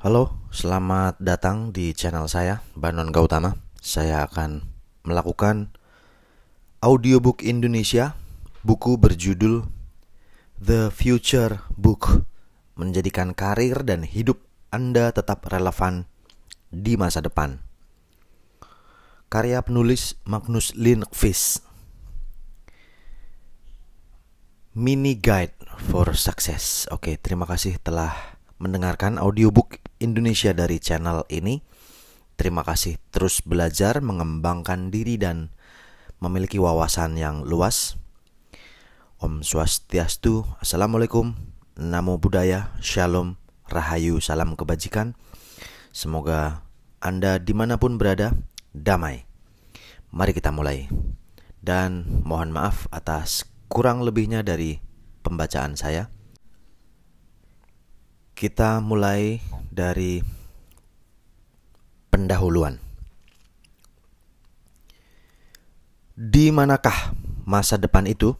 Halo, selamat datang di channel saya, Banon Gautama. Saya akan melakukan audiobook Indonesia, buku berjudul The Future Book, menjadikan karir dan hidup Anda tetap relevan di masa depan. Karya penulis Magnus Lindqvist. Mini Guide for Success. Oke, terima kasih telah mendengarkan audiobook Indonesia dari channel ini. Terima kasih terus belajar, mengembangkan diri dan memiliki wawasan yang luas. Om Swastiastu, Assalamualaikum, Namo Buddhaya, Shalom, Rahayu, Salam Kebajikan. Semoga Anda dimanapun berada, damai. Mari kita mulai. Dan mohon maaf atas kurang lebihnya dari pembacaan saya. Kita mulai dari pendahuluan. Di manakah masa depan itu?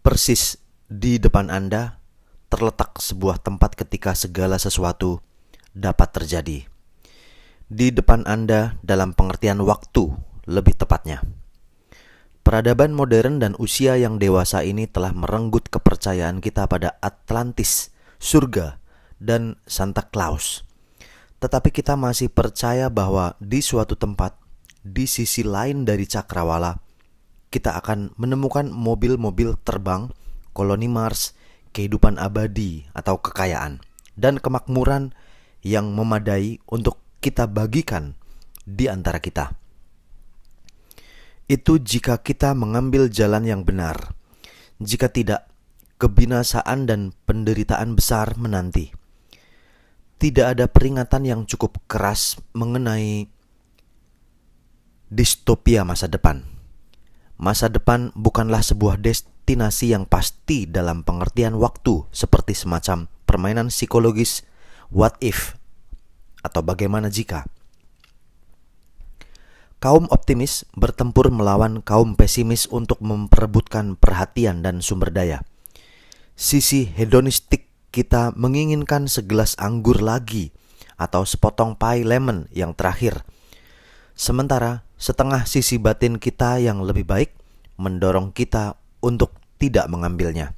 Persis di depan Anda terletak sebuah tempat ketika segala sesuatu dapat terjadi. Di depan Anda dalam pengertian waktu lebih tepatnya. Peradaban modern dan usia yang dewasa ini telah merenggut kepercayaan kita pada Atlantis, surga, dan Santa Claus. Tetapi kita masih percaya bahwa di suatu tempat, di sisi lain dari cakrawala, kita akan menemukan mobil-mobil terbang, koloni Mars, kehidupan abadi atau kekayaan, dan kemakmuran yang memadai untuk kita bagikan di antara kita itu jika kita mengambil jalan yang benar. Jika tidak, kebinasaan dan penderitaan besar menanti. Tidak ada peringatan yang cukup keras mengenai distopia masa depan. Masa depan bukanlah sebuah destinasi yang pasti dalam pengertian waktu, seperti semacam permainan psikologis "what if" atau "bagaimana jika". Kaum optimis bertempur melawan kaum pesimis untuk memperebutkan perhatian dan sumber daya. Sisi hedonistik kita menginginkan segelas anggur lagi atau sepotong pie lemon yang terakhir. Sementara setengah sisi batin kita yang lebih baik mendorong kita untuk tidak mengambilnya.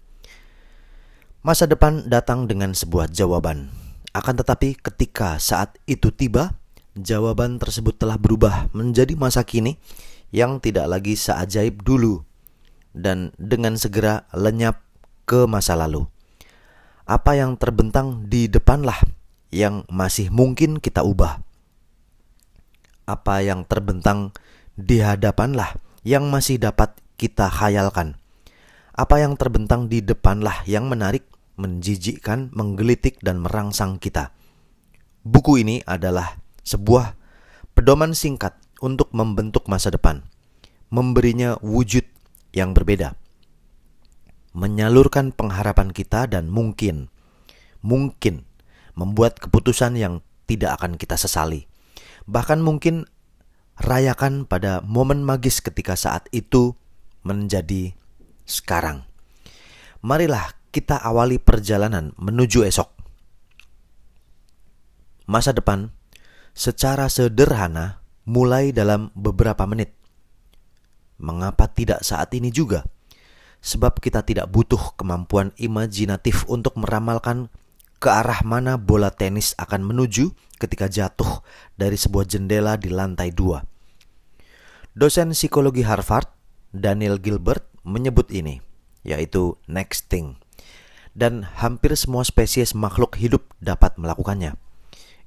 Masa depan datang dengan sebuah jawaban. Akan tetapi ketika saat itu tiba, jawaban tersebut telah berubah menjadi masa kini yang tidak lagi seajaib dulu dan dengan segera lenyap ke masa lalu. Apa yang terbentang di depanlah yang masih mungkin kita ubah. Apa yang terbentang di hadapanlah yang masih dapat kita khayalkan. Apa yang terbentang di depanlah yang menarik, menjijikkan, menggelitik, dan merangsang kita. Buku ini adalah sebuah pedoman singkat untuk membentuk masa depan, memberinya wujud yang berbeda, menyalurkan pengharapan kita dan mungkin, mungkin membuat keputusan yang tidak akan kita sesali. Bahkan mungkin rayakan pada momen magis ketika saat itu menjadi sekarang. Marilah kita awali perjalanan menuju esok. Masa depan secara sederhana mulai dalam beberapa menit. Mengapa tidak saat ini juga? Sebab kita tidak butuh kemampuan imajinatif untuk meramalkan ke arah mana bola tenis akan menuju ketika jatuh dari sebuah jendela di lantai dua. Dosen psikologi Harvard, Daniel Gilbert, menyebut ini, yaitu next thing. Dan hampir semua spesies makhluk hidup dapat melakukannya.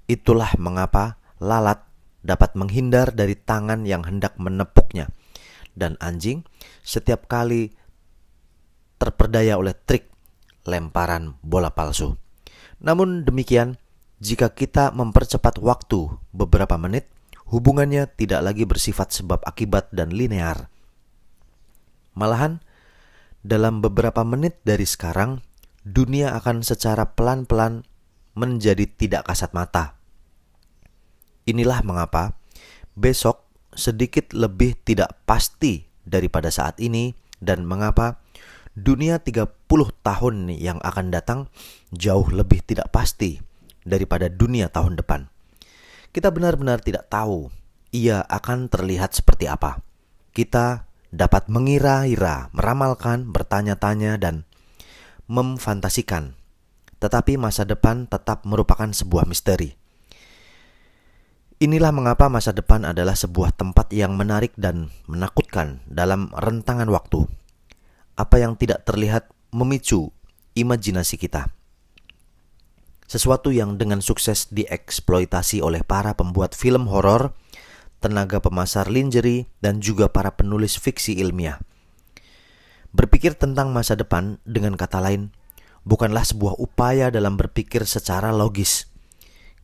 Itulah mengapa lalat dapat menghindar dari tangan yang hendak menepuknya. Dan anjing setiap kali terperdaya oleh trik lemparan bola palsu. Namun demikian, jika kita mempercepat waktu beberapa menit, hubungannya tidak lagi bersifat sebab akibat dan linear. Malahan, dalam beberapa menit dari sekarang, dunia akan secara pelan-pelan menjadi tidak kasat mata. Inilah mengapa besok sedikit lebih tidak pasti daripada saat ini dan mengapa dunia 30 tahun yang akan datang jauh lebih tidak pasti daripada dunia tahun depan. Kita benar-benar tidak tahu ia akan terlihat seperti apa. Kita dapat mengira-ira, meramalkan, bertanya-tanya dan memfantasikan. Tetapi masa depan tetap merupakan sebuah misteri Inilah mengapa masa depan adalah sebuah tempat yang menarik dan menakutkan dalam rentangan waktu. Apa yang tidak terlihat memicu imajinasi kita. Sesuatu yang dengan sukses dieksploitasi oleh para pembuat film horor, tenaga pemasar lingerie, dan juga para penulis fiksi ilmiah. Berpikir tentang masa depan, dengan kata lain, bukanlah sebuah upaya dalam berpikir secara logis,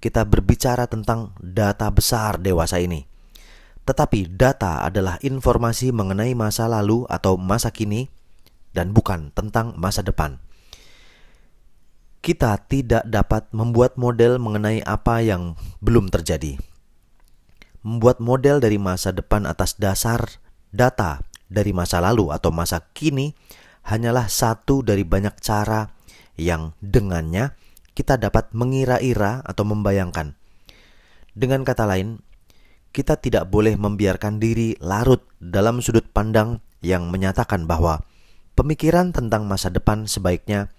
kita berbicara tentang data besar dewasa ini. Tetapi data adalah informasi mengenai masa lalu atau masa kini dan bukan tentang masa depan. Kita tidak dapat membuat model mengenai apa yang belum terjadi. Membuat model dari masa depan atas dasar data dari masa lalu atau masa kini hanyalah satu dari banyak cara yang dengannya kita dapat mengira-ira atau membayangkan. Dengan kata lain, kita tidak boleh membiarkan diri larut dalam sudut pandang yang menyatakan bahwa pemikiran tentang masa depan sebaiknya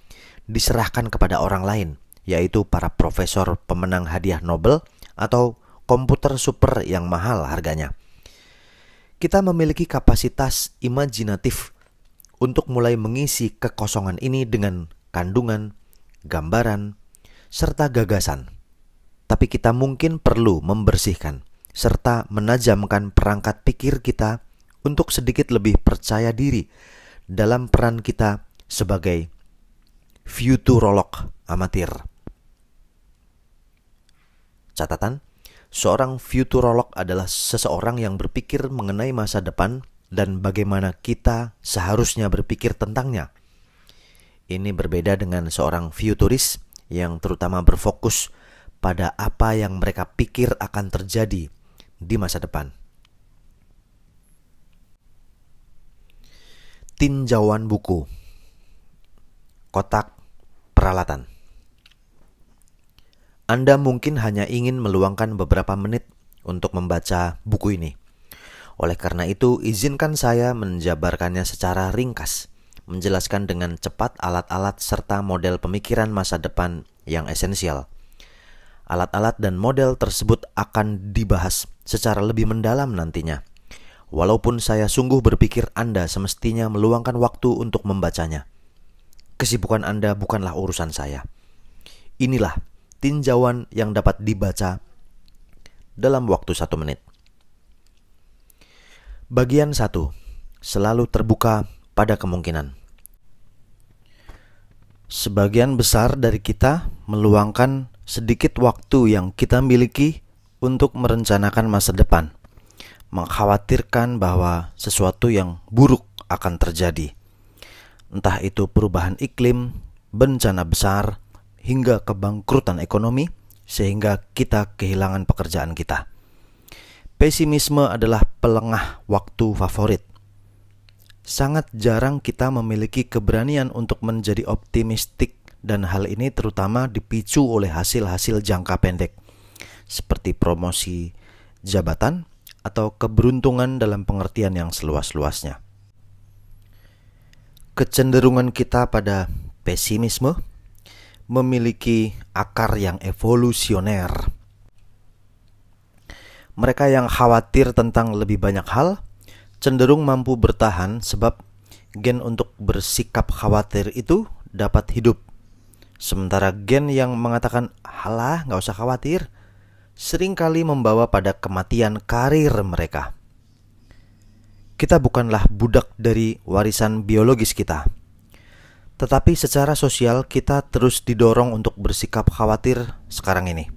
diserahkan kepada orang lain, yaitu para profesor pemenang hadiah Nobel atau komputer super yang mahal harganya. Kita memiliki kapasitas imajinatif untuk mulai mengisi kekosongan ini dengan kandungan, gambaran, serta gagasan. Tapi kita mungkin perlu membersihkan serta menajamkan perangkat pikir kita untuk sedikit lebih percaya diri dalam peran kita sebagai futurolog amatir. Catatan, seorang futurolog adalah seseorang yang berpikir mengenai masa depan dan bagaimana kita seharusnya berpikir tentangnya. Ini berbeda dengan seorang futurist yang terutama berfokus pada apa yang mereka pikir akan terjadi di masa depan. Tinjauan buku, kotak peralatan. Anda mungkin hanya ingin meluangkan beberapa menit untuk membaca buku ini. Oleh karena itu, izinkan saya menjabarkannya secara ringkas menjelaskan dengan cepat alat-alat serta model pemikiran masa depan yang esensial. Alat-alat dan model tersebut akan dibahas secara lebih mendalam nantinya. Walaupun saya sungguh berpikir Anda semestinya meluangkan waktu untuk membacanya. Kesibukan Anda bukanlah urusan saya. Inilah tinjauan yang dapat dibaca dalam waktu satu menit. Bagian 1. Selalu terbuka pada kemungkinan. Sebagian besar dari kita meluangkan sedikit waktu yang kita miliki untuk merencanakan masa depan, mengkhawatirkan bahwa sesuatu yang buruk akan terjadi, entah itu perubahan iklim, bencana besar, hingga kebangkrutan ekonomi, sehingga kita kehilangan pekerjaan kita. Pesimisme adalah pelengah waktu favorit sangat jarang kita memiliki keberanian untuk menjadi optimistik dan hal ini terutama dipicu oleh hasil-hasil jangka pendek seperti promosi jabatan atau keberuntungan dalam pengertian yang seluas-luasnya. Kecenderungan kita pada pesimisme memiliki akar yang evolusioner. Mereka yang khawatir tentang lebih banyak hal cenderung mampu bertahan sebab gen untuk bersikap khawatir itu dapat hidup. Sementara gen yang mengatakan halah nggak usah khawatir seringkali membawa pada kematian karir mereka. Kita bukanlah budak dari warisan biologis kita. Tetapi secara sosial kita terus didorong untuk bersikap khawatir sekarang ini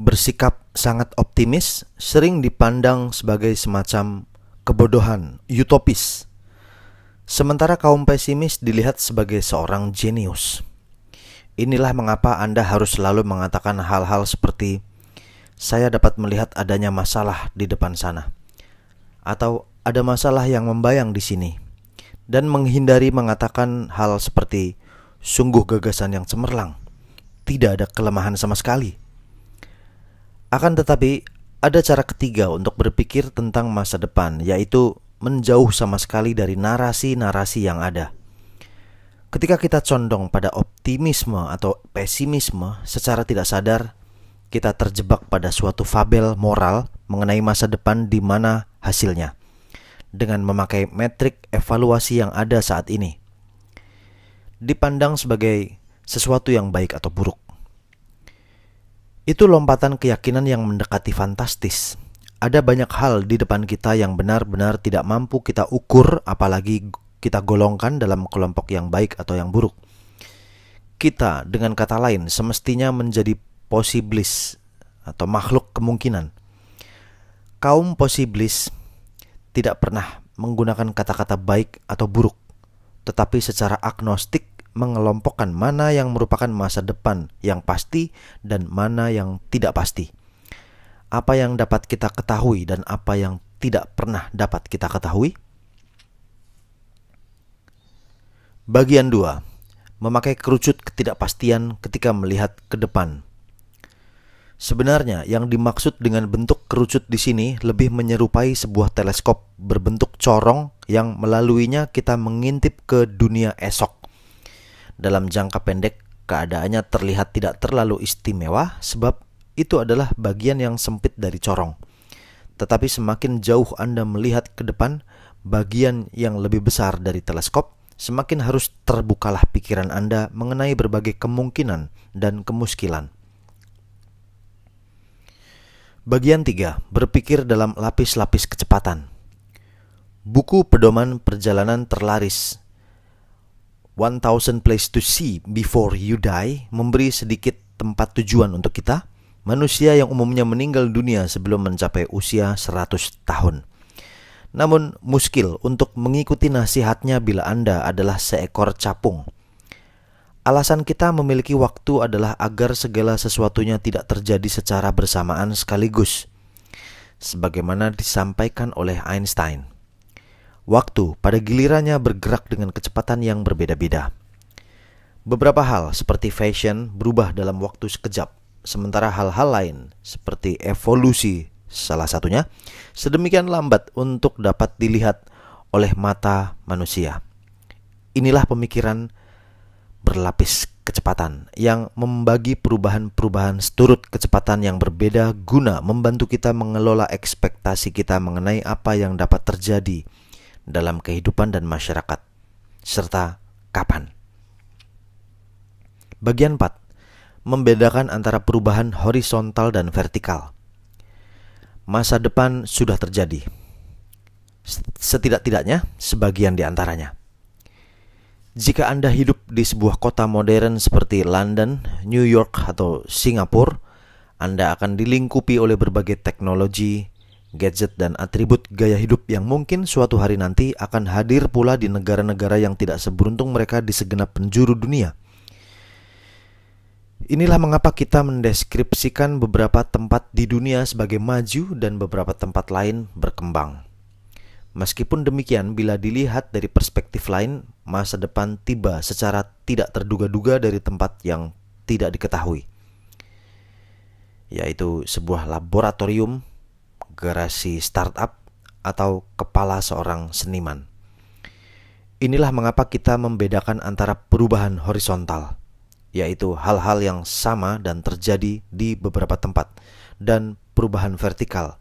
bersikap sangat optimis sering dipandang sebagai semacam kebodohan, utopis. Sementara kaum pesimis dilihat sebagai seorang jenius. Inilah mengapa Anda harus selalu mengatakan hal-hal seperti saya dapat melihat adanya masalah di depan sana atau ada masalah yang membayang di sini dan menghindari mengatakan hal seperti sungguh gagasan yang cemerlang. Tidak ada kelemahan sama sekali. Akan tetapi, ada cara ketiga untuk berpikir tentang masa depan, yaitu menjauh sama sekali dari narasi-narasi yang ada. Ketika kita condong pada optimisme atau pesimisme secara tidak sadar, kita terjebak pada suatu fabel moral mengenai masa depan di mana hasilnya dengan memakai metrik evaluasi yang ada saat ini. Dipandang sebagai sesuatu yang baik atau buruk. Itu lompatan keyakinan yang mendekati fantastis. Ada banyak hal di depan kita yang benar-benar tidak mampu kita ukur, apalagi kita golongkan dalam kelompok yang baik atau yang buruk. Kita, dengan kata lain, semestinya menjadi posiblis atau makhluk kemungkinan. Kaum posiblis tidak pernah menggunakan kata-kata baik atau buruk, tetapi secara agnostik mengelompokkan mana yang merupakan masa depan yang pasti dan mana yang tidak pasti. Apa yang dapat kita ketahui dan apa yang tidak pernah dapat kita ketahui? Bagian 2. Memakai kerucut ketidakpastian ketika melihat ke depan. Sebenarnya yang dimaksud dengan bentuk kerucut di sini lebih menyerupai sebuah teleskop berbentuk corong yang melaluinya kita mengintip ke dunia esok dalam jangka pendek keadaannya terlihat tidak terlalu istimewa sebab itu adalah bagian yang sempit dari corong. Tetapi semakin jauh Anda melihat ke depan, bagian yang lebih besar dari teleskop, semakin harus terbukalah pikiran Anda mengenai berbagai kemungkinan dan kemuskilan. Bagian 3. Berpikir dalam lapis-lapis kecepatan. Buku pedoman perjalanan terlaris 1000 Place to See Before You Die memberi sedikit tempat tujuan untuk kita, manusia yang umumnya meninggal dunia sebelum mencapai usia 100 tahun. Namun muskil untuk mengikuti nasihatnya bila Anda adalah seekor capung. Alasan kita memiliki waktu adalah agar segala sesuatunya tidak terjadi secara bersamaan sekaligus. Sebagaimana disampaikan oleh Einstein. Waktu pada gilirannya bergerak dengan kecepatan yang berbeda-beda. Beberapa hal seperti fashion berubah dalam waktu sekejap, sementara hal-hal lain seperti evolusi salah satunya sedemikian lambat untuk dapat dilihat oleh mata manusia. Inilah pemikiran berlapis kecepatan yang membagi perubahan-perubahan seturut kecepatan yang berbeda guna membantu kita mengelola ekspektasi kita mengenai apa yang dapat terjadi dalam kehidupan dan masyarakat, serta kapan. Bagian 4. Membedakan antara perubahan horizontal dan vertikal. Masa depan sudah terjadi. Setidak-tidaknya sebagian di antaranya. Jika Anda hidup di sebuah kota modern seperti London, New York, atau Singapura, Anda akan dilingkupi oleh berbagai teknologi, gadget dan atribut gaya hidup yang mungkin suatu hari nanti akan hadir pula di negara-negara yang tidak seberuntung mereka di segenap penjuru dunia. Inilah mengapa kita mendeskripsikan beberapa tempat di dunia sebagai maju dan beberapa tempat lain berkembang. Meskipun demikian, bila dilihat dari perspektif lain, masa depan tiba secara tidak terduga-duga dari tempat yang tidak diketahui, yaitu sebuah laboratorium garasi startup atau kepala seorang seniman. Inilah mengapa kita membedakan antara perubahan horizontal, yaitu hal-hal yang sama dan terjadi di beberapa tempat, dan perubahan vertikal,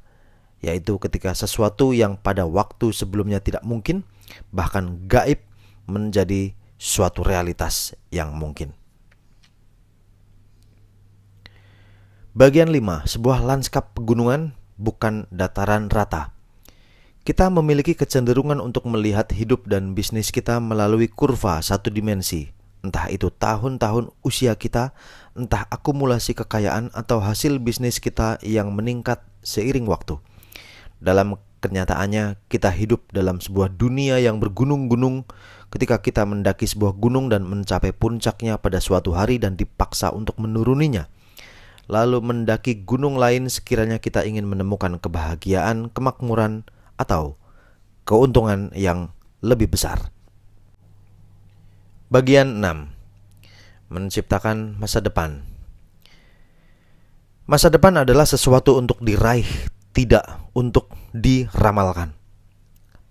yaitu ketika sesuatu yang pada waktu sebelumnya tidak mungkin, bahkan gaib, menjadi suatu realitas yang mungkin. Bagian 5, sebuah lanskap pegunungan bukan dataran rata. Kita memiliki kecenderungan untuk melihat hidup dan bisnis kita melalui kurva satu dimensi, entah itu tahun-tahun usia kita, entah akumulasi kekayaan atau hasil bisnis kita yang meningkat seiring waktu. Dalam kenyataannya, kita hidup dalam sebuah dunia yang bergunung-gunung ketika kita mendaki sebuah gunung dan mencapai puncaknya pada suatu hari dan dipaksa untuk menuruninya lalu mendaki gunung lain sekiranya kita ingin menemukan kebahagiaan, kemakmuran, atau keuntungan yang lebih besar. Bagian 6. Menciptakan masa depan. Masa depan adalah sesuatu untuk diraih, tidak untuk diramalkan.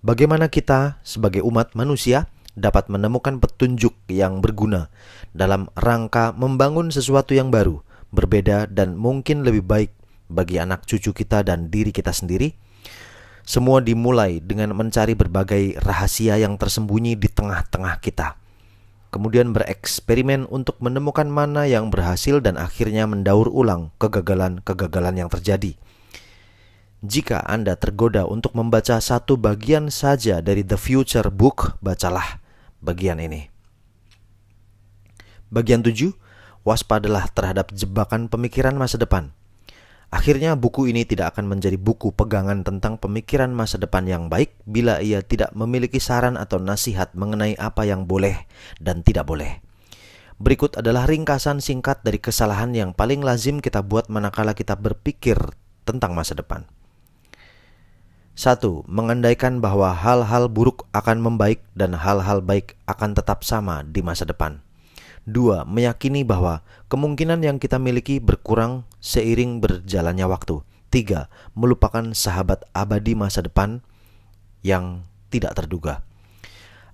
Bagaimana kita sebagai umat manusia dapat menemukan petunjuk yang berguna dalam rangka membangun sesuatu yang baru, berbeda dan mungkin lebih baik bagi anak cucu kita dan diri kita sendiri? Semua dimulai dengan mencari berbagai rahasia yang tersembunyi di tengah-tengah kita. Kemudian bereksperimen untuk menemukan mana yang berhasil dan akhirnya mendaur ulang kegagalan-kegagalan yang terjadi. Jika Anda tergoda untuk membaca satu bagian saja dari The Future Book, bacalah bagian ini. Bagian 7, waspadalah terhadap jebakan pemikiran masa depan. Akhirnya buku ini tidak akan menjadi buku pegangan tentang pemikiran masa depan yang baik bila ia tidak memiliki saran atau nasihat mengenai apa yang boleh dan tidak boleh. Berikut adalah ringkasan singkat dari kesalahan yang paling lazim kita buat manakala kita berpikir tentang masa depan. 1. Mengandaikan bahwa hal-hal buruk akan membaik dan hal-hal baik akan tetap sama di masa depan. 2. Meyakini bahwa kemungkinan yang kita miliki berkurang seiring berjalannya waktu. 3. Melupakan sahabat abadi masa depan yang tidak terduga.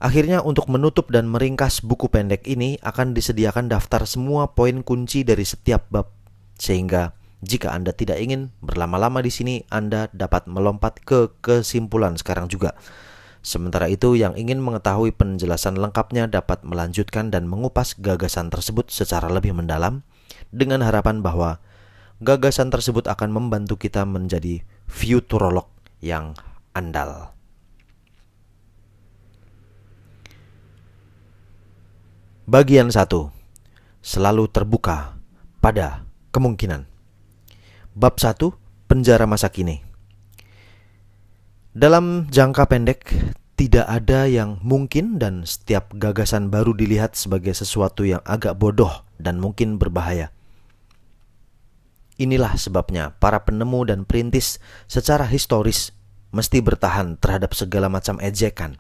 Akhirnya untuk menutup dan meringkas buku pendek ini akan disediakan daftar semua poin kunci dari setiap bab sehingga jika Anda tidak ingin berlama-lama di sini, Anda dapat melompat ke kesimpulan sekarang juga. Sementara itu, yang ingin mengetahui penjelasan lengkapnya dapat melanjutkan dan mengupas gagasan tersebut secara lebih mendalam, dengan harapan bahwa gagasan tersebut akan membantu kita menjadi futurolog yang andal. Bagian 1. Selalu terbuka pada kemungkinan. Bab 1. Penjara masa kini. Dalam jangka pendek, tidak ada yang mungkin dan setiap gagasan baru dilihat sebagai sesuatu yang agak bodoh dan mungkin berbahaya. Inilah sebabnya para penemu dan perintis secara historis mesti bertahan terhadap segala macam ejekan.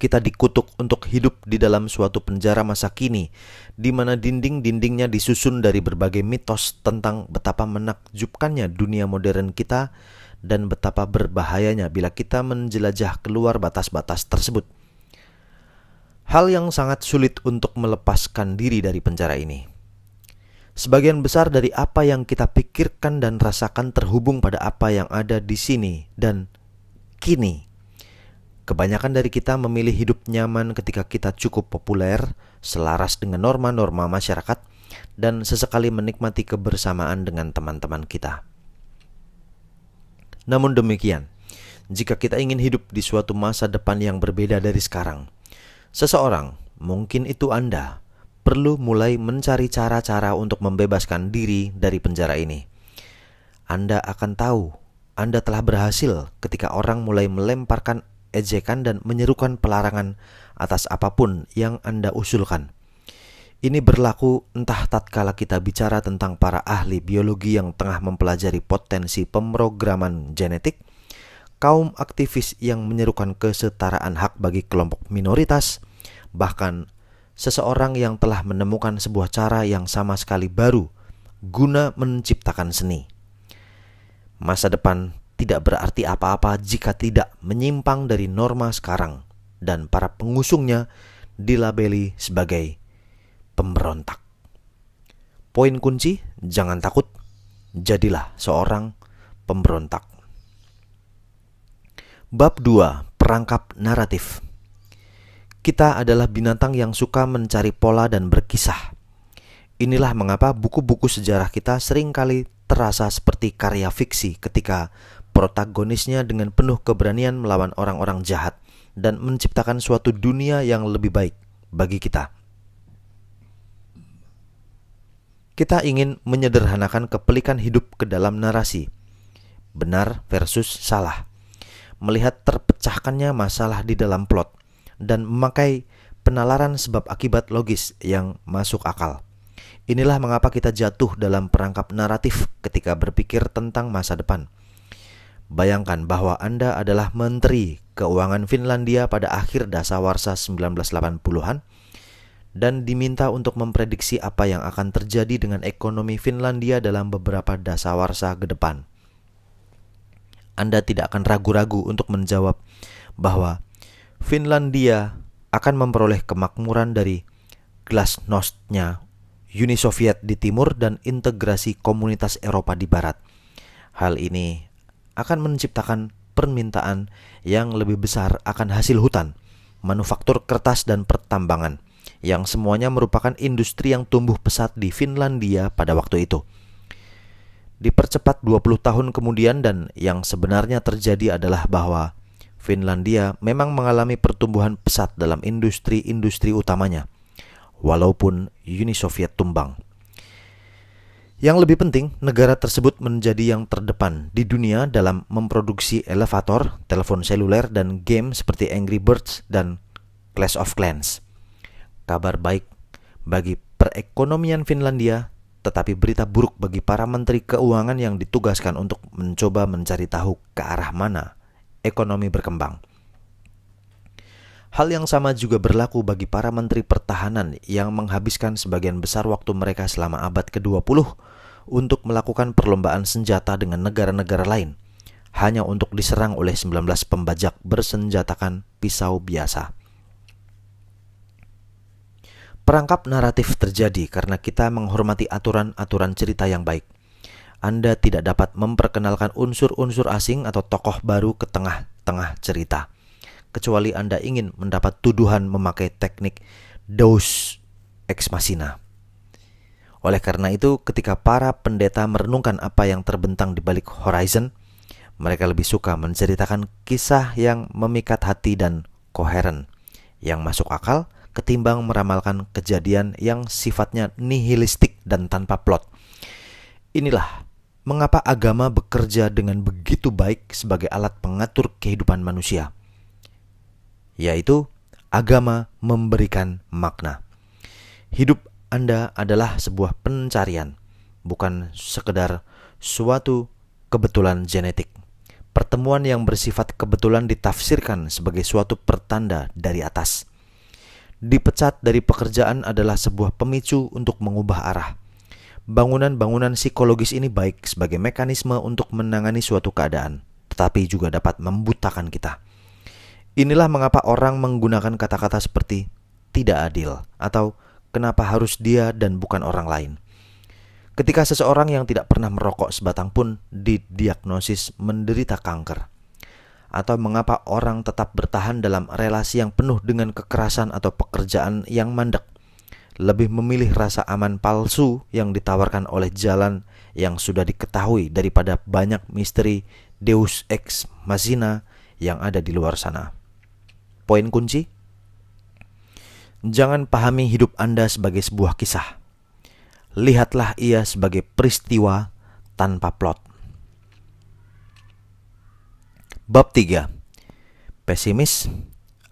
Kita dikutuk untuk hidup di dalam suatu penjara masa kini, di mana dinding-dindingnya disusun dari berbagai mitos tentang betapa menakjubkannya dunia modern kita dan betapa berbahayanya bila kita menjelajah keluar batas-batas tersebut. Hal yang sangat sulit untuk melepaskan diri dari penjara ini. Sebagian besar dari apa yang kita pikirkan dan rasakan terhubung pada apa yang ada di sini dan kini. Kebanyakan dari kita memilih hidup nyaman ketika kita cukup populer, selaras dengan norma-norma masyarakat, dan sesekali menikmati kebersamaan dengan teman-teman kita. Namun demikian, jika kita ingin hidup di suatu masa depan yang berbeda dari sekarang, seseorang, mungkin itu Anda, perlu mulai mencari cara-cara untuk membebaskan diri dari penjara ini. Anda akan tahu Anda telah berhasil ketika orang mulai melemparkan ejekan dan menyerukan pelarangan atas apapun yang Anda usulkan. Ini berlaku entah tatkala kita bicara tentang para ahli biologi yang tengah mempelajari potensi pemrograman genetik, kaum aktivis yang menyerukan kesetaraan hak bagi kelompok minoritas, bahkan seseorang yang telah menemukan sebuah cara yang sama sekali baru guna menciptakan seni. Masa depan tidak berarti apa-apa jika tidak menyimpang dari norma sekarang dan para pengusungnya dilabeli sebagai pemberontak. Poin kunci, jangan takut, jadilah seorang pemberontak. Bab 2, perangkap naratif. Kita adalah binatang yang suka mencari pola dan berkisah. Inilah mengapa buku-buku sejarah kita seringkali terasa seperti karya fiksi ketika protagonisnya dengan penuh keberanian melawan orang-orang jahat dan menciptakan suatu dunia yang lebih baik bagi kita. Kita ingin menyederhanakan kepelikan hidup ke dalam narasi. Benar versus salah. Melihat terpecahkannya masalah di dalam plot dan memakai penalaran sebab akibat logis yang masuk akal. Inilah mengapa kita jatuh dalam perangkap naratif ketika berpikir tentang masa depan. Bayangkan bahwa Anda adalah menteri keuangan Finlandia pada akhir dasawarsa 1980-an dan diminta untuk memprediksi apa yang akan terjadi dengan ekonomi Finlandia dalam beberapa dasawarsa ke depan. Anda tidak akan ragu-ragu untuk menjawab bahwa Finlandia akan memperoleh kemakmuran dari glasnostnya Uni Soviet di timur dan integrasi komunitas Eropa di barat. Hal ini akan menciptakan permintaan yang lebih besar akan hasil hutan, manufaktur kertas dan pertambangan yang semuanya merupakan industri yang tumbuh pesat di Finlandia pada waktu itu. Dipercepat 20 tahun kemudian dan yang sebenarnya terjadi adalah bahwa Finlandia memang mengalami pertumbuhan pesat dalam industri-industri utamanya, walaupun Uni Soviet tumbang. Yang lebih penting, negara tersebut menjadi yang terdepan di dunia dalam memproduksi elevator, telepon seluler, dan game seperti Angry Birds dan Clash of Clans kabar baik bagi perekonomian Finlandia, tetapi berita buruk bagi para menteri keuangan yang ditugaskan untuk mencoba mencari tahu ke arah mana ekonomi berkembang. Hal yang sama juga berlaku bagi para menteri pertahanan yang menghabiskan sebagian besar waktu mereka selama abad ke-20 untuk melakukan perlombaan senjata dengan negara-negara lain, hanya untuk diserang oleh 19 pembajak bersenjatakan pisau biasa. Perangkap naratif terjadi karena kita menghormati aturan-aturan cerita yang baik. Anda tidak dapat memperkenalkan unsur-unsur asing atau tokoh baru ke tengah-tengah cerita, kecuali Anda ingin mendapat tuduhan memakai teknik dose ex machina. Oleh karena itu, ketika para pendeta merenungkan apa yang terbentang di balik horizon, mereka lebih suka menceritakan kisah yang memikat hati dan koheren, yang masuk akal, ketimbang meramalkan kejadian yang sifatnya nihilistik dan tanpa plot. Inilah mengapa agama bekerja dengan begitu baik sebagai alat pengatur kehidupan manusia, yaitu agama memberikan makna. Hidup Anda adalah sebuah pencarian, bukan sekedar suatu kebetulan genetik. Pertemuan yang bersifat kebetulan ditafsirkan sebagai suatu pertanda dari atas dipecat dari pekerjaan adalah sebuah pemicu untuk mengubah arah. Bangunan-bangunan psikologis ini baik sebagai mekanisme untuk menangani suatu keadaan, tetapi juga dapat membutakan kita. Inilah mengapa orang menggunakan kata-kata seperti "tidak adil" atau "kenapa harus dia dan bukan orang lain". Ketika seseorang yang tidak pernah merokok sebatang pun didiagnosis menderita kanker, atau mengapa orang tetap bertahan dalam relasi yang penuh dengan kekerasan atau pekerjaan yang mandek. Lebih memilih rasa aman palsu yang ditawarkan oleh jalan yang sudah diketahui daripada banyak misteri Deus ex machina yang ada di luar sana. Poin kunci: jangan pahami hidup Anda sebagai sebuah kisah. Lihatlah ia sebagai peristiwa tanpa plot. Bab 3. Pesimis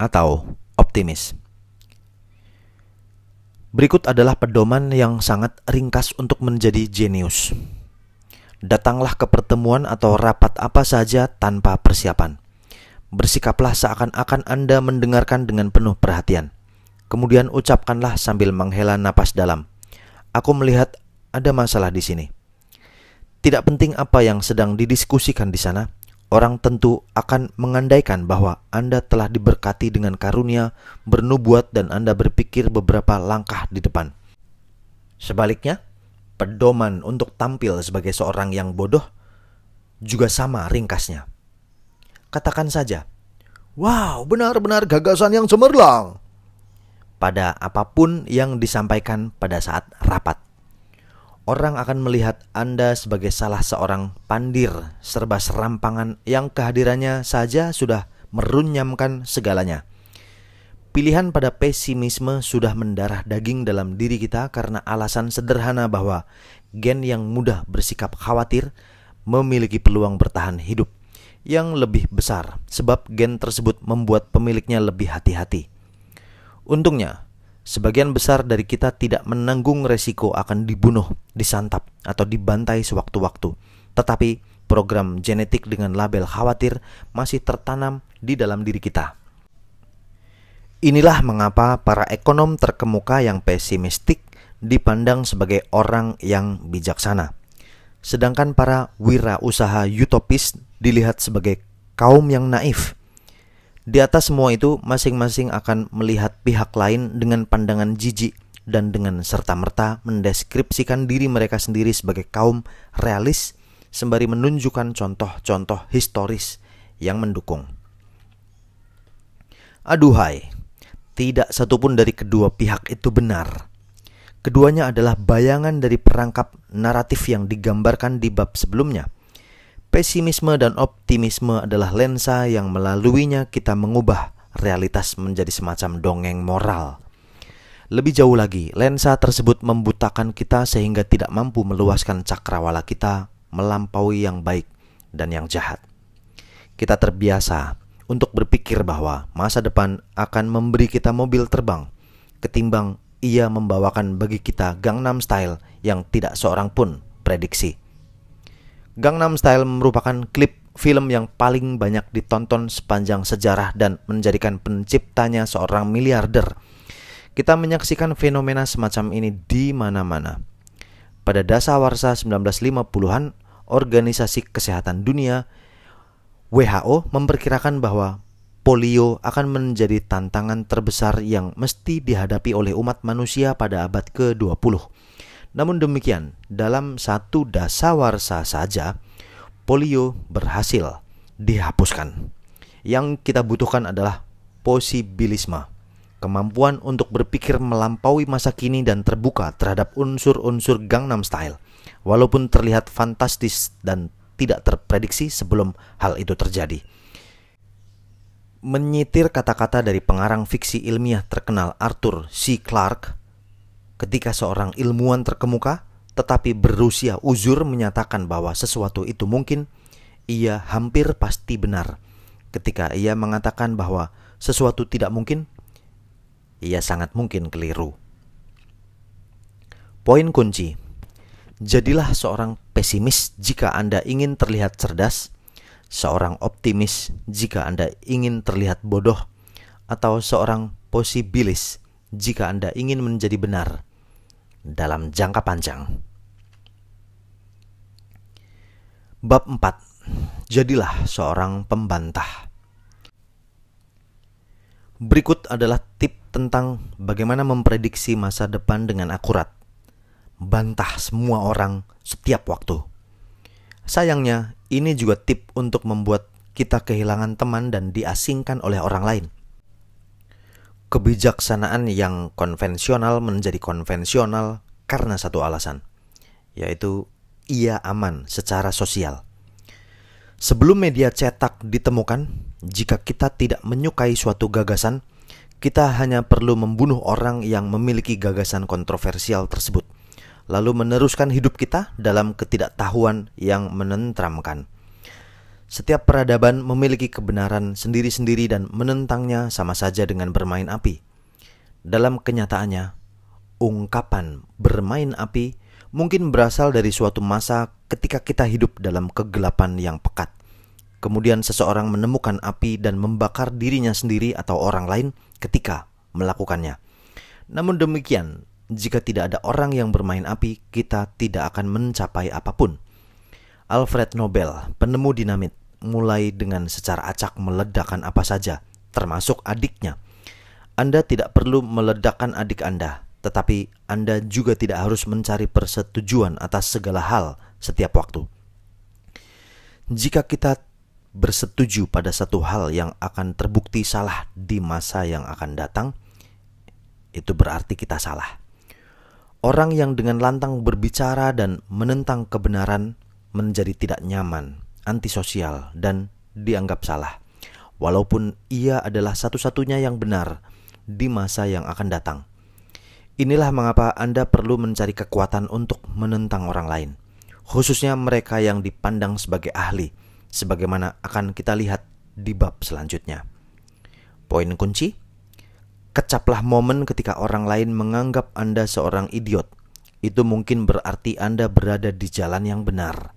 atau optimis. Berikut adalah pedoman yang sangat ringkas untuk menjadi jenius. Datanglah ke pertemuan atau rapat apa saja tanpa persiapan. Bersikaplah seakan-akan Anda mendengarkan dengan penuh perhatian. Kemudian ucapkanlah sambil menghela napas dalam. Aku melihat ada masalah di sini. Tidak penting apa yang sedang didiskusikan di sana, orang tentu akan mengandaikan bahwa Anda telah diberkati dengan karunia, bernubuat, dan Anda berpikir beberapa langkah di depan. Sebaliknya, pedoman untuk tampil sebagai seorang yang bodoh juga sama ringkasnya. Katakan saja, "Wow, benar-benar gagasan yang cemerlang!" pada apapun yang disampaikan pada saat rapat orang akan melihat Anda sebagai salah seorang pandir serba serampangan yang kehadirannya saja sudah merunyamkan segalanya. Pilihan pada pesimisme sudah mendarah daging dalam diri kita karena alasan sederhana bahwa gen yang mudah bersikap khawatir memiliki peluang bertahan hidup yang lebih besar sebab gen tersebut membuat pemiliknya lebih hati-hati. Untungnya, Sebagian besar dari kita tidak menanggung resiko akan dibunuh, disantap, atau dibantai sewaktu-waktu. Tetapi program genetik dengan label khawatir masih tertanam di dalam diri kita. Inilah mengapa para ekonom terkemuka yang pesimistik dipandang sebagai orang yang bijaksana. Sedangkan para wira usaha utopis dilihat sebagai kaum yang naif di atas semua itu, masing-masing akan melihat pihak lain dengan pandangan jijik dan dengan serta-merta mendeskripsikan diri mereka sendiri sebagai kaum realis sembari menunjukkan contoh-contoh historis yang mendukung. Aduhai, tidak satupun dari kedua pihak itu benar. Keduanya adalah bayangan dari perangkap naratif yang digambarkan di bab sebelumnya – Pesimisme dan optimisme adalah lensa yang melaluinya kita mengubah realitas menjadi semacam dongeng moral. Lebih jauh lagi, lensa tersebut membutakan kita sehingga tidak mampu meluaskan cakrawala kita melampaui yang baik dan yang jahat. Kita terbiasa untuk berpikir bahwa masa depan akan memberi kita mobil terbang, ketimbang ia membawakan bagi kita Gangnam Style yang tidak seorang pun prediksi. Gangnam Style merupakan klip film yang paling banyak ditonton sepanjang sejarah dan menjadikan penciptanya seorang miliarder. Kita menyaksikan fenomena semacam ini di mana-mana. Pada dasawarsa 1950-an, Organisasi Kesehatan Dunia WHO memperkirakan bahwa polio akan menjadi tantangan terbesar yang mesti dihadapi oleh umat manusia pada abad ke-20. Namun demikian, dalam satu dasawarsa saja, polio berhasil dihapuskan. Yang kita butuhkan adalah posibilisme, kemampuan untuk berpikir melampaui masa kini dan terbuka terhadap unsur-unsur Gangnam Style, walaupun terlihat fantastis dan tidak terprediksi sebelum hal itu terjadi. Menyitir kata-kata dari pengarang fiksi ilmiah terkenal Arthur C. Clarke, ketika seorang ilmuwan terkemuka tetapi berusia uzur menyatakan bahwa sesuatu itu mungkin, ia hampir pasti benar. Ketika ia mengatakan bahwa sesuatu tidak mungkin, ia sangat mungkin keliru. Poin kunci: jadilah seorang pesimis jika Anda ingin terlihat cerdas, seorang optimis jika Anda ingin terlihat bodoh, atau seorang posibilis jika Anda ingin menjadi benar dalam jangka panjang. Bab 4. Jadilah seorang pembantah. Berikut adalah tip tentang bagaimana memprediksi masa depan dengan akurat. Bantah semua orang setiap waktu. Sayangnya, ini juga tip untuk membuat kita kehilangan teman dan diasingkan oleh orang lain kebijaksanaan yang konvensional menjadi konvensional karena satu alasan, yaitu ia aman secara sosial. Sebelum media cetak ditemukan, jika kita tidak menyukai suatu gagasan, kita hanya perlu membunuh orang yang memiliki gagasan kontroversial tersebut, lalu meneruskan hidup kita dalam ketidaktahuan yang menentramkan. Setiap peradaban memiliki kebenaran sendiri-sendiri dan menentangnya sama saja dengan bermain api. Dalam kenyataannya, ungkapan bermain api mungkin berasal dari suatu masa ketika kita hidup dalam kegelapan yang pekat. Kemudian seseorang menemukan api dan membakar dirinya sendiri atau orang lain ketika melakukannya. Namun demikian, jika tidak ada orang yang bermain api, kita tidak akan mencapai apapun. Alfred Nobel, penemu dinamit, mulai dengan secara acak meledakkan apa saja, termasuk adiknya. Anda tidak perlu meledakkan adik Anda, tetapi Anda juga tidak harus mencari persetujuan atas segala hal setiap waktu. Jika kita bersetuju pada satu hal yang akan terbukti salah di masa yang akan datang, itu berarti kita salah. Orang yang dengan lantang berbicara dan menentang kebenaran menjadi tidak nyaman antisosial dan dianggap salah. Walaupun ia adalah satu-satunya yang benar di masa yang akan datang. Inilah mengapa Anda perlu mencari kekuatan untuk menentang orang lain, khususnya mereka yang dipandang sebagai ahli, sebagaimana akan kita lihat di bab selanjutnya. Poin kunci: kecaplah momen ketika orang lain menganggap Anda seorang idiot. Itu mungkin berarti Anda berada di jalan yang benar.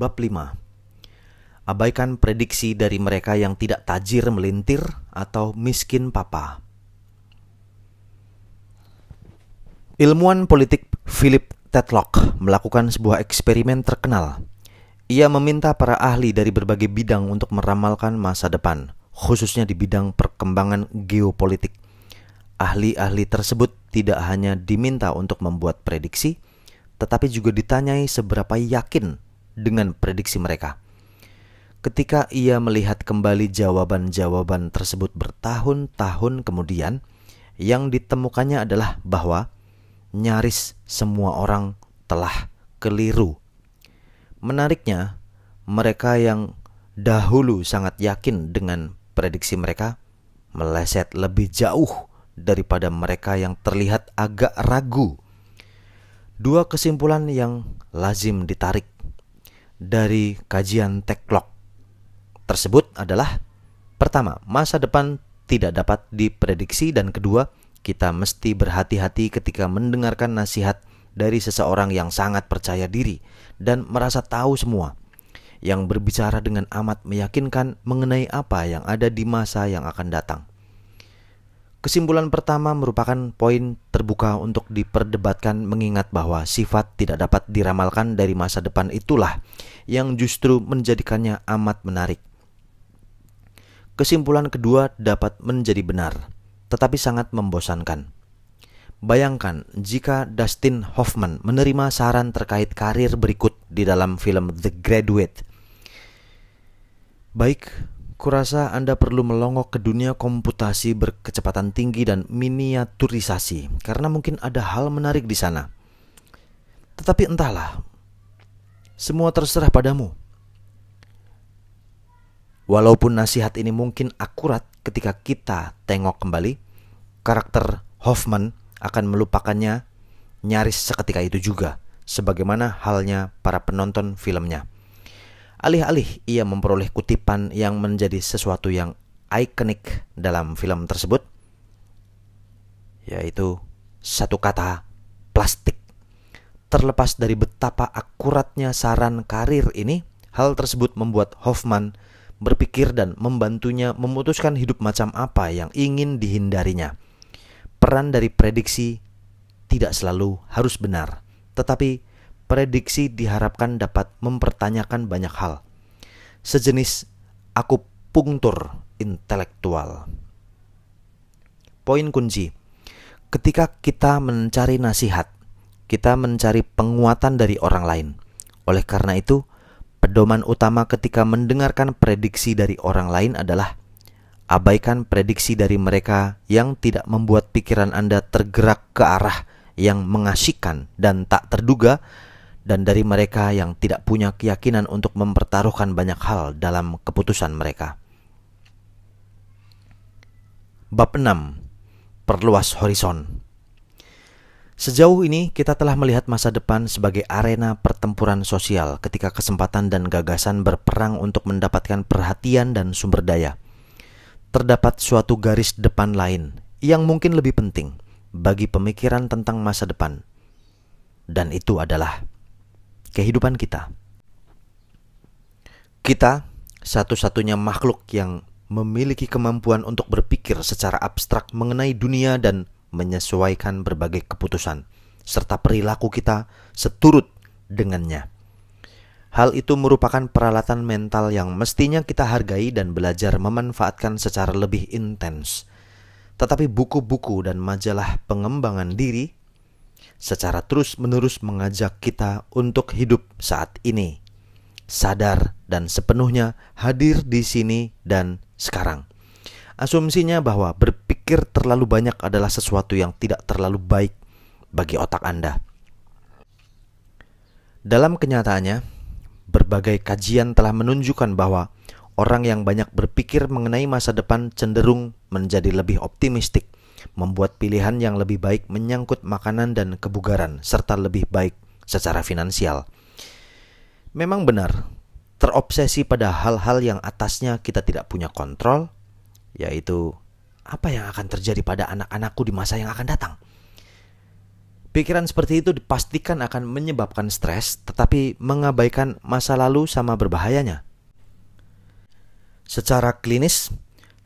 Bab 5 Abaikan prediksi dari mereka yang tidak tajir melintir atau miskin papa. Ilmuwan politik Philip Tetlock melakukan sebuah eksperimen terkenal. Ia meminta para ahli dari berbagai bidang untuk meramalkan masa depan, khususnya di bidang perkembangan geopolitik. Ahli-ahli tersebut tidak hanya diminta untuk membuat prediksi, tetapi juga ditanyai seberapa yakin dengan prediksi mereka. Ketika ia melihat kembali jawaban-jawaban tersebut bertahun-tahun kemudian, yang ditemukannya adalah bahwa nyaris semua orang telah keliru. Menariknya, mereka yang dahulu sangat yakin dengan prediksi mereka meleset lebih jauh daripada mereka yang terlihat agak ragu. Dua kesimpulan yang lazim ditarik dari kajian Teklok tersebut adalah pertama, masa depan tidak dapat diprediksi dan kedua, kita mesti berhati-hati ketika mendengarkan nasihat dari seseorang yang sangat percaya diri dan merasa tahu semua yang berbicara dengan amat meyakinkan mengenai apa yang ada di masa yang akan datang. Kesimpulan pertama merupakan poin terbuka untuk diperdebatkan mengingat bahwa sifat tidak dapat diramalkan dari masa depan itulah yang justru menjadikannya amat menarik. Kesimpulan kedua dapat menjadi benar, tetapi sangat membosankan. Bayangkan jika Dustin Hoffman menerima saran terkait karir berikut di dalam film The Graduate. Baik, Kurasa Anda perlu melongok ke dunia komputasi berkecepatan tinggi dan miniaturisasi karena mungkin ada hal menarik di sana. Tetapi entahlah, semua terserah padamu. Walaupun nasihat ini mungkin akurat ketika kita tengok kembali, karakter Hoffman akan melupakannya nyaris seketika itu juga, sebagaimana halnya para penonton filmnya. Alih-alih ia memperoleh kutipan yang menjadi sesuatu yang ikonik dalam film tersebut, yaitu satu kata plastik. Terlepas dari betapa akuratnya saran karir ini, hal tersebut membuat Hoffman berpikir dan membantunya memutuskan hidup macam apa yang ingin dihindarinya. Peran dari prediksi tidak selalu harus benar, tetapi prediksi diharapkan dapat mempertanyakan banyak hal. Sejenis akupunktur intelektual. Poin kunci. Ketika kita mencari nasihat, kita mencari penguatan dari orang lain. Oleh karena itu, pedoman utama ketika mendengarkan prediksi dari orang lain adalah abaikan prediksi dari mereka yang tidak membuat pikiran Anda tergerak ke arah yang mengasyikan dan tak terduga dan dari mereka yang tidak punya keyakinan untuk mempertaruhkan banyak hal dalam keputusan mereka. Bab 6. Perluas horizon. Sejauh ini kita telah melihat masa depan sebagai arena pertempuran sosial ketika kesempatan dan gagasan berperang untuk mendapatkan perhatian dan sumber daya. Terdapat suatu garis depan lain yang mungkin lebih penting bagi pemikiran tentang masa depan. Dan itu adalah kehidupan kita. Kita satu-satunya makhluk yang memiliki kemampuan untuk berpikir secara abstrak mengenai dunia dan menyesuaikan berbagai keputusan serta perilaku kita seturut dengannya. Hal itu merupakan peralatan mental yang mestinya kita hargai dan belajar memanfaatkan secara lebih intens. Tetapi buku-buku dan majalah pengembangan diri secara terus-menerus mengajak kita untuk hidup saat ini, sadar dan sepenuhnya hadir di sini dan sekarang. Asumsinya bahwa berpikir terlalu banyak adalah sesuatu yang tidak terlalu baik bagi otak Anda. Dalam kenyataannya, berbagai kajian telah menunjukkan bahwa orang yang banyak berpikir mengenai masa depan cenderung menjadi lebih optimistik membuat pilihan yang lebih baik menyangkut makanan dan kebugaran, serta lebih baik secara finansial. Memang benar, terobsesi pada hal-hal yang atasnya kita tidak punya kontrol, yaitu apa yang akan terjadi pada anak-anakku di masa yang akan datang. Pikiran seperti itu dipastikan akan menyebabkan stres, tetapi mengabaikan masa lalu sama berbahayanya. Secara klinis,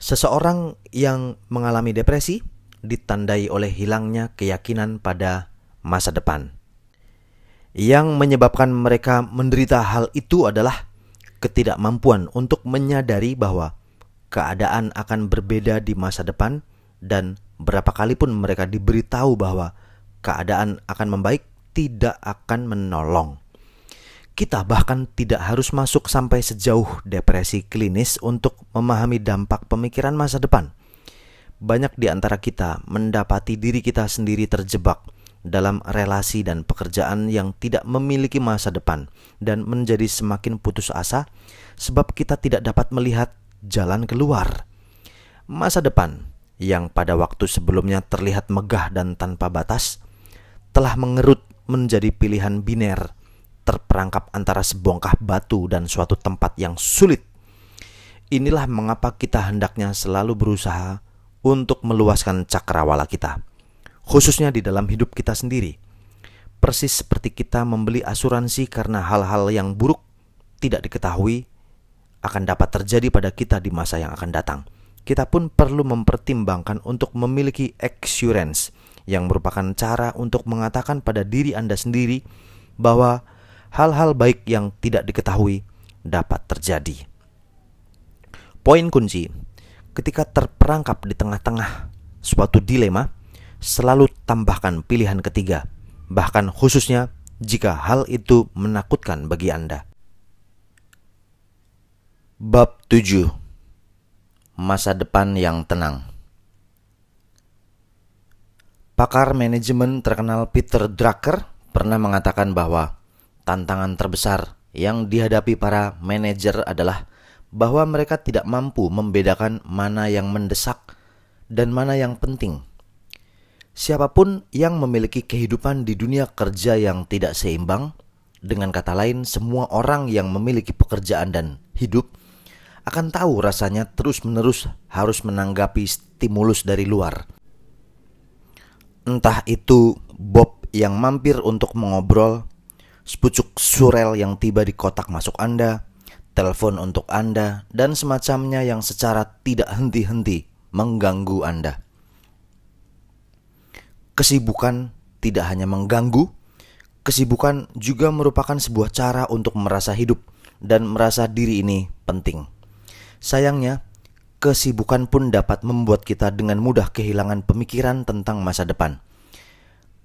seseorang yang mengalami depresi ditandai oleh hilangnya keyakinan pada masa depan. Yang menyebabkan mereka menderita hal itu adalah ketidakmampuan untuk menyadari bahwa keadaan akan berbeda di masa depan dan berapa kali pun mereka diberitahu bahwa keadaan akan membaik tidak akan menolong. Kita bahkan tidak harus masuk sampai sejauh depresi klinis untuk memahami dampak pemikiran masa depan banyak di antara kita mendapati diri kita sendiri terjebak dalam relasi dan pekerjaan yang tidak memiliki masa depan dan menjadi semakin putus asa, sebab kita tidak dapat melihat jalan keluar. Masa depan yang pada waktu sebelumnya terlihat megah dan tanpa batas telah mengerut menjadi pilihan biner, terperangkap antara sebongkah batu dan suatu tempat yang sulit. Inilah mengapa kita hendaknya selalu berusaha untuk meluaskan cakrawala kita, khususnya di dalam hidup kita sendiri. Persis seperti kita membeli asuransi karena hal-hal yang buruk tidak diketahui akan dapat terjadi pada kita di masa yang akan datang. Kita pun perlu mempertimbangkan untuk memiliki assurance yang merupakan cara untuk mengatakan pada diri Anda sendiri bahwa hal-hal baik yang tidak diketahui dapat terjadi. Poin kunci ketika terperangkap di tengah-tengah suatu dilema, selalu tambahkan pilihan ketiga, bahkan khususnya jika hal itu menakutkan bagi Anda. Bab 7 Masa depan yang tenang Pakar manajemen terkenal Peter Drucker pernah mengatakan bahwa tantangan terbesar yang dihadapi para manajer adalah bahwa mereka tidak mampu membedakan mana yang mendesak dan mana yang penting. Siapapun yang memiliki kehidupan di dunia kerja yang tidak seimbang, dengan kata lain, semua orang yang memiliki pekerjaan dan hidup akan tahu rasanya terus-menerus harus menanggapi stimulus dari luar. Entah itu Bob yang mampir untuk mengobrol, sepucuk surel yang tiba di kotak masuk Anda, telepon untuk Anda, dan semacamnya yang secara tidak henti-henti mengganggu Anda. Kesibukan tidak hanya mengganggu, kesibukan juga merupakan sebuah cara untuk merasa hidup dan merasa diri ini penting. Sayangnya, kesibukan pun dapat membuat kita dengan mudah kehilangan pemikiran tentang masa depan.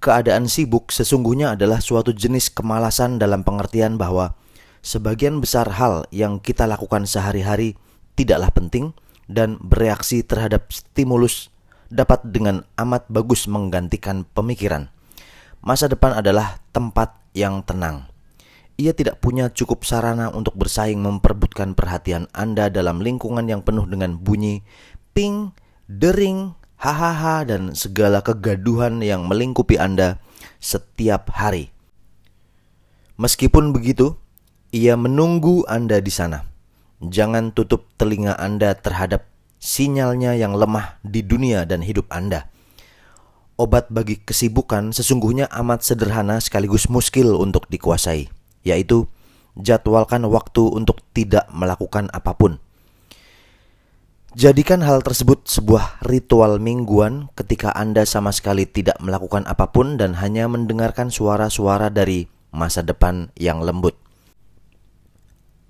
Keadaan sibuk sesungguhnya adalah suatu jenis kemalasan dalam pengertian bahwa sebagian besar hal yang kita lakukan sehari-hari tidaklah penting dan bereaksi terhadap stimulus dapat dengan amat bagus menggantikan pemikiran. Masa depan adalah tempat yang tenang. Ia tidak punya cukup sarana untuk bersaing memperbutkan perhatian Anda dalam lingkungan yang penuh dengan bunyi ping, dering, hahaha, dan segala kegaduhan yang melingkupi Anda setiap hari. Meskipun begitu, ia menunggu Anda di sana. Jangan tutup telinga Anda terhadap sinyalnya yang lemah di dunia dan hidup Anda. Obat bagi kesibukan sesungguhnya amat sederhana sekaligus muskil untuk dikuasai, yaitu jadwalkan waktu untuk tidak melakukan apapun. Jadikan hal tersebut sebuah ritual mingguan ketika Anda sama sekali tidak melakukan apapun dan hanya mendengarkan suara-suara dari masa depan yang lembut.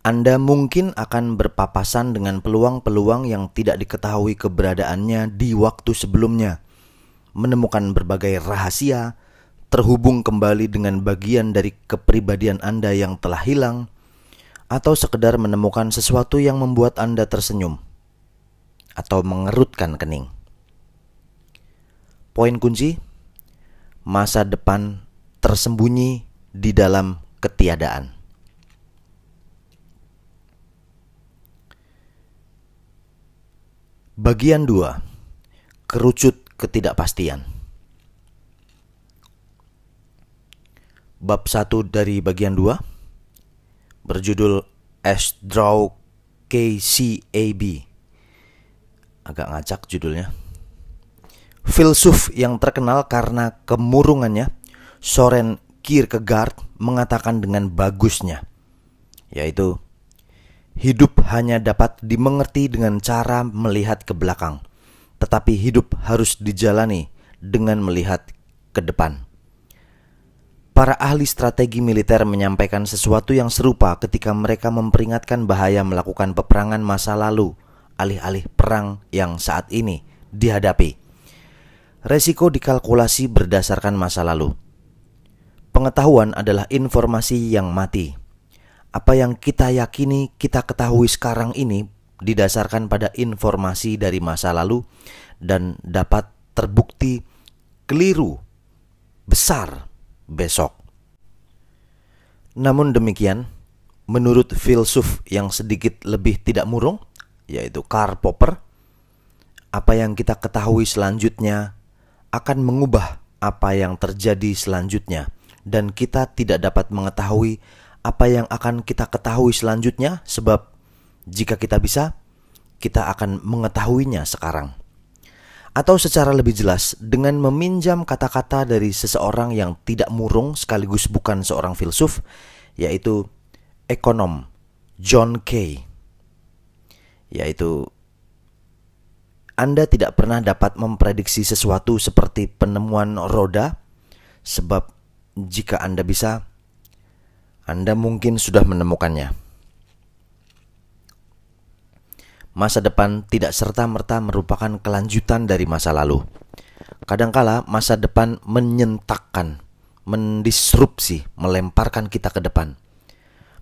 Anda mungkin akan berpapasan dengan peluang-peluang yang tidak diketahui keberadaannya di waktu sebelumnya, menemukan berbagai rahasia, terhubung kembali dengan bagian dari kepribadian Anda yang telah hilang, atau sekedar menemukan sesuatu yang membuat Anda tersenyum atau mengerutkan kening. Poin kunci: masa depan tersembunyi di dalam ketiadaan. Bagian 2. Kerucut ketidakpastian. Bab 1 dari bagian 2 berjudul S. A. KCAB. Agak ngacak judulnya. Filsuf yang terkenal karena kemurungannya, Soren Kierkegaard mengatakan dengan bagusnya, yaitu Hidup hanya dapat dimengerti dengan cara melihat ke belakang, tetapi hidup harus dijalani dengan melihat ke depan. Para ahli strategi militer menyampaikan sesuatu yang serupa ketika mereka memperingatkan bahaya melakukan peperangan masa lalu, alih-alih perang yang saat ini dihadapi. Resiko dikalkulasi berdasarkan masa lalu. Pengetahuan adalah informasi yang mati apa yang kita yakini, kita ketahui sekarang ini didasarkan pada informasi dari masa lalu dan dapat terbukti keliru besar besok. Namun demikian, menurut filsuf yang sedikit lebih tidak murung, yaitu Karl Popper, apa yang kita ketahui selanjutnya akan mengubah apa yang terjadi selanjutnya, dan kita tidak dapat mengetahui apa yang akan kita ketahui selanjutnya, sebab jika kita bisa, kita akan mengetahuinya sekarang. Atau secara lebih jelas, dengan meminjam kata-kata dari seseorang yang tidak murung sekaligus bukan seorang filsuf, yaitu ekonom John Kay. Yaitu Anda tidak pernah dapat memprediksi sesuatu seperti penemuan roda sebab jika Anda bisa anda mungkin sudah menemukannya. Masa depan tidak serta-merta merupakan kelanjutan dari masa lalu. Kadangkala masa depan menyentakkan, mendisrupsi, melemparkan kita ke depan.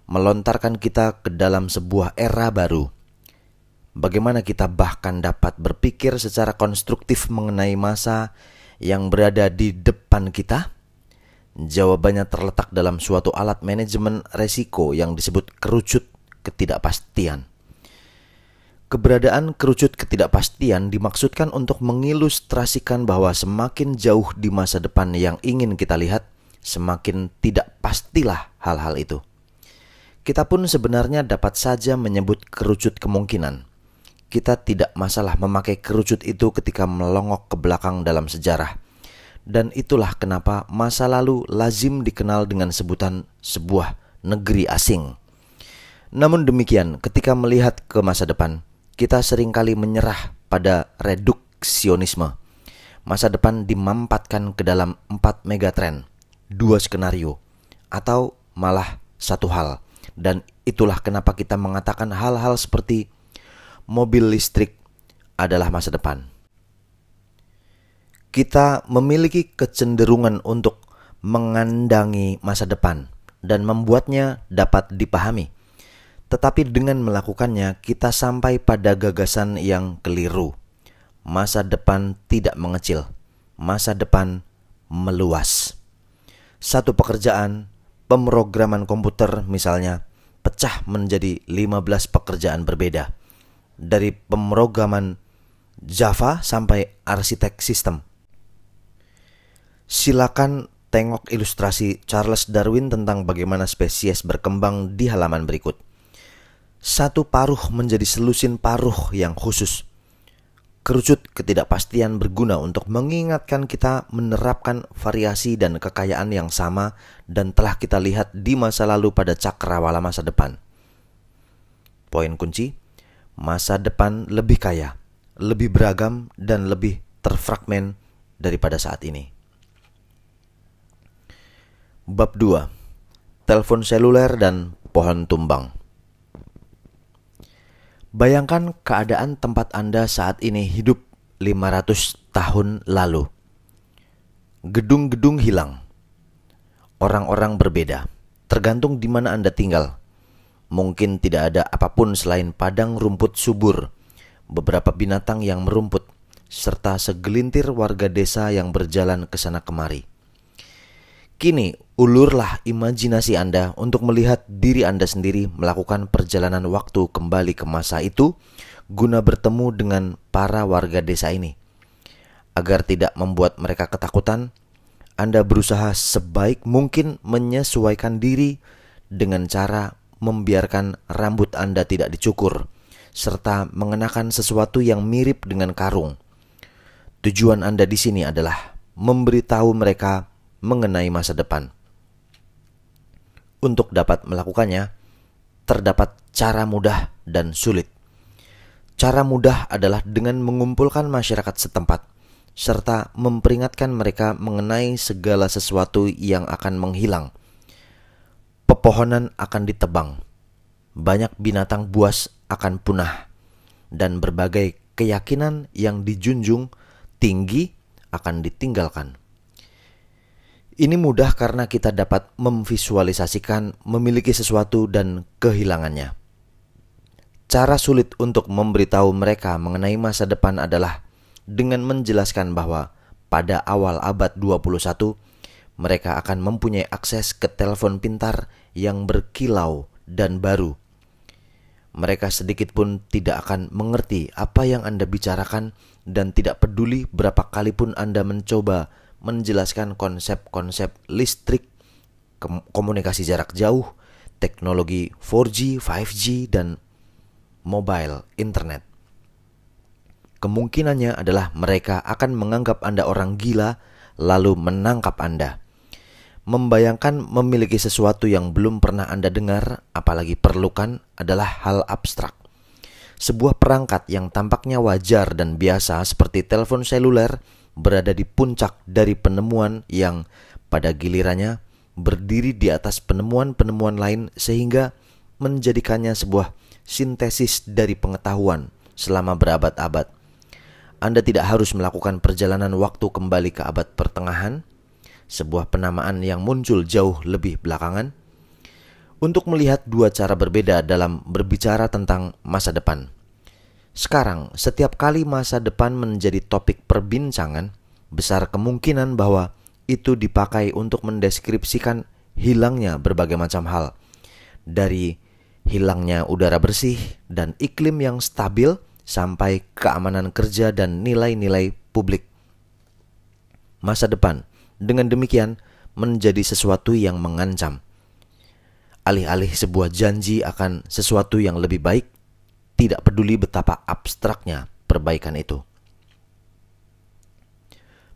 Melontarkan kita ke dalam sebuah era baru. Bagaimana kita bahkan dapat berpikir secara konstruktif mengenai masa yang berada di depan kita? Jawabannya terletak dalam suatu alat manajemen resiko yang disebut kerucut ketidakpastian. Keberadaan kerucut ketidakpastian dimaksudkan untuk mengilustrasikan bahwa semakin jauh di masa depan yang ingin kita lihat, semakin tidak pastilah hal-hal itu. Kita pun sebenarnya dapat saja menyebut kerucut kemungkinan. Kita tidak masalah memakai kerucut itu ketika melongok ke belakang dalam sejarah, dan itulah kenapa masa lalu lazim dikenal dengan sebutan sebuah negeri asing. Namun demikian, ketika melihat ke masa depan, kita seringkali menyerah pada reduksionisme. Masa depan dimampatkan ke dalam empat megatren, dua skenario, atau malah satu hal. Dan itulah kenapa kita mengatakan hal-hal seperti mobil listrik adalah masa depan kita memiliki kecenderungan untuk mengandangi masa depan dan membuatnya dapat dipahami. Tetapi dengan melakukannya, kita sampai pada gagasan yang keliru. Masa depan tidak mengecil, masa depan meluas. Satu pekerjaan, pemrograman komputer misalnya, pecah menjadi 15 pekerjaan berbeda. Dari pemrograman Java sampai arsitek sistem. Silakan tengok ilustrasi Charles Darwin tentang bagaimana spesies berkembang di halaman berikut. Satu paruh menjadi selusin paruh yang khusus. Kerucut ketidakpastian berguna untuk mengingatkan kita menerapkan variasi dan kekayaan yang sama dan telah kita lihat di masa lalu pada cakrawala masa depan. Poin kunci, masa depan lebih kaya, lebih beragam, dan lebih terfragmen daripada saat ini. Bab 2. Telepon seluler dan pohon tumbang. Bayangkan keadaan tempat Anda saat ini hidup 500 tahun lalu. Gedung-gedung hilang. Orang-orang berbeda, tergantung di mana Anda tinggal. Mungkin tidak ada apapun selain padang rumput subur, beberapa binatang yang merumput, serta segelintir warga desa yang berjalan ke sana kemari. Kini, Ulurlah imajinasi Anda untuk melihat diri Anda sendiri melakukan perjalanan waktu kembali ke masa itu guna bertemu dengan para warga desa ini. Agar tidak membuat mereka ketakutan, Anda berusaha sebaik mungkin menyesuaikan diri dengan cara membiarkan rambut Anda tidak dicukur serta mengenakan sesuatu yang mirip dengan karung. Tujuan Anda di sini adalah memberitahu mereka mengenai masa depan untuk dapat melakukannya, terdapat cara mudah dan sulit. Cara mudah adalah dengan mengumpulkan masyarakat setempat serta memperingatkan mereka mengenai segala sesuatu yang akan menghilang. Pepohonan akan ditebang, banyak binatang buas akan punah, dan berbagai keyakinan yang dijunjung tinggi akan ditinggalkan. Ini mudah karena kita dapat memvisualisasikan memiliki sesuatu dan kehilangannya. Cara sulit untuk memberitahu mereka mengenai masa depan adalah dengan menjelaskan bahwa pada awal abad 21 mereka akan mempunyai akses ke telepon pintar yang berkilau dan baru. Mereka sedikit pun tidak akan mengerti apa yang Anda bicarakan dan tidak peduli berapa kalipun Anda mencoba menjelaskan konsep-konsep listrik, komunikasi jarak jauh, teknologi 4G, 5G, dan mobile internet. Kemungkinannya adalah mereka akan menganggap Anda orang gila, lalu menangkap Anda. Membayangkan memiliki sesuatu yang belum pernah Anda dengar, apalagi perlukan, adalah hal abstrak. Sebuah perangkat yang tampaknya wajar dan biasa, seperti telepon seluler, berada di puncak dari penemuan yang pada gilirannya berdiri di atas penemuan-penemuan lain sehingga menjadikannya sebuah sintesis dari pengetahuan selama berabad-abad. Anda tidak harus melakukan perjalanan waktu kembali ke abad pertengahan, sebuah penamaan yang muncul jauh lebih belakangan, untuk melihat dua cara berbeda dalam berbicara tentang masa depan. Sekarang, setiap kali masa depan menjadi topik perbincangan, besar kemungkinan bahwa itu dipakai untuk mendeskripsikan hilangnya berbagai macam hal. Dari hilangnya udara bersih dan iklim yang stabil sampai keamanan kerja dan nilai-nilai publik. Masa depan dengan demikian menjadi sesuatu yang mengancam. Alih-alih sebuah janji akan sesuatu yang lebih baik, tidak peduli betapa abstraknya perbaikan itu.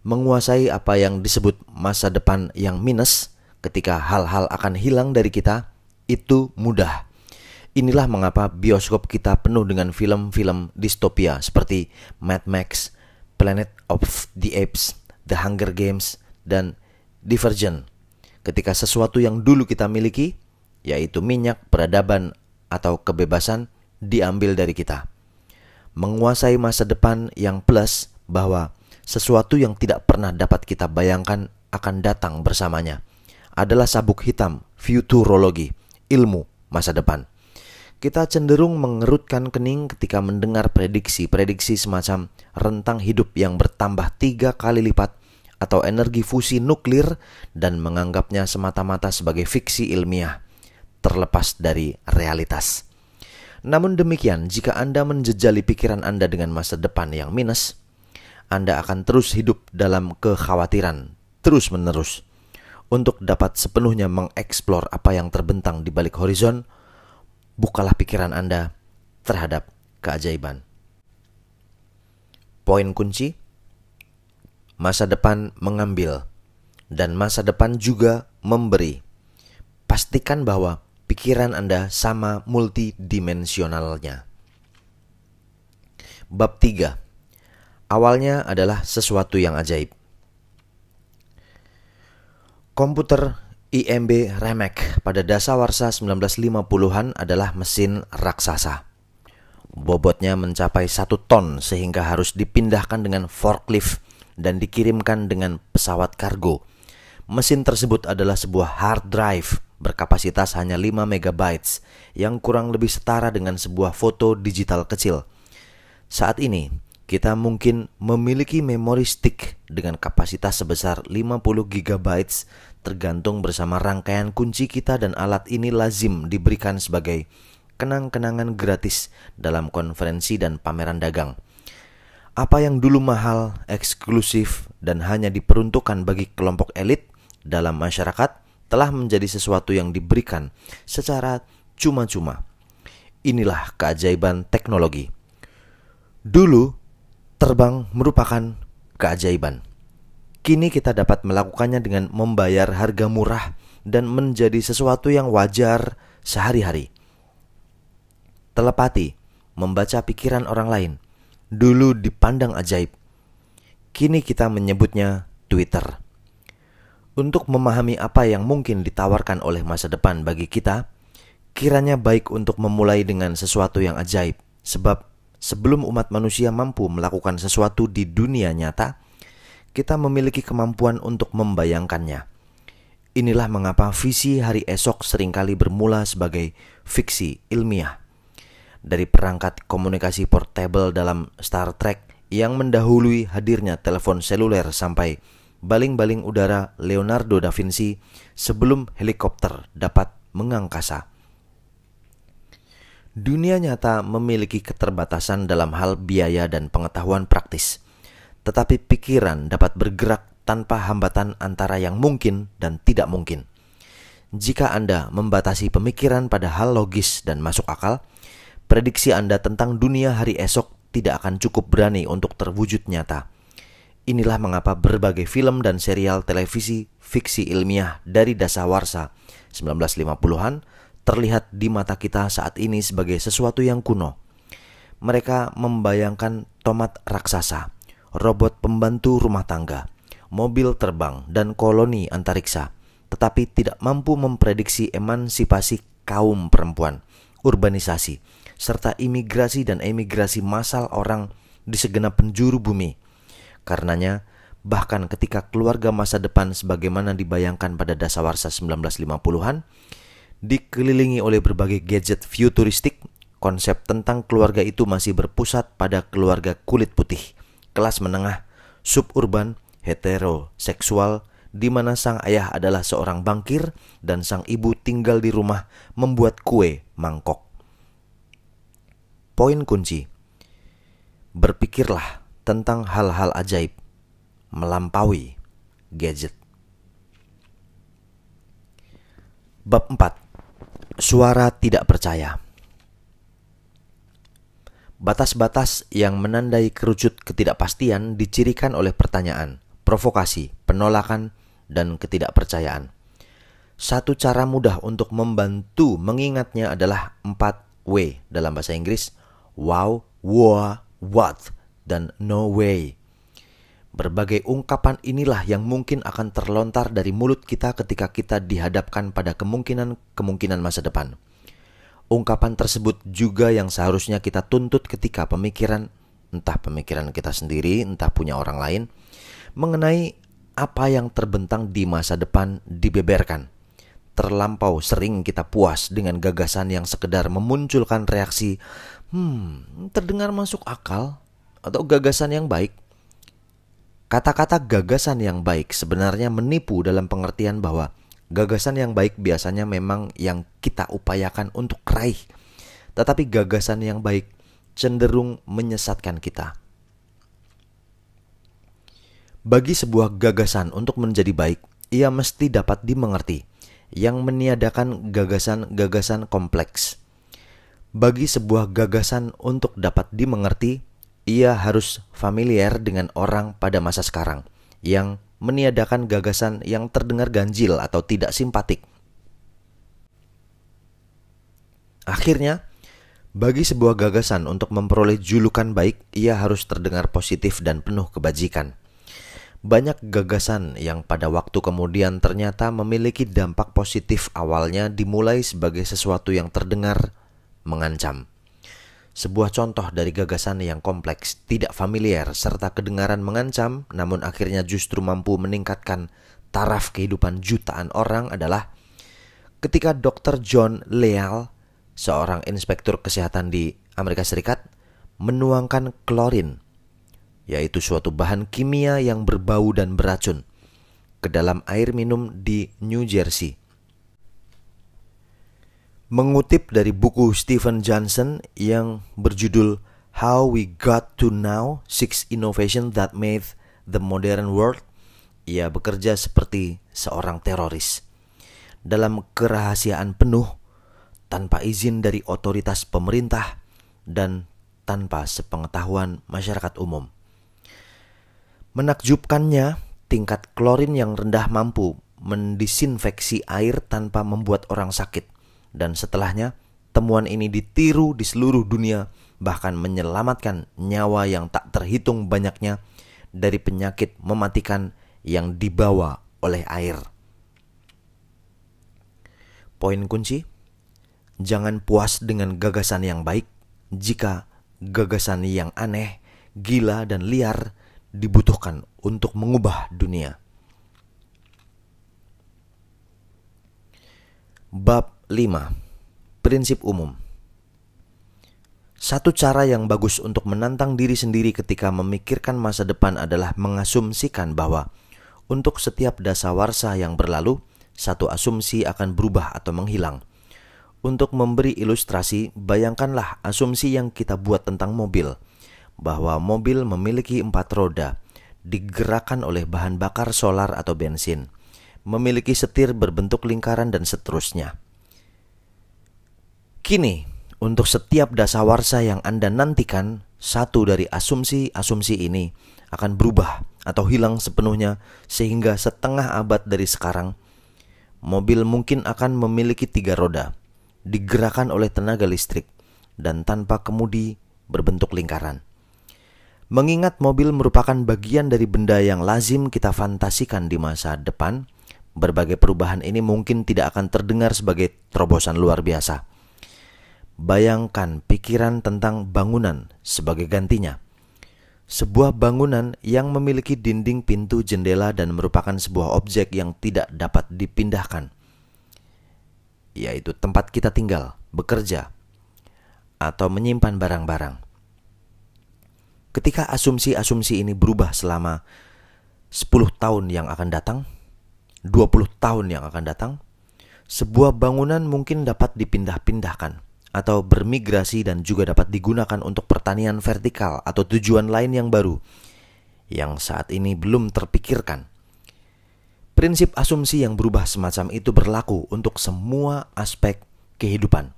Menguasai apa yang disebut masa depan yang minus ketika hal-hal akan hilang dari kita itu mudah. Inilah mengapa bioskop kita penuh dengan film-film distopia seperti Mad Max, Planet of the Apes, The Hunger Games, dan Divergent. Ketika sesuatu yang dulu kita miliki, yaitu minyak, peradaban, atau kebebasan, diambil dari kita. Menguasai masa depan yang plus bahwa sesuatu yang tidak pernah dapat kita bayangkan akan datang bersamanya adalah sabuk hitam futurologi, ilmu masa depan. Kita cenderung mengerutkan kening ketika mendengar prediksi-prediksi semacam rentang hidup yang bertambah tiga kali lipat atau energi fusi nuklir dan menganggapnya semata-mata sebagai fiksi ilmiah, terlepas dari realitas. Namun demikian, jika Anda menjejali pikiran Anda dengan masa depan yang minus, Anda akan terus hidup dalam kekhawatiran, terus-menerus. Untuk dapat sepenuhnya mengeksplor apa yang terbentang di balik horizon, bukalah pikiran Anda terhadap keajaiban. Poin kunci: masa depan mengambil, dan masa depan juga memberi. Pastikan bahwa pikiran Anda sama multidimensionalnya. Bab 3. Awalnya adalah sesuatu yang ajaib. Komputer IMB Remek pada dasawarsa 1950-an adalah mesin raksasa. Bobotnya mencapai satu ton sehingga harus dipindahkan dengan forklift dan dikirimkan dengan pesawat kargo. Mesin tersebut adalah sebuah hard drive berkapasitas hanya 5 MB yang kurang lebih setara dengan sebuah foto digital kecil. Saat ini, kita mungkin memiliki memori stick dengan kapasitas sebesar 50 GB tergantung bersama rangkaian kunci kita dan alat ini lazim diberikan sebagai kenang-kenangan gratis dalam konferensi dan pameran dagang. Apa yang dulu mahal, eksklusif, dan hanya diperuntukkan bagi kelompok elit dalam masyarakat telah menjadi sesuatu yang diberikan secara cuma-cuma. Inilah keajaiban teknologi. Dulu, terbang merupakan keajaiban. Kini kita dapat melakukannya dengan membayar harga murah dan menjadi sesuatu yang wajar sehari-hari. Telepati, membaca pikiran orang lain, dulu dipandang ajaib. Kini kita menyebutnya Twitter. Untuk memahami apa yang mungkin ditawarkan oleh masa depan bagi kita, kiranya baik untuk memulai dengan sesuatu yang ajaib, sebab sebelum umat manusia mampu melakukan sesuatu di dunia nyata, kita memiliki kemampuan untuk membayangkannya. Inilah mengapa visi hari esok seringkali bermula sebagai fiksi ilmiah. Dari perangkat komunikasi portable dalam Star Trek yang mendahului hadirnya telepon seluler sampai baling-baling udara Leonardo da Vinci sebelum helikopter dapat mengangkasa. Dunia nyata memiliki keterbatasan dalam hal biaya dan pengetahuan praktis, tetapi pikiran dapat bergerak tanpa hambatan antara yang mungkin dan tidak mungkin. Jika Anda membatasi pemikiran pada hal logis dan masuk akal, prediksi Anda tentang dunia hari esok tidak akan cukup berani untuk terwujud nyata Inilah mengapa berbagai film dan serial televisi fiksi ilmiah dari dasawarsa 1950-an terlihat di mata kita saat ini sebagai sesuatu yang kuno. Mereka membayangkan tomat raksasa, robot pembantu rumah tangga, mobil terbang, dan koloni antariksa, tetapi tidak mampu memprediksi emansipasi kaum perempuan, urbanisasi, serta imigrasi dan emigrasi massal orang di segenap penjuru bumi. Karenanya, bahkan ketika keluarga masa depan sebagaimana dibayangkan pada dasawarsa 1950-an, dikelilingi oleh berbagai gadget futuristik, konsep tentang keluarga itu masih berpusat pada keluarga kulit putih, kelas menengah, suburban, heteroseksual, di mana sang ayah adalah seorang bangkir dan sang ibu tinggal di rumah membuat kue mangkok. Poin kunci: berpikirlah tentang hal-hal ajaib melampaui gadget. Bab 4. Suara tidak percaya. Batas-batas yang menandai kerucut ketidakpastian dicirikan oleh pertanyaan, provokasi, penolakan, dan ketidakpercayaan. Satu cara mudah untuk membantu mengingatnya adalah 4W dalam bahasa Inggris, wow, wow, what dan no way. Berbagai ungkapan inilah yang mungkin akan terlontar dari mulut kita ketika kita dihadapkan pada kemungkinan-kemungkinan masa depan. Ungkapan tersebut juga yang seharusnya kita tuntut ketika pemikiran, entah pemikiran kita sendiri, entah punya orang lain, mengenai apa yang terbentang di masa depan dibeberkan. Terlampau sering kita puas dengan gagasan yang sekedar memunculkan reaksi, hmm, terdengar masuk akal, atau gagasan yang baik. Kata-kata gagasan yang baik sebenarnya menipu dalam pengertian bahwa gagasan yang baik biasanya memang yang kita upayakan untuk raih. Tetapi gagasan yang baik cenderung menyesatkan kita. Bagi sebuah gagasan untuk menjadi baik, ia mesti dapat dimengerti, yang meniadakan gagasan-gagasan kompleks. Bagi sebuah gagasan untuk dapat dimengerti, ia harus familiar dengan orang pada masa sekarang yang meniadakan gagasan yang terdengar ganjil atau tidak simpatik. Akhirnya, bagi sebuah gagasan untuk memperoleh julukan baik, ia harus terdengar positif dan penuh kebajikan. Banyak gagasan yang pada waktu kemudian ternyata memiliki dampak positif awalnya dimulai sebagai sesuatu yang terdengar mengancam sebuah contoh dari gagasan yang kompleks, tidak familiar, serta kedengaran mengancam, namun akhirnya justru mampu meningkatkan taraf kehidupan jutaan orang adalah ketika Dr. John Leal, seorang inspektur kesehatan di Amerika Serikat, menuangkan klorin, yaitu suatu bahan kimia yang berbau dan beracun, ke dalam air minum di New Jersey mengutip dari buku Stephen Johnson yang berjudul How We Got to Now: Six Innovations That Made the Modern World. Ia bekerja seperti seorang teroris dalam kerahasiaan penuh tanpa izin dari otoritas pemerintah dan tanpa sepengetahuan masyarakat umum. Menakjubkannya, tingkat klorin yang rendah mampu mendisinfeksi air tanpa membuat orang sakit. Dan setelahnya, temuan ini ditiru di seluruh dunia, bahkan menyelamatkan nyawa yang tak terhitung banyaknya dari penyakit mematikan yang dibawa oleh air. Poin kunci: jangan puas dengan gagasan yang baik jika gagasan yang aneh, gila, dan liar dibutuhkan untuk mengubah dunia. Bab 5. Prinsip umum. Satu cara yang bagus untuk menantang diri sendiri ketika memikirkan masa depan adalah mengasumsikan bahwa untuk setiap dasawarsa yang berlalu, satu asumsi akan berubah atau menghilang. Untuk memberi ilustrasi, bayangkanlah asumsi yang kita buat tentang mobil, bahwa mobil memiliki empat roda, digerakkan oleh bahan bakar solar atau bensin, memiliki setir berbentuk lingkaran dan seterusnya. Kini, untuk setiap dasawarsa yang Anda nantikan, satu dari asumsi-asumsi ini akan berubah atau hilang sepenuhnya sehingga setengah abad dari sekarang. Mobil mungkin akan memiliki tiga roda, digerakkan oleh tenaga listrik, dan tanpa kemudi berbentuk lingkaran. Mengingat mobil merupakan bagian dari benda yang lazim kita fantasikan di masa depan, berbagai perubahan ini mungkin tidak akan terdengar sebagai terobosan luar biasa Bayangkan pikiran tentang bangunan sebagai gantinya. Sebuah bangunan yang memiliki dinding, pintu, jendela, dan merupakan sebuah objek yang tidak dapat dipindahkan, yaitu tempat kita tinggal, bekerja, atau menyimpan barang-barang. Ketika asumsi-asumsi ini berubah selama 10 tahun yang akan datang, 20 tahun yang akan datang, sebuah bangunan mungkin dapat dipindah-pindahkan atau bermigrasi dan juga dapat digunakan untuk pertanian vertikal atau tujuan lain yang baru yang saat ini belum terpikirkan. Prinsip asumsi yang berubah semacam itu berlaku untuk semua aspek kehidupan.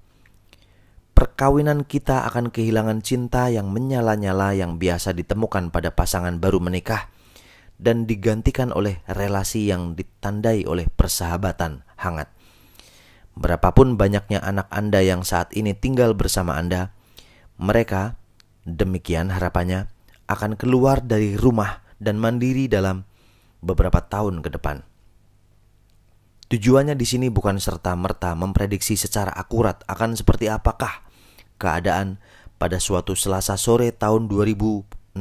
Perkawinan kita akan kehilangan cinta yang menyala-nyala yang biasa ditemukan pada pasangan baru menikah dan digantikan oleh relasi yang ditandai oleh persahabatan hangat. Berapapun banyaknya anak Anda yang saat ini tinggal bersama Anda, mereka, demikian harapannya, akan keluar dari rumah dan mandiri dalam beberapa tahun ke depan. Tujuannya di sini bukan serta-merta memprediksi secara akurat akan seperti apakah keadaan pada suatu Selasa sore tahun 2066.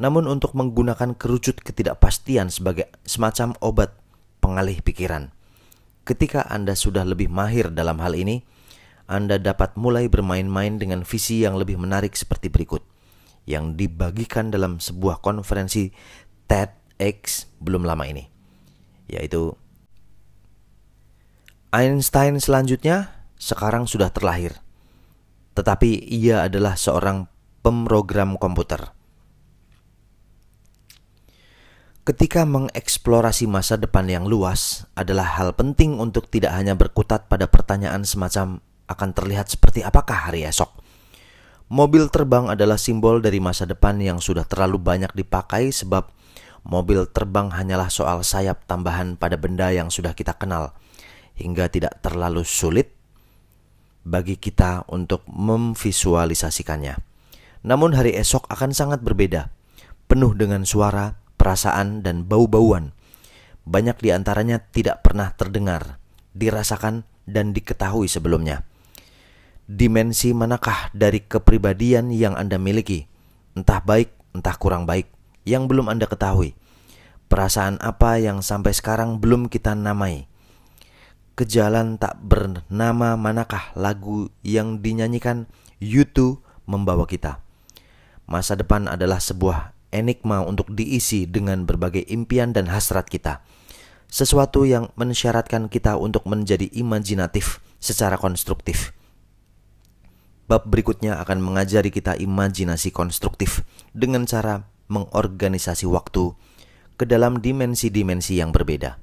Namun untuk menggunakan kerucut ketidakpastian sebagai semacam obat pengalih pikiran. Ketika Anda sudah lebih mahir dalam hal ini, Anda dapat mulai bermain-main dengan visi yang lebih menarik seperti berikut, yang dibagikan dalam sebuah konferensi TEDx belum lama ini, yaitu Einstein selanjutnya sekarang sudah terlahir, tetapi ia adalah seorang pemrogram komputer. Ketika mengeksplorasi masa depan yang luas adalah hal penting untuk tidak hanya berkutat pada pertanyaan semacam akan terlihat seperti apakah hari esok. Mobil terbang adalah simbol dari masa depan yang sudah terlalu banyak dipakai sebab mobil terbang hanyalah soal sayap tambahan pada benda yang sudah kita kenal hingga tidak terlalu sulit bagi kita untuk memvisualisasikannya. Namun hari esok akan sangat berbeda, penuh dengan suara, perasaan, dan bau-bauan. Banyak di antaranya tidak pernah terdengar, dirasakan, dan diketahui sebelumnya. Dimensi manakah dari kepribadian yang Anda miliki, entah baik, entah kurang baik, yang belum Anda ketahui? Perasaan apa yang sampai sekarang belum kita namai? Kejalan tak bernama manakah lagu yang dinyanyikan YouTube membawa kita? Masa depan adalah sebuah enigma untuk diisi dengan berbagai impian dan hasrat kita. Sesuatu yang mensyaratkan kita untuk menjadi imajinatif secara konstruktif. Bab berikutnya akan mengajari kita imajinasi konstruktif dengan cara mengorganisasi waktu ke dalam dimensi-dimensi yang berbeda.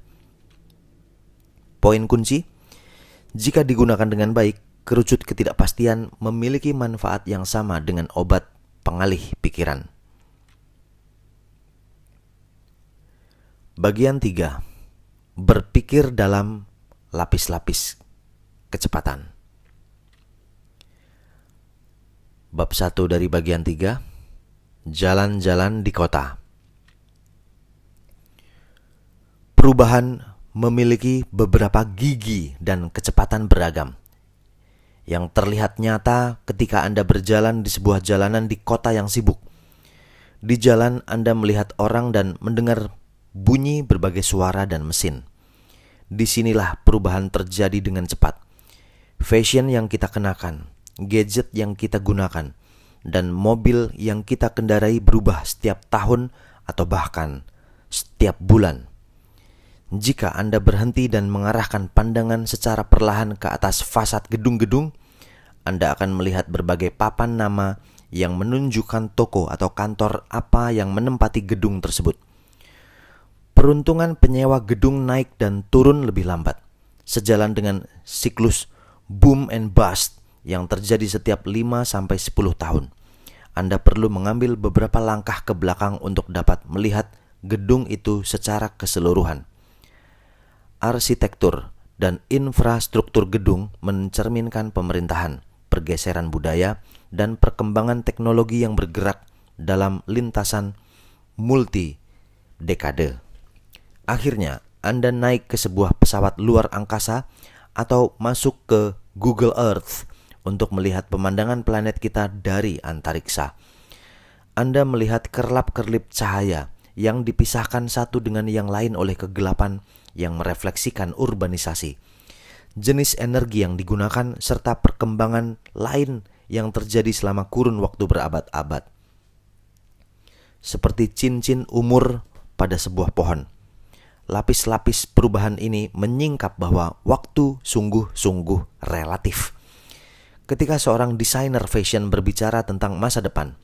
Poin kunci, jika digunakan dengan baik, kerucut ketidakpastian memiliki manfaat yang sama dengan obat pengalih pikiran. Bagian 3. Berpikir dalam lapis-lapis kecepatan. Bab 1 dari bagian 3. Jalan-jalan di kota. Perubahan memiliki beberapa gigi dan kecepatan beragam. Yang terlihat nyata ketika Anda berjalan di sebuah jalanan di kota yang sibuk. Di jalan Anda melihat orang dan mendengar bunyi berbagai suara dan mesin. Disinilah perubahan terjadi dengan cepat. Fashion yang kita kenakan, gadget yang kita gunakan, dan mobil yang kita kendarai berubah setiap tahun atau bahkan setiap bulan. Jika Anda berhenti dan mengarahkan pandangan secara perlahan ke atas fasad gedung-gedung, Anda akan melihat berbagai papan nama yang menunjukkan toko atau kantor apa yang menempati gedung tersebut peruntungan penyewa gedung naik dan turun lebih lambat, sejalan dengan siklus boom and bust yang terjadi setiap 5 10 tahun. Anda perlu mengambil beberapa langkah ke belakang untuk dapat melihat gedung itu secara keseluruhan. Arsitektur dan infrastruktur gedung mencerminkan pemerintahan, pergeseran budaya, dan perkembangan teknologi yang bergerak dalam lintasan multi dekade. Akhirnya, Anda naik ke sebuah pesawat luar angkasa atau masuk ke Google Earth untuk melihat pemandangan planet kita dari antariksa. Anda melihat kerlap-kerlip cahaya yang dipisahkan satu dengan yang lain oleh kegelapan yang merefleksikan urbanisasi. Jenis energi yang digunakan serta perkembangan lain yang terjadi selama kurun waktu berabad-abad. Seperti cincin umur pada sebuah pohon lapis-lapis perubahan ini menyingkap bahwa waktu sungguh-sungguh relatif. Ketika seorang desainer fashion berbicara tentang masa depan,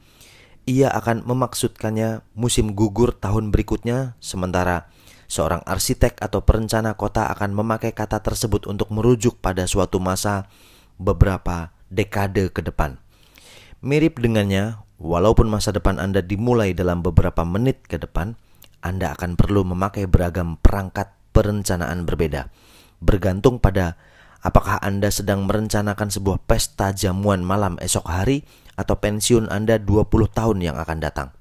ia akan memaksudkannya musim gugur tahun berikutnya, sementara seorang arsitek atau perencana kota akan memakai kata tersebut untuk merujuk pada suatu masa beberapa dekade ke depan. Mirip dengannya, walaupun masa depan Anda dimulai dalam beberapa menit ke depan, anda akan perlu memakai beragam perangkat perencanaan berbeda, bergantung pada apakah Anda sedang merencanakan sebuah pesta jamuan malam esok hari atau pensiun Anda 20 tahun yang akan datang.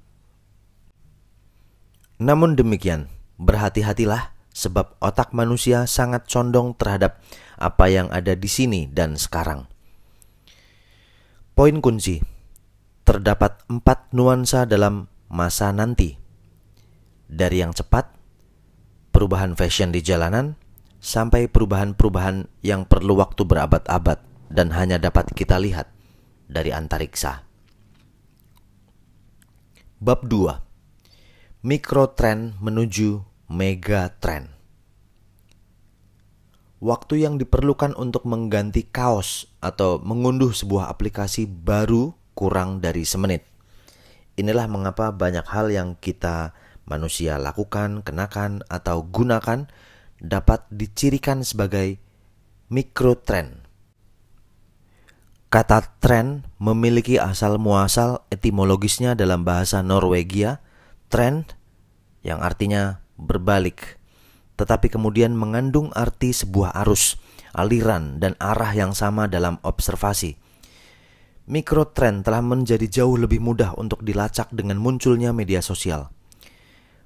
Namun demikian, berhati-hatilah sebab otak manusia sangat condong terhadap apa yang ada di sini dan sekarang. Poin kunci terdapat empat nuansa dalam masa nanti dari yang cepat, perubahan fashion di jalanan, sampai perubahan-perubahan yang perlu waktu berabad-abad dan hanya dapat kita lihat dari antariksa. Bab 2. Mikrotrend menuju megatrend. Waktu yang diperlukan untuk mengganti kaos atau mengunduh sebuah aplikasi baru kurang dari semenit. Inilah mengapa banyak hal yang kita manusia lakukan, kenakan, atau gunakan dapat dicirikan sebagai mikrotren. Kata tren memiliki asal muasal etimologisnya dalam bahasa Norwegia, trend yang artinya berbalik, tetapi kemudian mengandung arti sebuah arus, aliran, dan arah yang sama dalam observasi. Mikrotren telah menjadi jauh lebih mudah untuk dilacak dengan munculnya media sosial.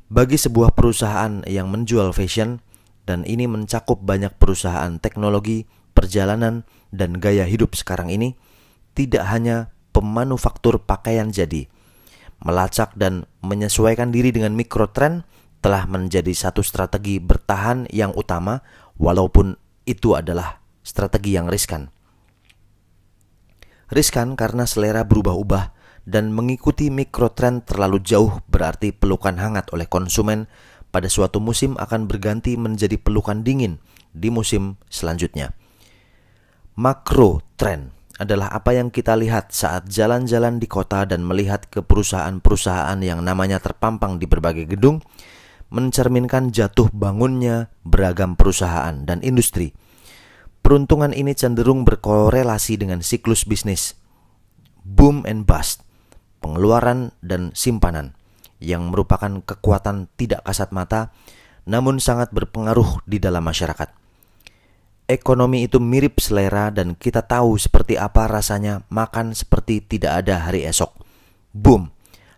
Bagi sebuah perusahaan yang menjual fashion, dan ini mencakup banyak perusahaan teknologi, perjalanan, dan gaya hidup sekarang ini, tidak hanya pemanufaktur pakaian jadi. Melacak dan menyesuaikan diri dengan mikrotren telah menjadi satu strategi bertahan yang utama, walaupun itu adalah strategi yang riskan. Riskan karena selera berubah-ubah dan mengikuti mikrotren terlalu jauh berarti pelukan hangat oleh konsumen pada suatu musim akan berganti menjadi pelukan dingin di musim selanjutnya. Makro trend adalah apa yang kita lihat saat jalan-jalan di kota dan melihat ke perusahaan-perusahaan yang namanya terpampang di berbagai gedung, mencerminkan jatuh bangunnya beragam perusahaan dan industri. Peruntungan ini cenderung berkorelasi dengan siklus bisnis boom and bust pengeluaran, dan simpanan, yang merupakan kekuatan tidak kasat mata namun sangat berpengaruh di dalam masyarakat. Ekonomi itu mirip selera dan kita tahu seperti apa rasanya makan seperti tidak ada hari esok. Boom!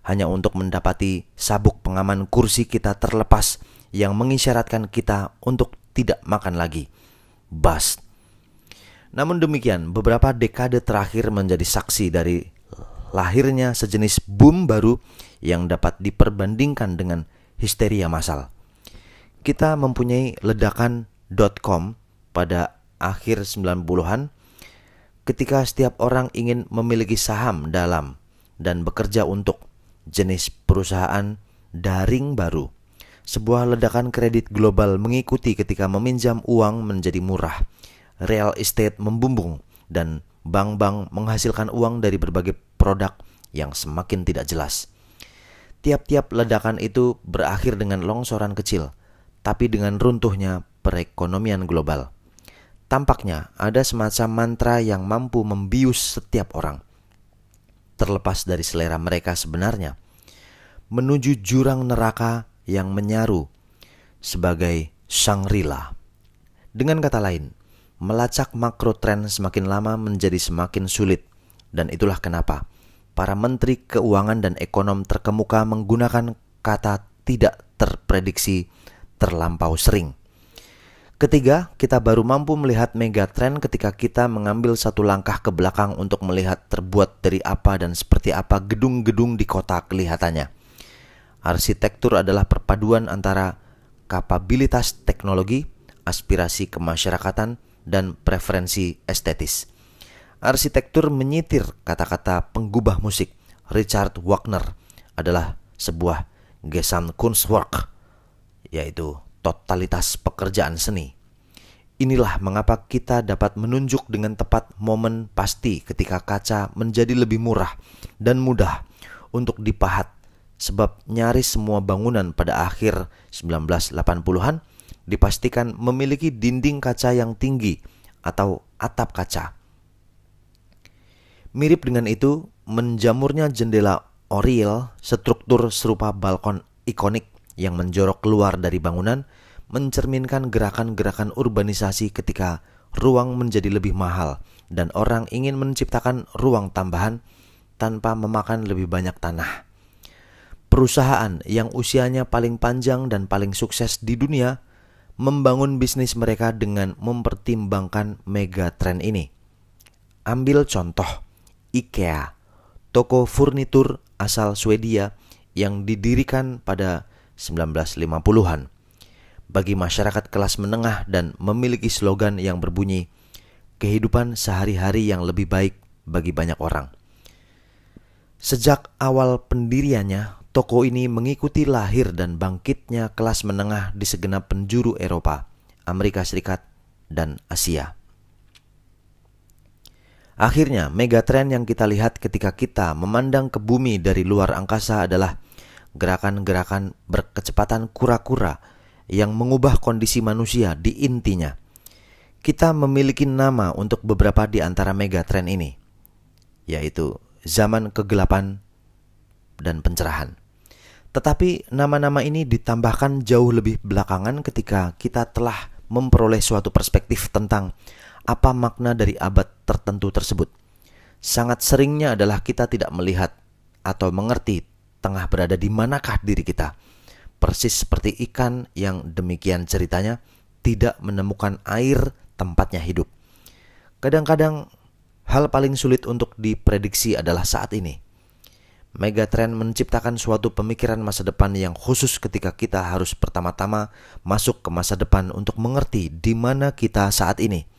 Hanya untuk mendapati sabuk pengaman kursi kita terlepas yang mengisyaratkan kita untuk tidak makan lagi. Bas. Namun demikian, beberapa dekade terakhir menjadi saksi dari lahirnya sejenis boom baru yang dapat diperbandingkan dengan histeria massal. Kita mempunyai ledakan com pada akhir 90-an ketika setiap orang ingin memiliki saham dalam dan bekerja untuk jenis perusahaan daring baru. Sebuah ledakan kredit global mengikuti ketika meminjam uang menjadi murah. Real estate membumbung dan bank-bank menghasilkan uang dari berbagai produk yang semakin tidak jelas. Tiap-tiap ledakan itu berakhir dengan longsoran kecil, tapi dengan runtuhnya perekonomian global. Tampaknya ada semacam mantra yang mampu membius setiap orang, terlepas dari selera mereka sebenarnya, menuju jurang neraka yang menyaru sebagai Shangri-La. Dengan kata lain, melacak makro tren semakin lama menjadi semakin sulit. Dan itulah kenapa para menteri keuangan dan ekonom terkemuka menggunakan kata tidak terprediksi terlampau sering. Ketiga, kita baru mampu melihat megatrend ketika kita mengambil satu langkah ke belakang untuk melihat terbuat dari apa dan seperti apa gedung-gedung di kota kelihatannya. Arsitektur adalah perpaduan antara kapabilitas teknologi, aspirasi kemasyarakatan, dan preferensi estetis. Arsitektur menyitir kata-kata penggubah musik Richard Wagner adalah sebuah Gesamtkunstwerk, yaitu totalitas pekerjaan seni. Inilah mengapa kita dapat menunjuk dengan tepat momen pasti ketika kaca menjadi lebih murah dan mudah untuk dipahat sebab nyaris semua bangunan pada akhir 1980-an dipastikan memiliki dinding kaca yang tinggi atau atap kaca. Mirip dengan itu, menjamurnya jendela oriel, struktur serupa balkon ikonik yang menjorok keluar dari bangunan, mencerminkan gerakan-gerakan urbanisasi ketika ruang menjadi lebih mahal dan orang ingin menciptakan ruang tambahan tanpa memakan lebih banyak tanah. Perusahaan yang usianya paling panjang dan paling sukses di dunia membangun bisnis mereka dengan mempertimbangkan megatrend ini. Ambil contoh IKEA, toko furnitur asal Swedia yang didirikan pada 1950-an bagi masyarakat kelas menengah dan memiliki slogan yang berbunyi kehidupan sehari-hari yang lebih baik bagi banyak orang. Sejak awal pendiriannya, Toko ini mengikuti lahir dan bangkitnya kelas menengah di segenap penjuru Eropa, Amerika Serikat, dan Asia. Akhirnya, megatrend yang kita lihat ketika kita memandang ke bumi dari luar angkasa adalah gerakan-gerakan berkecepatan kura-kura yang mengubah kondisi manusia di intinya. Kita memiliki nama untuk beberapa di antara megatrend ini, yaitu zaman kegelapan dan pencerahan. Tetapi nama-nama ini ditambahkan jauh lebih belakangan ketika kita telah memperoleh suatu perspektif tentang apa makna dari abad tertentu tersebut. Sangat seringnya adalah kita tidak melihat atau mengerti tengah berada di manakah diri kita. Persis seperti ikan yang demikian ceritanya tidak menemukan air tempatnya hidup. Kadang-kadang hal paling sulit untuk diprediksi adalah saat ini – Megatrend menciptakan suatu pemikiran masa depan yang khusus ketika kita harus pertama-tama masuk ke masa depan untuk mengerti di mana kita saat ini.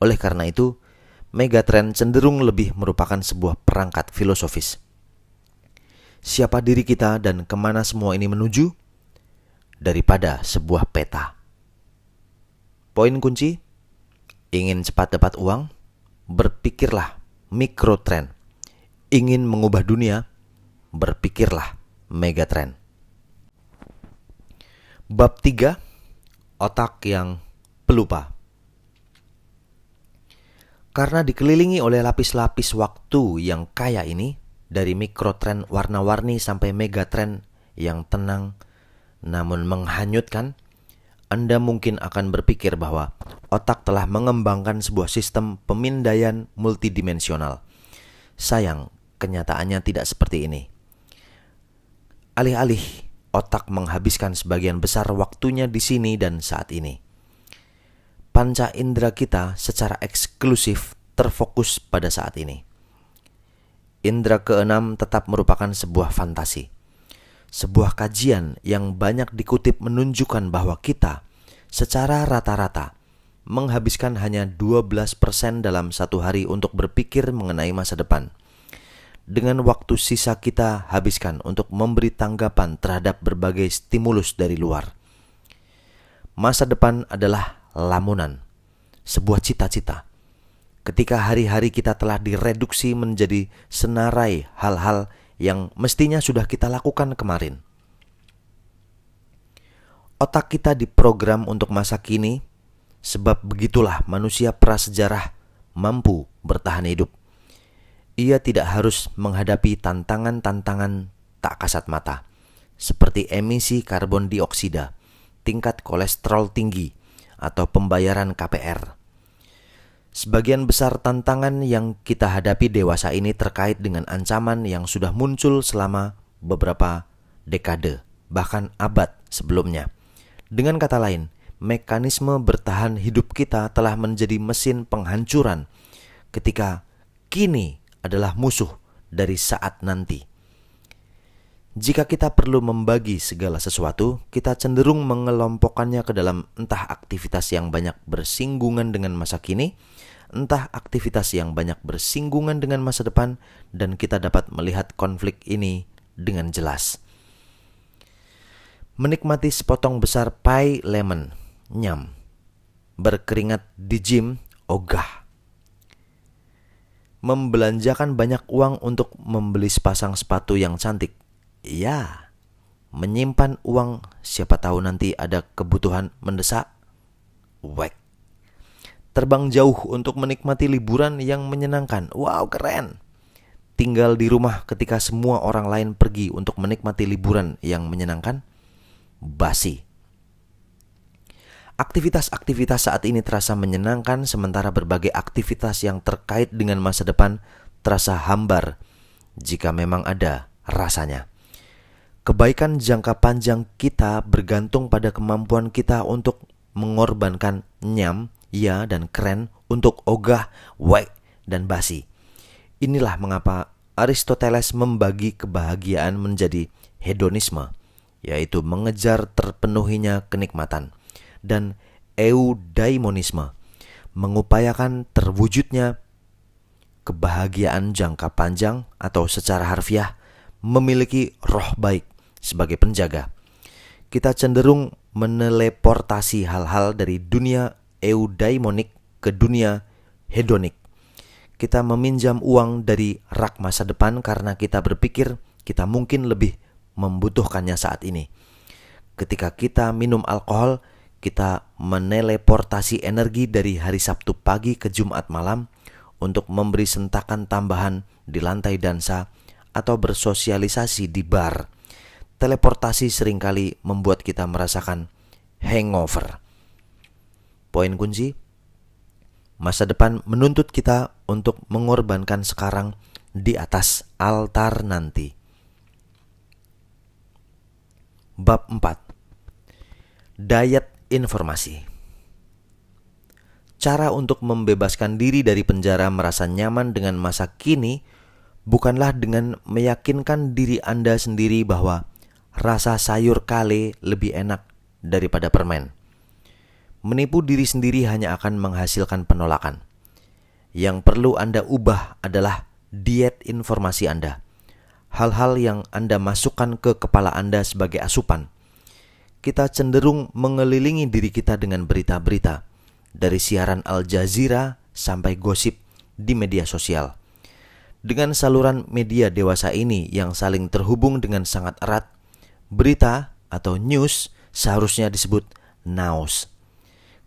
Oleh karena itu, megatrend cenderung lebih merupakan sebuah perangkat filosofis. Siapa diri kita dan kemana semua ini menuju? Daripada sebuah peta. Poin kunci, ingin cepat dapat uang? Berpikirlah mikrotrend ingin mengubah dunia, berpikirlah megatrend. Bab 3 Otak yang pelupa Karena dikelilingi oleh lapis-lapis waktu yang kaya ini, dari mikrotren warna-warni sampai megatren yang tenang namun menghanyutkan, Anda mungkin akan berpikir bahwa otak telah mengembangkan sebuah sistem pemindaian multidimensional. Sayang, kenyataannya tidak seperti ini. Alih-alih otak menghabiskan sebagian besar waktunya di sini dan saat ini. Panca indera kita secara eksklusif terfokus pada saat ini. Indra keenam tetap merupakan sebuah fantasi. Sebuah kajian yang banyak dikutip menunjukkan bahwa kita secara rata-rata menghabiskan hanya 12% dalam satu hari untuk berpikir mengenai masa depan – dengan waktu sisa kita habiskan untuk memberi tanggapan terhadap berbagai stimulus dari luar. Masa depan adalah lamunan, sebuah cita-cita. Ketika hari-hari kita telah direduksi menjadi senarai hal-hal yang mestinya sudah kita lakukan kemarin. Otak kita diprogram untuk masa kini, sebab begitulah manusia prasejarah mampu bertahan hidup ia tidak harus menghadapi tantangan-tantangan tak kasat mata, seperti emisi karbon dioksida, tingkat kolesterol tinggi, atau pembayaran KPR. Sebagian besar tantangan yang kita hadapi dewasa ini terkait dengan ancaman yang sudah muncul selama beberapa dekade, bahkan abad sebelumnya. Dengan kata lain, mekanisme bertahan hidup kita telah menjadi mesin penghancuran ketika kini adalah musuh dari saat nanti. Jika kita perlu membagi segala sesuatu, kita cenderung mengelompokkannya ke dalam entah aktivitas yang banyak bersinggungan dengan masa kini, entah aktivitas yang banyak bersinggungan dengan masa depan, dan kita dapat melihat konflik ini dengan jelas. Menikmati sepotong besar pie lemon, nyam. Berkeringat di gym, ogah membelanjakan banyak uang untuk membeli sepasang sepatu yang cantik. Ya, menyimpan uang siapa tahu nanti ada kebutuhan mendesak. Wek. Terbang jauh untuk menikmati liburan yang menyenangkan. Wow, keren. Tinggal di rumah ketika semua orang lain pergi untuk menikmati liburan yang menyenangkan. Basi. Aktivitas-aktivitas saat ini terasa menyenangkan, sementara berbagai aktivitas yang terkait dengan masa depan terasa hambar jika memang ada rasanya. Kebaikan jangka panjang kita bergantung pada kemampuan kita untuk mengorbankan nyam, ya, dan keren untuk ogah, wek, dan basi. Inilah mengapa Aristoteles membagi kebahagiaan menjadi hedonisme, yaitu mengejar terpenuhinya kenikmatan dan eudaimonisme, mengupayakan terwujudnya kebahagiaan jangka panjang atau secara harfiah memiliki roh baik sebagai penjaga. Kita cenderung meneleportasi hal-hal dari dunia eudaimonik ke dunia hedonik. Kita meminjam uang dari rak masa depan karena kita berpikir kita mungkin lebih membutuhkannya saat ini. Ketika kita minum alkohol, kita meneleportasi energi dari hari Sabtu pagi ke Jumat malam untuk memberi sentakan tambahan di lantai dansa atau bersosialisasi di bar. Teleportasi seringkali membuat kita merasakan hangover. Poin kunci, masa depan menuntut kita untuk mengorbankan sekarang di atas altar nanti. Bab 4 Diet informasi. Cara untuk membebaskan diri dari penjara merasa nyaman dengan masa kini bukanlah dengan meyakinkan diri Anda sendiri bahwa rasa sayur kale lebih enak daripada permen. Menipu diri sendiri hanya akan menghasilkan penolakan. Yang perlu Anda ubah adalah diet informasi Anda. Hal-hal yang Anda masukkan ke kepala Anda sebagai asupan kita cenderung mengelilingi diri kita dengan berita-berita, dari siaran Al Jazeera sampai gosip di media sosial. Dengan saluran media dewasa ini yang saling terhubung dengan sangat erat, berita atau news seharusnya disebut naos.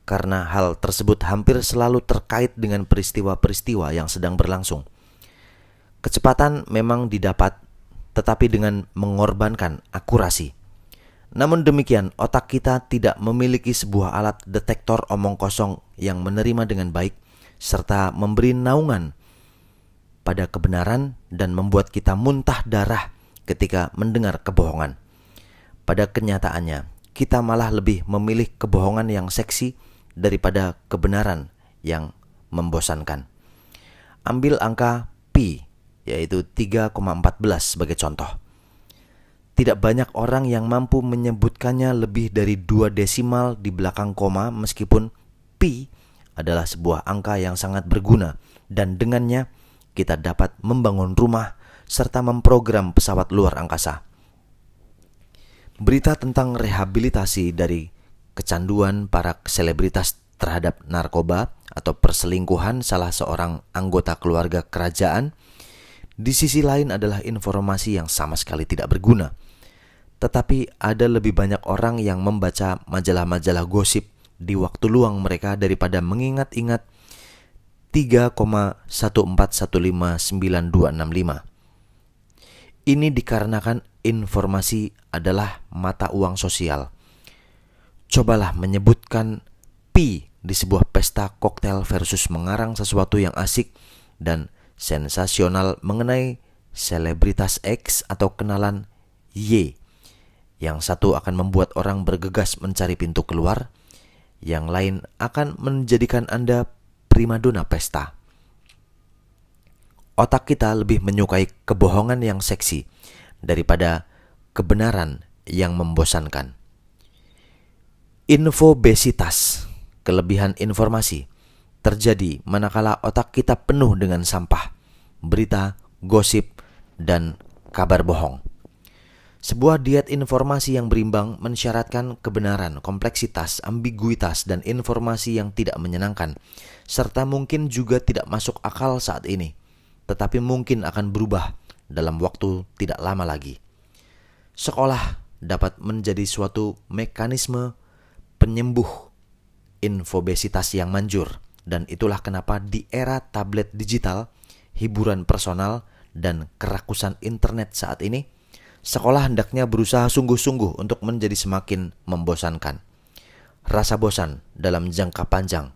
Karena hal tersebut hampir selalu terkait dengan peristiwa-peristiwa yang sedang berlangsung. Kecepatan memang didapat, tetapi dengan mengorbankan akurasi. Namun demikian, otak kita tidak memiliki sebuah alat detektor omong kosong yang menerima dengan baik serta memberi naungan pada kebenaran dan membuat kita muntah darah ketika mendengar kebohongan. Pada kenyataannya, kita malah lebih memilih kebohongan yang seksi daripada kebenaran yang membosankan. Ambil angka pi, yaitu 3,14 sebagai contoh. Tidak banyak orang yang mampu menyebutkannya lebih dari dua desimal di belakang koma meskipun pi adalah sebuah angka yang sangat berguna dan dengannya kita dapat membangun rumah serta memprogram pesawat luar angkasa. Berita tentang rehabilitasi dari kecanduan para selebritas terhadap narkoba atau perselingkuhan salah seorang anggota keluarga kerajaan di sisi lain adalah informasi yang sama sekali tidak berguna tetapi ada lebih banyak orang yang membaca majalah-majalah gosip di waktu luang mereka daripada mengingat-ingat 3,14159265. Ini dikarenakan informasi adalah mata uang sosial. Cobalah menyebutkan pi di sebuah pesta koktel versus mengarang sesuatu yang asik dan sensasional mengenai selebritas X atau kenalan Y yang satu akan membuat orang bergegas mencari pintu keluar, yang lain akan menjadikan Anda primadona pesta. Otak kita lebih menyukai kebohongan yang seksi daripada kebenaran yang membosankan. Infobesitas, kelebihan informasi, terjadi manakala otak kita penuh dengan sampah, berita, gosip, dan kabar bohong. Sebuah diet informasi yang berimbang mensyaratkan kebenaran, kompleksitas, ambiguitas, dan informasi yang tidak menyenangkan, serta mungkin juga tidak masuk akal saat ini, tetapi mungkin akan berubah dalam waktu tidak lama lagi. Sekolah dapat menjadi suatu mekanisme penyembuh infobesitas yang manjur, dan itulah kenapa di era tablet digital, hiburan personal, dan kerakusan internet saat ini – sekolah hendaknya berusaha sungguh-sungguh untuk menjadi semakin membosankan. Rasa bosan dalam jangka panjang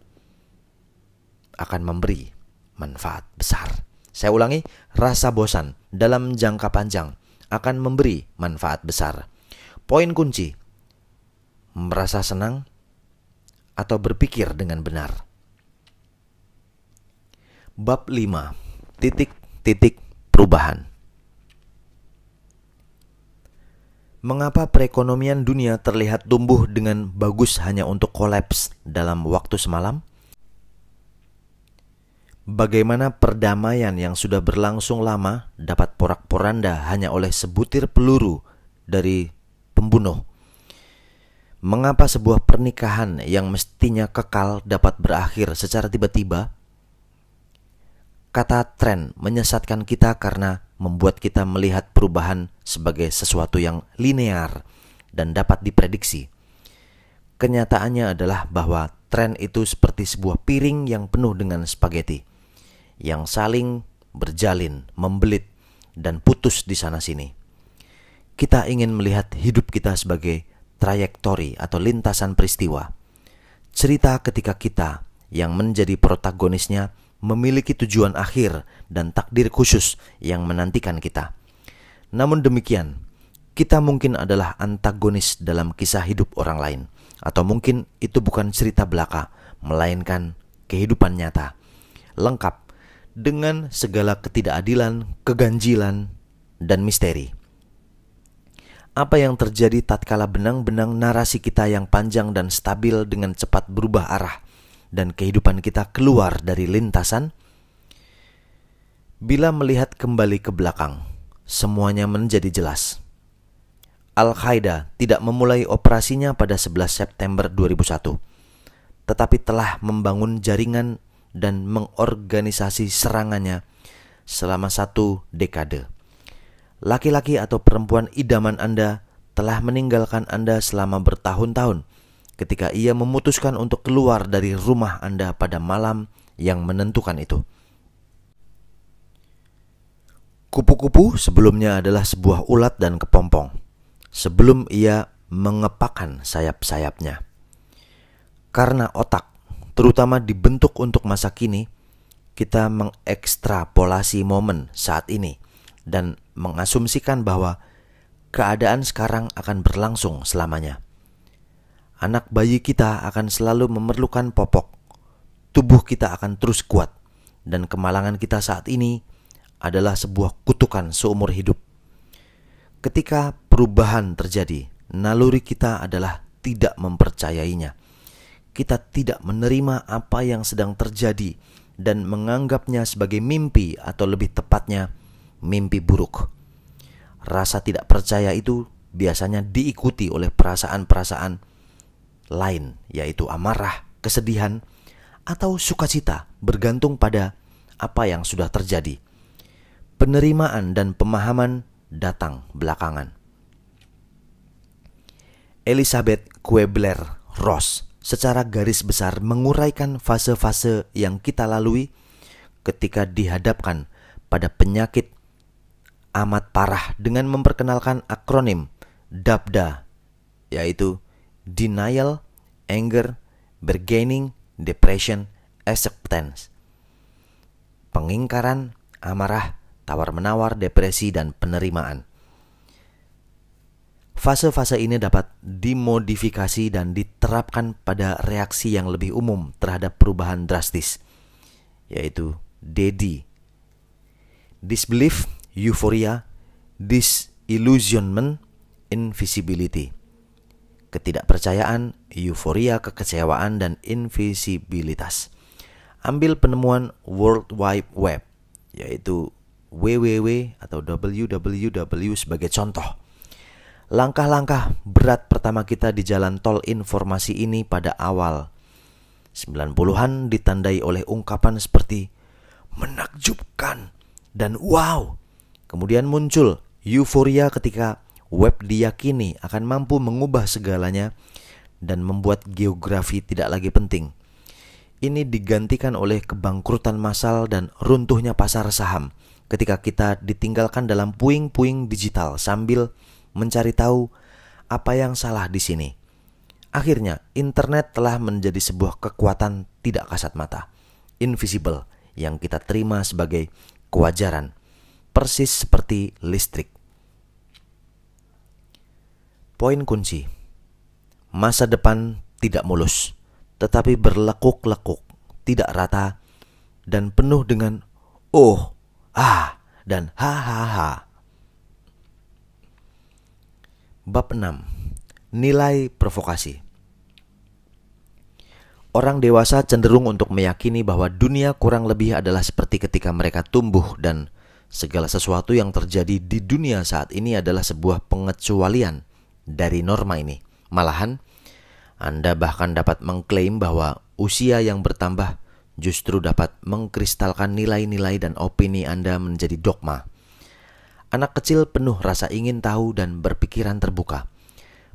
akan memberi manfaat besar. Saya ulangi, rasa bosan dalam jangka panjang akan memberi manfaat besar. Poin kunci: merasa senang atau berpikir dengan benar. Bab 5. Titik-titik perubahan. Mengapa perekonomian dunia terlihat tumbuh dengan bagus hanya untuk kolaps dalam waktu semalam? Bagaimana perdamaian yang sudah berlangsung lama dapat porak-poranda hanya oleh sebutir peluru dari pembunuh? Mengapa sebuah pernikahan yang mestinya kekal dapat berakhir secara tiba-tiba Kata tren menyesatkan kita karena membuat kita melihat perubahan sebagai sesuatu yang linear dan dapat diprediksi. Kenyataannya adalah bahwa tren itu seperti sebuah piring yang penuh dengan spageti yang saling berjalin, membelit, dan putus di sana-sini. Kita ingin melihat hidup kita sebagai trayektori atau lintasan peristiwa. Cerita ketika kita yang menjadi protagonisnya memiliki tujuan akhir dan takdir khusus yang menantikan kita. Namun demikian, kita mungkin adalah antagonis dalam kisah hidup orang lain, atau mungkin itu bukan cerita belaka, melainkan kehidupan nyata. Lengkap dengan segala ketidakadilan, keganjilan, dan misteri. Apa yang terjadi tatkala benang-benang narasi kita yang panjang dan stabil dengan cepat berubah arah – dan kehidupan kita keluar dari lintasan, bila melihat kembali ke belakang, semuanya menjadi jelas. Al-Qaeda tidak memulai operasinya pada 11 September 2001, tetapi telah membangun jaringan dan mengorganisasi serangannya selama satu dekade. Laki-laki atau perempuan idaman Anda telah meninggalkan Anda selama bertahun-tahun ketika ia memutuskan untuk keluar dari rumah Anda pada malam yang menentukan itu. Kupu-kupu sebelumnya adalah sebuah ulat dan kepompong. Sebelum ia mengepakkan sayap-sayapnya. Karena otak, terutama dibentuk untuk masa kini, kita mengekstrapolasi momen saat ini dan mengasumsikan bahwa keadaan sekarang akan berlangsung selamanya anak bayi kita akan selalu memerlukan popok. Tubuh kita akan terus kuat, dan kemalangan kita saat ini adalah sebuah kutukan seumur hidup. Ketika perubahan terjadi, naluri kita adalah tidak mempercayainya. Kita tidak menerima apa yang sedang terjadi dan menganggapnya sebagai mimpi, atau lebih tepatnya, mimpi buruk. Rasa tidak percaya itu biasanya diikuti oleh perasaan-perasaan lain, yaitu amarah, kesedihan, atau sukacita bergantung pada apa yang sudah terjadi. Penerimaan dan pemahaman datang belakangan. Elizabeth Kuebler Ross secara garis besar menguraikan fase-fase yang kita lalui ketika dihadapkan pada penyakit amat parah dengan memperkenalkan akronim DABDA yaitu denial, anger, bargaining, depression, acceptance. Pengingkaran, amarah, tawar-menawar, depresi, dan penerimaan. Fase-fase ini dapat dimodifikasi dan diterapkan pada reaksi yang lebih umum terhadap perubahan drastis, yaitu DD. Disbelief, euforia, disillusionment, invisibility ketidakpercayaan, euforia kekecewaan, dan invisibilitas. Ambil penemuan World Wide Web, yaitu WWW atau WWW sebagai contoh. Langkah-langkah berat pertama kita di jalan tol informasi ini pada awal 90-an ditandai oleh ungkapan seperti menakjubkan dan wow. Kemudian muncul euforia ketika Web diyakini akan mampu mengubah segalanya dan membuat geografi tidak lagi penting. Ini digantikan oleh kebangkrutan massal dan runtuhnya pasar saham ketika kita ditinggalkan dalam puing-puing digital sambil mencari tahu apa yang salah di sini. Akhirnya, internet telah menjadi sebuah kekuatan tidak kasat mata, invisible, yang kita terima sebagai kewajaran, persis seperti listrik. Poin kunci: masa depan tidak mulus, tetapi berlekuk-lekuk, tidak rata, dan penuh dengan "oh, ah", dan "hahaha". Bab 6. Nilai provokasi. Orang dewasa cenderung untuk meyakini bahwa dunia kurang lebih adalah seperti ketika mereka tumbuh dan segala sesuatu yang terjadi di dunia saat ini adalah sebuah pengecualian dari norma ini. Malahan, Anda bahkan dapat mengklaim bahwa usia yang bertambah justru dapat mengkristalkan nilai-nilai dan opini Anda menjadi dogma. Anak kecil penuh rasa ingin tahu dan berpikiran terbuka.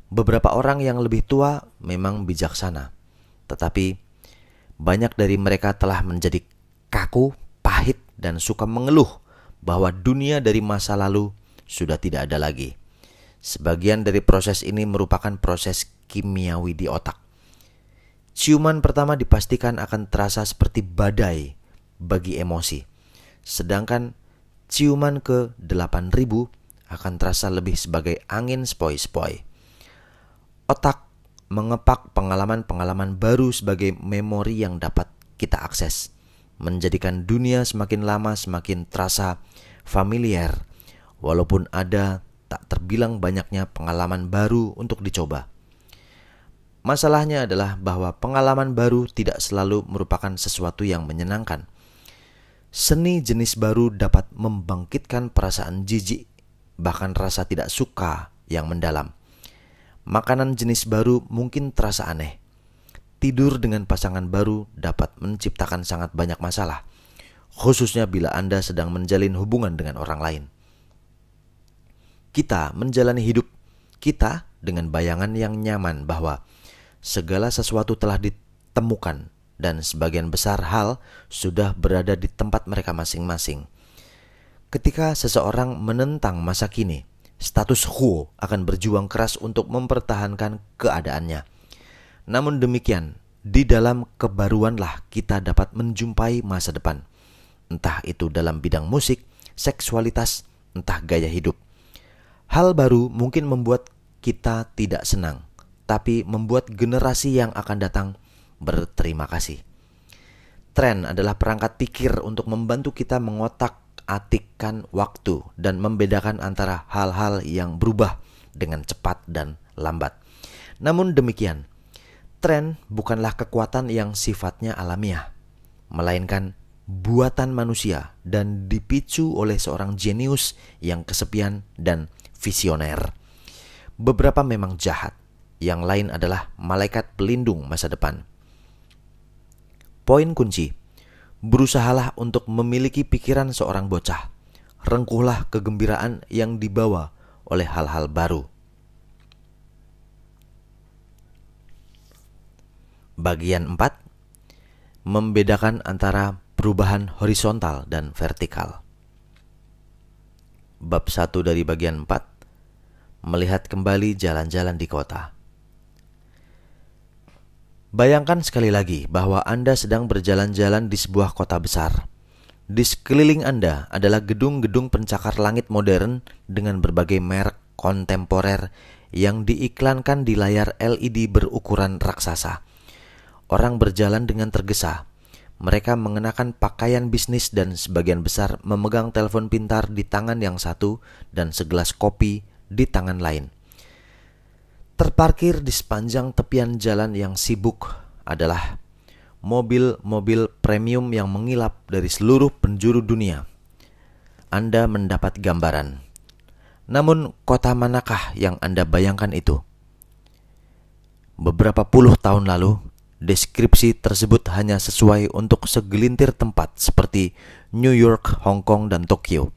Beberapa orang yang lebih tua memang bijaksana, tetapi banyak dari mereka telah menjadi kaku, pahit, dan suka mengeluh bahwa dunia dari masa lalu sudah tidak ada lagi. Sebagian dari proses ini merupakan proses kimiawi di otak. Ciuman pertama dipastikan akan terasa seperti badai bagi emosi. Sedangkan ciuman ke 8000 akan terasa lebih sebagai angin sepoi-sepoi. Otak mengepak pengalaman-pengalaman baru sebagai memori yang dapat kita akses, menjadikan dunia semakin lama semakin terasa familiar, walaupun ada tak terbilang banyaknya pengalaman baru untuk dicoba. Masalahnya adalah bahwa pengalaman baru tidak selalu merupakan sesuatu yang menyenangkan. Seni jenis baru dapat membangkitkan perasaan jijik, bahkan rasa tidak suka yang mendalam. Makanan jenis baru mungkin terasa aneh. Tidur dengan pasangan baru dapat menciptakan sangat banyak masalah, khususnya bila Anda sedang menjalin hubungan dengan orang lain kita menjalani hidup kita dengan bayangan yang nyaman bahwa segala sesuatu telah ditemukan dan sebagian besar hal sudah berada di tempat mereka masing-masing. Ketika seseorang menentang masa kini, status quo akan berjuang keras untuk mempertahankan keadaannya. Namun demikian, di dalam kebaruanlah kita dapat menjumpai masa depan. Entah itu dalam bidang musik, seksualitas, entah gaya hidup. Hal baru mungkin membuat kita tidak senang, tapi membuat generasi yang akan datang berterima kasih. Tren adalah perangkat pikir untuk membantu kita mengotak-atikkan waktu dan membedakan antara hal-hal yang berubah dengan cepat dan lambat. Namun demikian, tren bukanlah kekuatan yang sifatnya alamiah, melainkan buatan manusia dan dipicu oleh seorang jenius yang kesepian dan visioner. Beberapa memang jahat, yang lain adalah malaikat pelindung masa depan. Poin kunci: berusahalah untuk memiliki pikiran seorang bocah. Rengkuhlah kegembiraan yang dibawa oleh hal-hal baru. Bagian 4 membedakan antara perubahan horizontal dan vertikal bab 1 dari bagian 4, melihat kembali jalan-jalan di kota. Bayangkan sekali lagi bahwa Anda sedang berjalan-jalan di sebuah kota besar. Di sekeliling Anda adalah gedung-gedung pencakar langit modern dengan berbagai merek kontemporer yang diiklankan di layar LED berukuran raksasa. Orang berjalan dengan tergesa, mereka mengenakan pakaian bisnis dan sebagian besar memegang telepon pintar di tangan yang satu dan segelas kopi di tangan lain. Terparkir di sepanjang tepian jalan yang sibuk adalah mobil-mobil premium yang mengilap dari seluruh penjuru dunia. Anda mendapat gambaran. Namun, kota manakah yang Anda bayangkan itu? Beberapa puluh tahun lalu, Deskripsi tersebut hanya sesuai untuk segelintir tempat seperti New York, Hong Kong, dan Tokyo.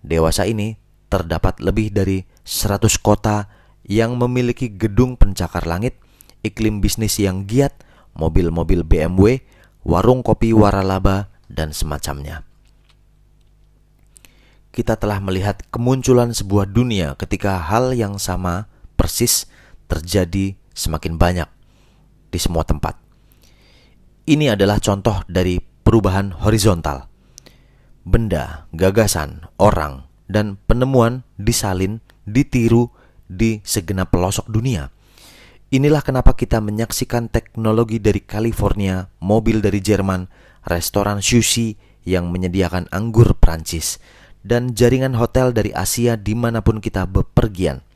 Dewasa ini terdapat lebih dari 100 kota yang memiliki gedung pencakar langit, iklim bisnis yang giat, mobil-mobil BMW, warung kopi waralaba, dan semacamnya. Kita telah melihat kemunculan sebuah dunia ketika hal yang sama persis terjadi semakin banyak di semua tempat. Ini adalah contoh dari perubahan horizontal. Benda, gagasan, orang, dan penemuan disalin, ditiru di segenap pelosok dunia. Inilah kenapa kita menyaksikan teknologi dari California, mobil dari Jerman, restoran sushi yang menyediakan anggur Prancis, dan jaringan hotel dari Asia dimanapun kita bepergian –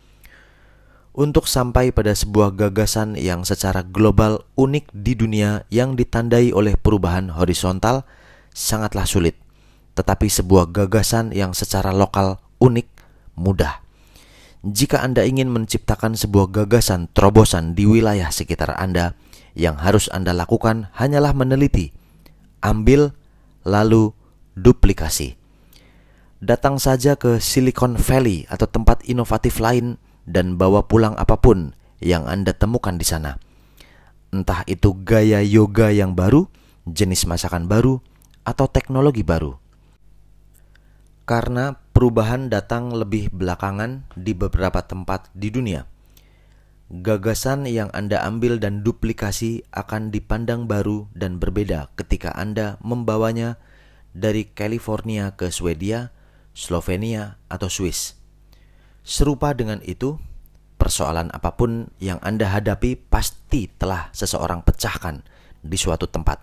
untuk sampai pada sebuah gagasan yang secara global unik di dunia yang ditandai oleh perubahan horizontal sangatlah sulit, tetapi sebuah gagasan yang secara lokal unik mudah. Jika Anda ingin menciptakan sebuah gagasan terobosan di wilayah sekitar Anda, yang harus Anda lakukan hanyalah meneliti, ambil, lalu duplikasi. Datang saja ke Silicon Valley atau tempat inovatif lain dan bawa pulang apapun yang Anda temukan di sana. Entah itu gaya yoga yang baru, jenis masakan baru, atau teknologi baru. Karena perubahan datang lebih belakangan di beberapa tempat di dunia. Gagasan yang Anda ambil dan duplikasi akan dipandang baru dan berbeda ketika Anda membawanya dari California ke Swedia, Slovenia, atau Swiss. Serupa dengan itu, persoalan apapun yang Anda hadapi pasti telah seseorang pecahkan di suatu tempat,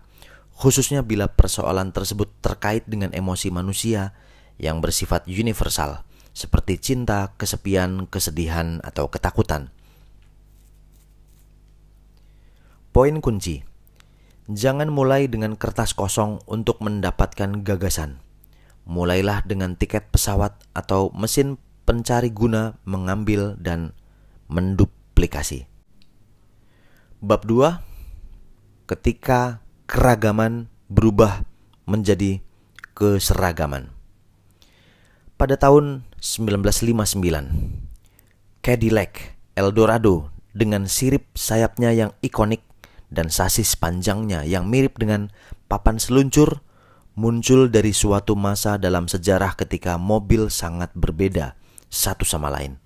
khususnya bila persoalan tersebut terkait dengan emosi manusia yang bersifat universal, seperti cinta, kesepian, kesedihan, atau ketakutan. Poin kunci: jangan mulai dengan kertas kosong untuk mendapatkan gagasan. Mulailah dengan tiket pesawat atau mesin pencari guna mengambil dan menduplikasi. Bab 2 ketika keragaman berubah menjadi keseragaman. Pada tahun 1959, Cadillac Eldorado dengan sirip sayapnya yang ikonik dan sasis panjangnya yang mirip dengan papan seluncur muncul dari suatu masa dalam sejarah ketika mobil sangat berbeda satu sama lain.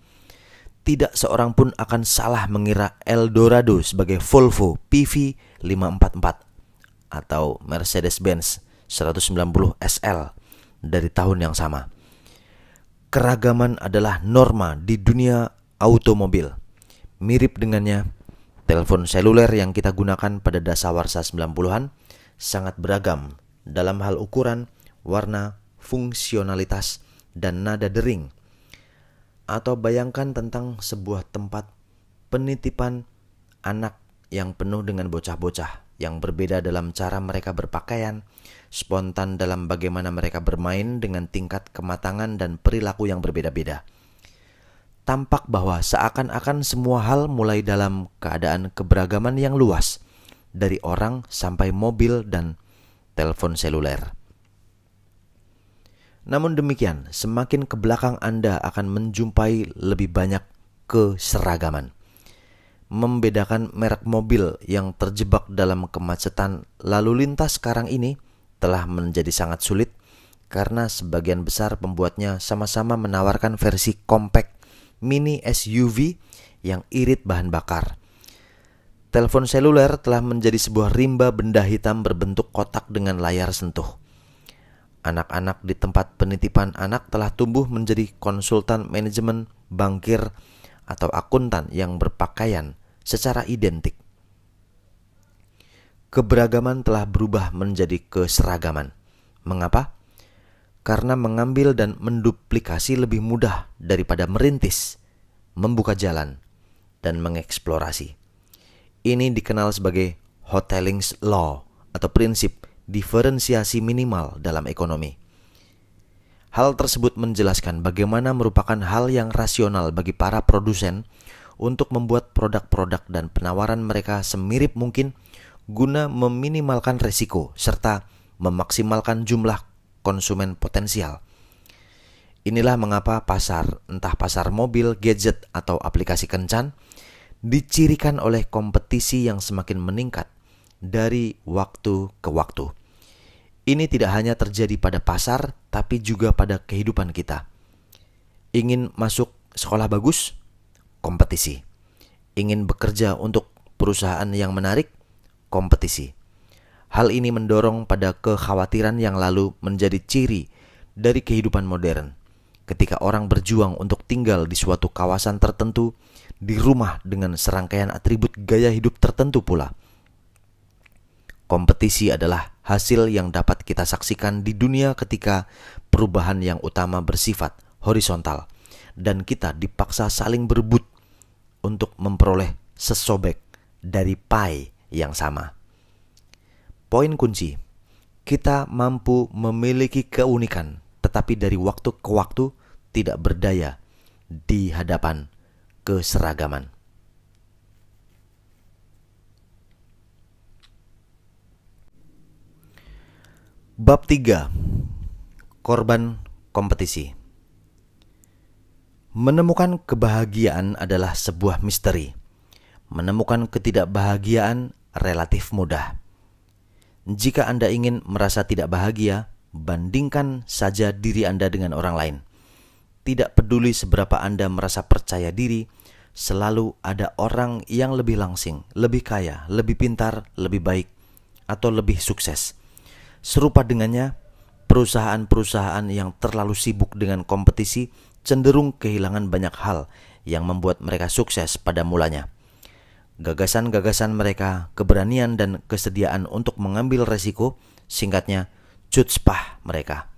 Tidak seorang pun akan salah mengira Eldorado sebagai Volvo PV544 atau Mercedes-Benz 190 SL dari tahun yang sama. Keragaman adalah norma di dunia automobil. Mirip dengannya, telepon seluler yang kita gunakan pada dasawarsa 90-an sangat beragam dalam hal ukuran, warna, fungsionalitas, dan nada dering – atau bayangkan tentang sebuah tempat penitipan anak yang penuh dengan bocah-bocah yang berbeda dalam cara mereka berpakaian, spontan dalam bagaimana mereka bermain dengan tingkat kematangan dan perilaku yang berbeda-beda. Tampak bahwa seakan-akan semua hal mulai dalam keadaan keberagaman yang luas, dari orang sampai mobil dan telepon seluler. Namun demikian, semakin ke belakang Anda akan menjumpai lebih banyak keseragaman. Membedakan merek mobil yang terjebak dalam kemacetan lalu lintas sekarang ini telah menjadi sangat sulit karena sebagian besar pembuatnya sama-sama menawarkan versi compact mini SUV yang irit bahan bakar. Telepon seluler telah menjadi sebuah rimba benda hitam berbentuk kotak dengan layar sentuh. Anak-anak di tempat penitipan anak telah tumbuh menjadi konsultan manajemen, bankir, atau akuntan yang berpakaian secara identik. Keberagaman telah berubah menjadi keseragaman. Mengapa? Karena mengambil dan menduplikasi lebih mudah daripada merintis, membuka jalan, dan mengeksplorasi. Ini dikenal sebagai Hoteling's Law atau prinsip diferensiasi minimal dalam ekonomi. Hal tersebut menjelaskan bagaimana merupakan hal yang rasional bagi para produsen untuk membuat produk-produk dan penawaran mereka semirip mungkin guna meminimalkan resiko serta memaksimalkan jumlah konsumen potensial. Inilah mengapa pasar, entah pasar mobil, gadget, atau aplikasi kencan, dicirikan oleh kompetisi yang semakin meningkat – dari waktu ke waktu. Ini tidak hanya terjadi pada pasar, tapi juga pada kehidupan kita. Ingin masuk sekolah bagus? Kompetisi. Ingin bekerja untuk perusahaan yang menarik? Kompetisi. Hal ini mendorong pada kekhawatiran yang lalu menjadi ciri dari kehidupan modern. Ketika orang berjuang untuk tinggal di suatu kawasan tertentu, di rumah dengan serangkaian atribut gaya hidup tertentu pula – Kompetisi adalah hasil yang dapat kita saksikan di dunia ketika perubahan yang utama bersifat horizontal dan kita dipaksa saling berebut untuk memperoleh sesobek dari pai yang sama. Poin kunci, kita mampu memiliki keunikan tetapi dari waktu ke waktu tidak berdaya di hadapan keseragaman. Bab 3. Korban kompetisi. Menemukan kebahagiaan adalah sebuah misteri. Menemukan ketidakbahagiaan relatif mudah. Jika Anda ingin merasa tidak bahagia, bandingkan saja diri Anda dengan orang lain. Tidak peduli seberapa Anda merasa percaya diri, selalu ada orang yang lebih langsing, lebih kaya, lebih pintar, lebih baik, atau lebih sukses Serupa dengannya, perusahaan-perusahaan yang terlalu sibuk dengan kompetisi cenderung kehilangan banyak hal yang membuat mereka sukses pada mulanya. Gagasan-gagasan mereka, keberanian dan kesediaan untuk mengambil resiko, singkatnya cutspah mereka.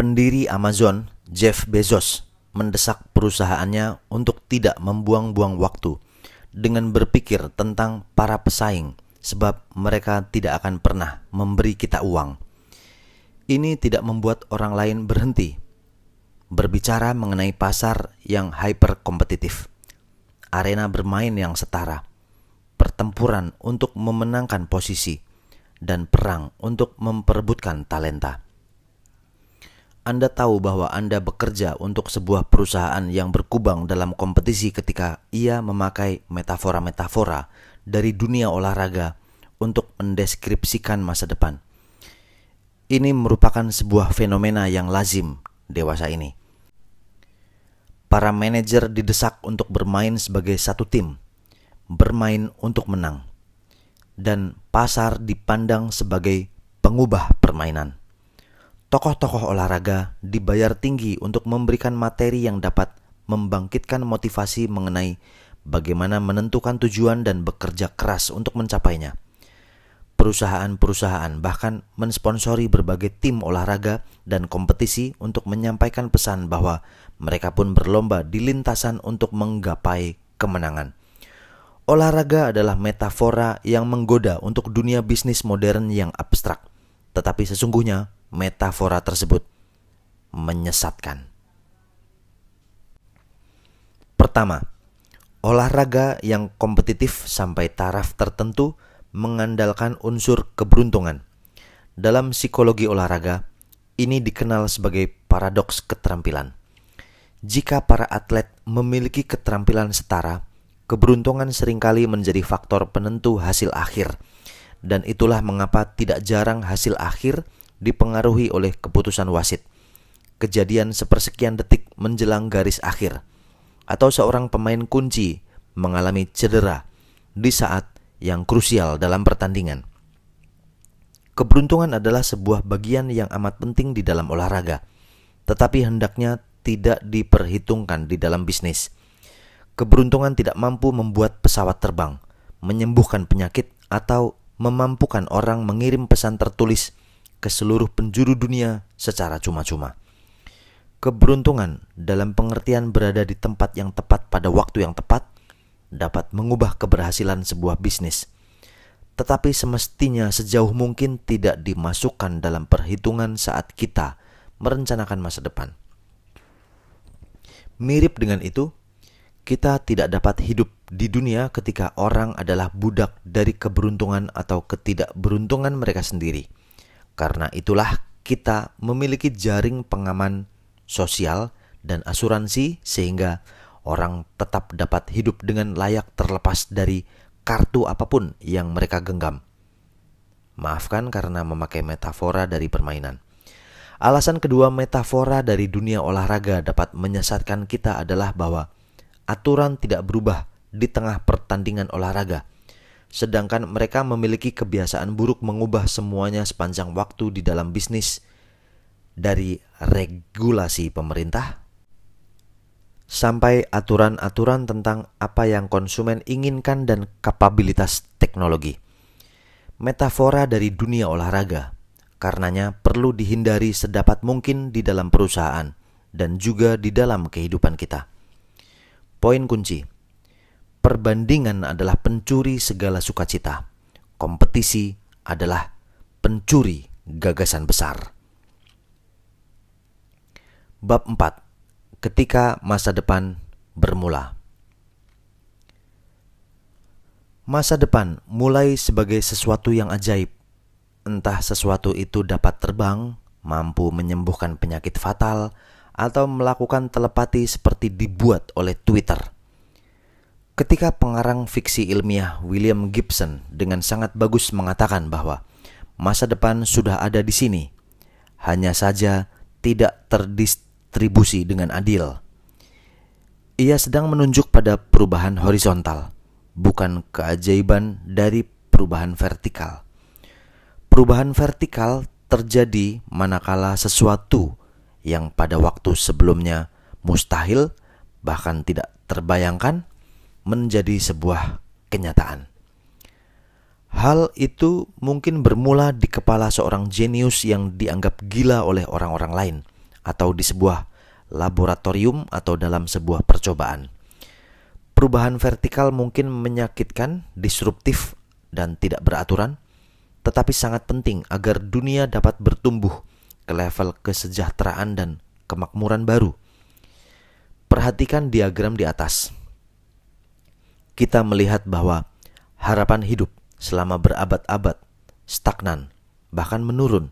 Pendiri Amazon, Jeff Bezos, mendesak perusahaannya untuk tidak membuang-buang waktu dengan berpikir tentang para pesaing – sebab mereka tidak akan pernah memberi kita uang. Ini tidak membuat orang lain berhenti berbicara mengenai pasar yang hyper kompetitif, arena bermain yang setara, pertempuran untuk memenangkan posisi, dan perang untuk memperebutkan talenta. Anda tahu bahwa Anda bekerja untuk sebuah perusahaan yang berkubang dalam kompetisi ketika ia memakai metafora-metafora dari dunia olahraga untuk mendeskripsikan masa depan. Ini merupakan sebuah fenomena yang lazim dewasa ini. Para manajer didesak untuk bermain sebagai satu tim, bermain untuk menang, dan pasar dipandang sebagai pengubah permainan. Tokoh-tokoh olahraga dibayar tinggi untuk memberikan materi yang dapat membangkitkan motivasi mengenai bagaimana menentukan tujuan dan bekerja keras untuk mencapainya. Perusahaan-perusahaan bahkan mensponsori berbagai tim olahraga dan kompetisi untuk menyampaikan pesan bahwa mereka pun berlomba di lintasan untuk menggapai kemenangan. Olahraga adalah metafora yang menggoda untuk dunia bisnis modern yang abstrak, tetapi sesungguhnya metafora tersebut menyesatkan. Pertama, Olahraga yang kompetitif sampai taraf tertentu mengandalkan unsur keberuntungan. Dalam psikologi olahraga, ini dikenal sebagai paradoks keterampilan. Jika para atlet memiliki keterampilan setara, keberuntungan seringkali menjadi faktor penentu hasil akhir. Dan itulah mengapa tidak jarang hasil akhir dipengaruhi oleh keputusan wasit. Kejadian sepersekian detik menjelang garis akhir – atau seorang pemain kunci mengalami cedera di saat yang krusial dalam pertandingan. Keberuntungan adalah sebuah bagian yang amat penting di dalam olahraga, tetapi hendaknya tidak diperhitungkan di dalam bisnis. Keberuntungan tidak mampu membuat pesawat terbang, menyembuhkan penyakit, atau memampukan orang mengirim pesan tertulis ke seluruh penjuru dunia secara cuma-cuma. Keberuntungan dalam pengertian berada di tempat yang tepat pada waktu yang tepat dapat mengubah keberhasilan sebuah bisnis. Tetapi semestinya sejauh mungkin tidak dimasukkan dalam perhitungan saat kita merencanakan masa depan. Mirip dengan itu, kita tidak dapat hidup di dunia ketika orang adalah budak dari keberuntungan atau ketidakberuntungan mereka sendiri. Karena itulah kita memiliki jaring pengaman sosial, dan asuransi sehingga orang tetap dapat hidup dengan layak terlepas dari kartu apapun yang mereka genggam. Maafkan karena memakai metafora dari permainan. Alasan kedua metafora dari dunia olahraga dapat menyesatkan kita adalah bahwa aturan tidak berubah di tengah pertandingan olahraga, sedangkan mereka memiliki kebiasaan buruk mengubah semuanya sepanjang waktu di dalam bisnis dari regulasi pemerintah sampai aturan-aturan tentang apa yang konsumen inginkan dan kapabilitas teknologi. Metafora dari dunia olahraga, karenanya perlu dihindari sedapat mungkin di dalam perusahaan dan juga di dalam kehidupan kita. Poin kunci: perbandingan adalah pencuri segala sukacita, kompetisi adalah pencuri gagasan besar. Bab 4. Ketika masa depan bermula. Masa depan mulai sebagai sesuatu yang ajaib. Entah sesuatu itu dapat terbang, mampu menyembuhkan penyakit fatal, atau melakukan telepati seperti dibuat oleh Twitter. Ketika pengarang fiksi ilmiah William Gibson dengan sangat bagus mengatakan bahwa masa depan sudah ada di sini, hanya saja tidak terdistribusi Distribusi dengan adil. Ia sedang menunjuk pada perubahan horizontal, bukan keajaiban dari perubahan vertikal. Perubahan vertikal terjadi manakala sesuatu yang pada waktu sebelumnya mustahil, bahkan tidak terbayangkan, menjadi sebuah kenyataan. Hal itu mungkin bermula di kepala seorang jenius yang dianggap gila oleh orang-orang lain, atau di sebuah laboratorium atau dalam sebuah percobaan. Perubahan vertikal mungkin menyakitkan, disruptif, dan tidak beraturan, tetapi sangat penting agar dunia dapat bertumbuh ke level kesejahteraan dan kemakmuran baru. Perhatikan diagram di atas. Kita melihat bahwa harapan hidup selama berabad-abad stagnan, bahkan menurun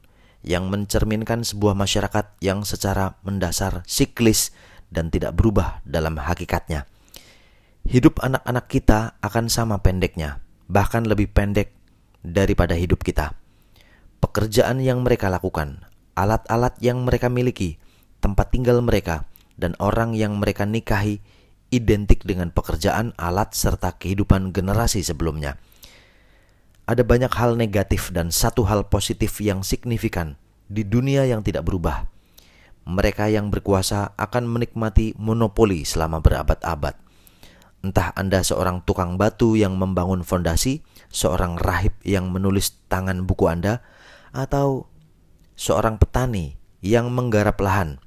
yang mencerminkan sebuah masyarakat yang secara mendasar siklis dan tidak berubah dalam hakikatnya. Hidup anak-anak kita akan sama pendeknya, bahkan lebih pendek daripada hidup kita. Pekerjaan yang mereka lakukan, alat-alat yang mereka miliki, tempat tinggal mereka, dan orang yang mereka nikahi identik dengan pekerjaan, alat, serta kehidupan generasi sebelumnya ada banyak hal negatif dan satu hal positif yang signifikan di dunia yang tidak berubah. Mereka yang berkuasa akan menikmati monopoli selama berabad-abad. Entah Anda seorang tukang batu yang membangun fondasi, seorang rahib yang menulis tangan buku Anda, atau seorang petani yang menggarap lahan,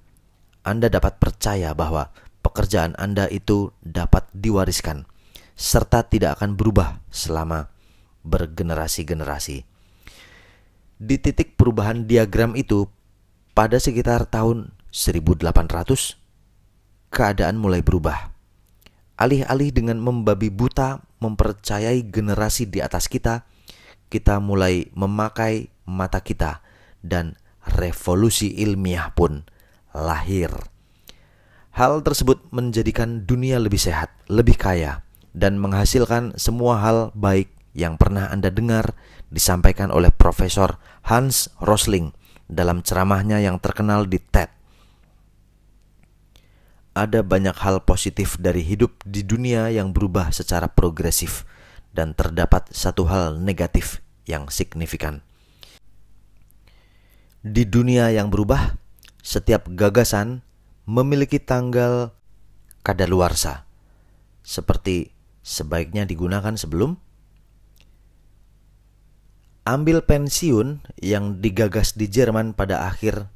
Anda dapat percaya bahwa pekerjaan Anda itu dapat diwariskan serta tidak akan berubah selama bergenerasi-generasi. Di titik perubahan diagram itu, pada sekitar tahun 1800, keadaan mulai berubah. Alih-alih dengan membabi buta mempercayai generasi di atas kita, kita mulai memakai mata kita dan revolusi ilmiah pun lahir. Hal tersebut menjadikan dunia lebih sehat, lebih kaya, dan menghasilkan semua hal baik yang pernah Anda dengar disampaikan oleh Profesor Hans Rosling dalam ceramahnya yang terkenal di TED. Ada banyak hal positif dari hidup di dunia yang berubah secara progresif dan terdapat satu hal negatif yang signifikan. Di dunia yang berubah, setiap gagasan memiliki tanggal kadaluarsa. Seperti sebaiknya digunakan sebelum ambil pensiun yang digagas di Jerman pada akhir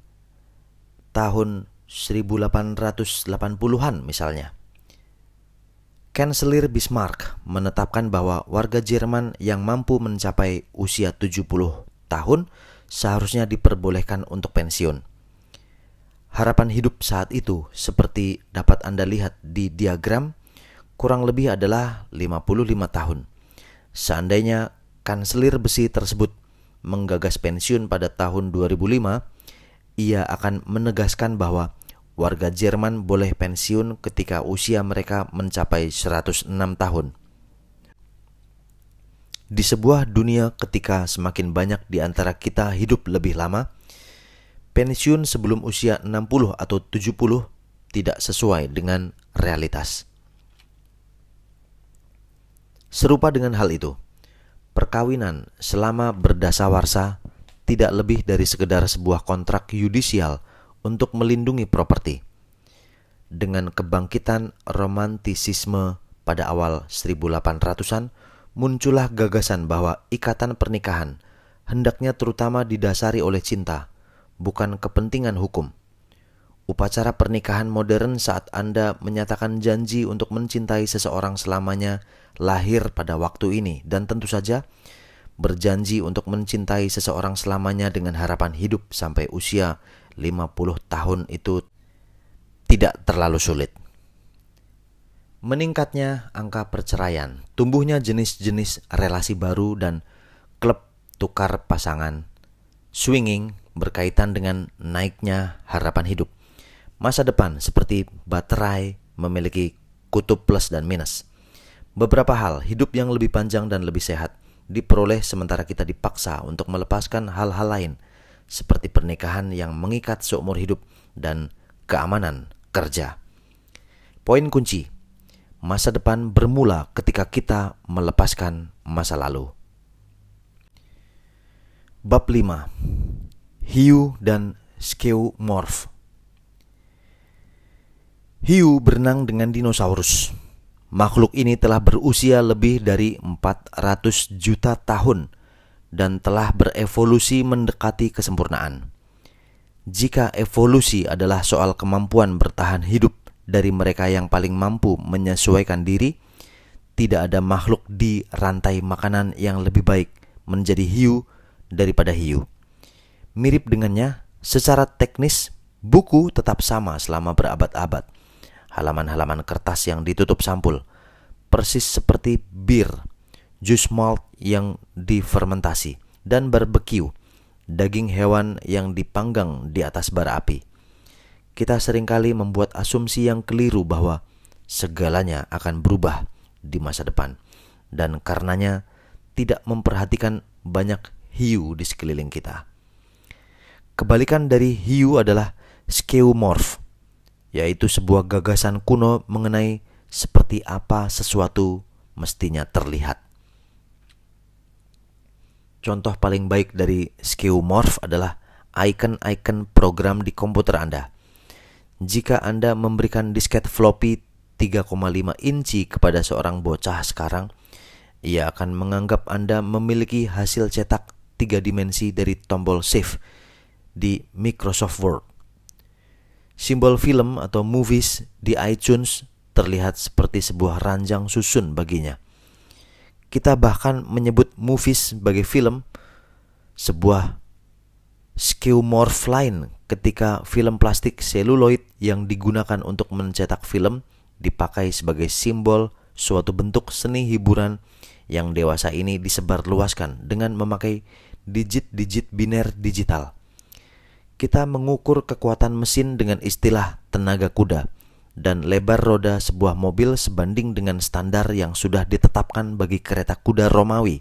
tahun 1880-an misalnya. Kanselir Bismarck menetapkan bahwa warga Jerman yang mampu mencapai usia 70 tahun seharusnya diperbolehkan untuk pensiun. Harapan hidup saat itu seperti dapat Anda lihat di diagram kurang lebih adalah 55 tahun. Seandainya kanselir besi tersebut menggagas pensiun pada tahun 2005, ia akan menegaskan bahwa warga Jerman boleh pensiun ketika usia mereka mencapai 106 tahun. Di sebuah dunia ketika semakin banyak di antara kita hidup lebih lama, pensiun sebelum usia 60 atau 70 tidak sesuai dengan realitas. Serupa dengan hal itu, Perkawinan selama berdasawarsa tidak lebih dari sekedar sebuah kontrak yudisial untuk melindungi properti. Dengan kebangkitan romantisisme pada awal 1800-an, muncullah gagasan bahwa ikatan pernikahan hendaknya terutama didasari oleh cinta, bukan kepentingan hukum. Upacara pernikahan modern saat Anda menyatakan janji untuk mencintai seseorang selamanya lahir pada waktu ini dan tentu saja berjanji untuk mencintai seseorang selamanya dengan harapan hidup sampai usia 50 tahun itu tidak terlalu sulit. Meningkatnya angka perceraian, tumbuhnya jenis-jenis relasi baru dan klub tukar pasangan, swinging berkaitan dengan naiknya harapan hidup. Masa depan seperti baterai memiliki kutub plus dan minus. Beberapa hal, hidup yang lebih panjang dan lebih sehat, diperoleh sementara kita dipaksa untuk melepaskan hal-hal lain, seperti pernikahan yang mengikat seumur hidup dan keamanan kerja. Poin kunci, masa depan bermula ketika kita melepaskan masa lalu. Bab 5 Hiu dan Skeumorph Hiu berenang dengan dinosaurus Makhluk ini telah berusia lebih dari 400 juta tahun dan telah berevolusi mendekati kesempurnaan. Jika evolusi adalah soal kemampuan bertahan hidup dari mereka yang paling mampu menyesuaikan diri, tidak ada makhluk di rantai makanan yang lebih baik menjadi hiu daripada hiu. Mirip dengannya, secara teknis buku tetap sama selama berabad-abad halaman-halaman kertas yang ditutup sampul, persis seperti bir, jus malt yang difermentasi, dan barbeque, daging hewan yang dipanggang di atas bara api. Kita seringkali membuat asumsi yang keliru bahwa segalanya akan berubah di masa depan, dan karenanya tidak memperhatikan banyak hiu di sekeliling kita. Kebalikan dari hiu adalah skeuomorph, yaitu sebuah gagasan kuno mengenai seperti apa sesuatu mestinya terlihat. Contoh paling baik dari skeuomorph adalah icon-icon program di komputer Anda. Jika Anda memberikan disket floppy 3,5 inci kepada seorang bocah sekarang, ia akan menganggap Anda memiliki hasil cetak tiga dimensi dari tombol save di Microsoft Word Simbol film atau movies di iTunes terlihat seperti sebuah ranjang susun baginya. Kita bahkan menyebut movies sebagai film sebuah skeuomorph lain ketika film plastik seluloid yang digunakan untuk mencetak film dipakai sebagai simbol suatu bentuk seni hiburan yang dewasa ini disebarluaskan dengan memakai digit-digit biner digital kita mengukur kekuatan mesin dengan istilah tenaga kuda dan lebar roda sebuah mobil sebanding dengan standar yang sudah ditetapkan bagi kereta kuda Romawi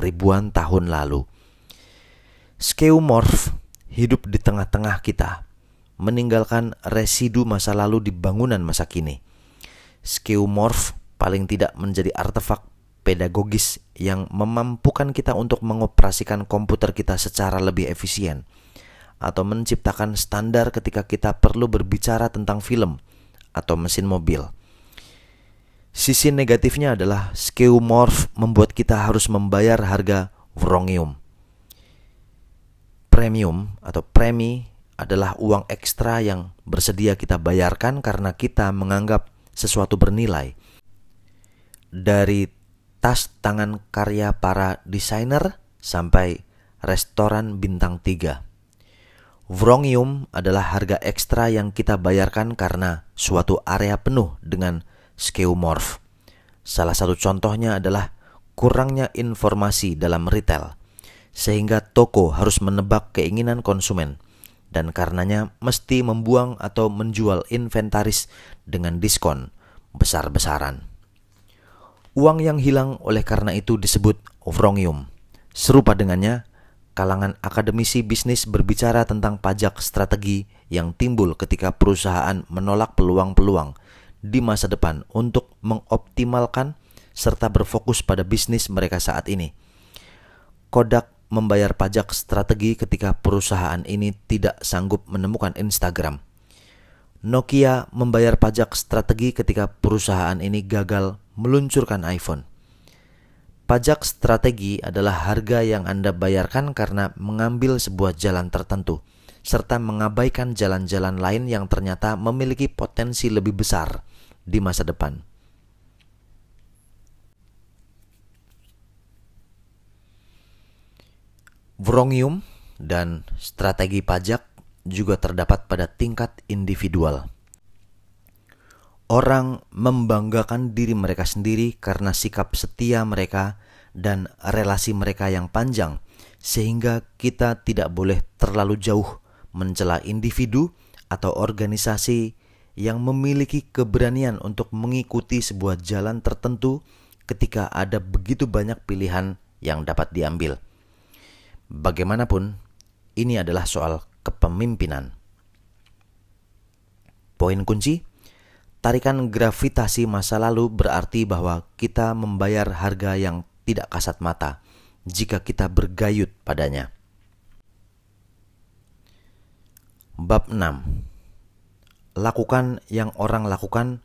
ribuan tahun lalu. Skeumorf hidup di tengah-tengah kita, meninggalkan residu masa lalu di bangunan masa kini. Skeumorf paling tidak menjadi artefak pedagogis yang memampukan kita untuk mengoperasikan komputer kita secara lebih efisien – atau menciptakan standar ketika kita perlu berbicara tentang film atau mesin mobil. Sisi negatifnya adalah skeuomorph membuat kita harus membayar harga wrongium. Premium atau premi adalah uang ekstra yang bersedia kita bayarkan karena kita menganggap sesuatu bernilai. Dari tas tangan karya para desainer sampai restoran bintang 3. Vrongium adalah harga ekstra yang kita bayarkan karena suatu area penuh dengan skeuomorf. Salah satu contohnya adalah kurangnya informasi dalam retail, sehingga toko harus menebak keinginan konsumen dan karenanya mesti membuang atau menjual inventaris dengan diskon besar-besaran. Uang yang hilang oleh karena itu disebut vrongium. Serupa dengannya kalangan akademisi bisnis berbicara tentang pajak strategi yang timbul ketika perusahaan menolak peluang-peluang di masa depan untuk mengoptimalkan serta berfokus pada bisnis mereka saat ini. Kodak membayar pajak strategi ketika perusahaan ini tidak sanggup menemukan Instagram. Nokia membayar pajak strategi ketika perusahaan ini gagal meluncurkan iPhone. Pajak strategi adalah harga yang Anda bayarkan karena mengambil sebuah jalan tertentu, serta mengabaikan jalan-jalan lain yang ternyata memiliki potensi lebih besar di masa depan. Wrongium dan strategi pajak juga terdapat pada tingkat individual. Orang membanggakan diri mereka sendiri karena sikap setia mereka dan relasi mereka yang panjang, sehingga kita tidak boleh terlalu jauh mencela individu atau organisasi yang memiliki keberanian untuk mengikuti sebuah jalan tertentu ketika ada begitu banyak pilihan yang dapat diambil. Bagaimanapun, ini adalah soal kepemimpinan. Poin kunci: Tarikan gravitasi masa lalu berarti bahwa kita membayar harga yang tidak kasat mata jika kita bergayut padanya. Bab 6. Lakukan yang orang lakukan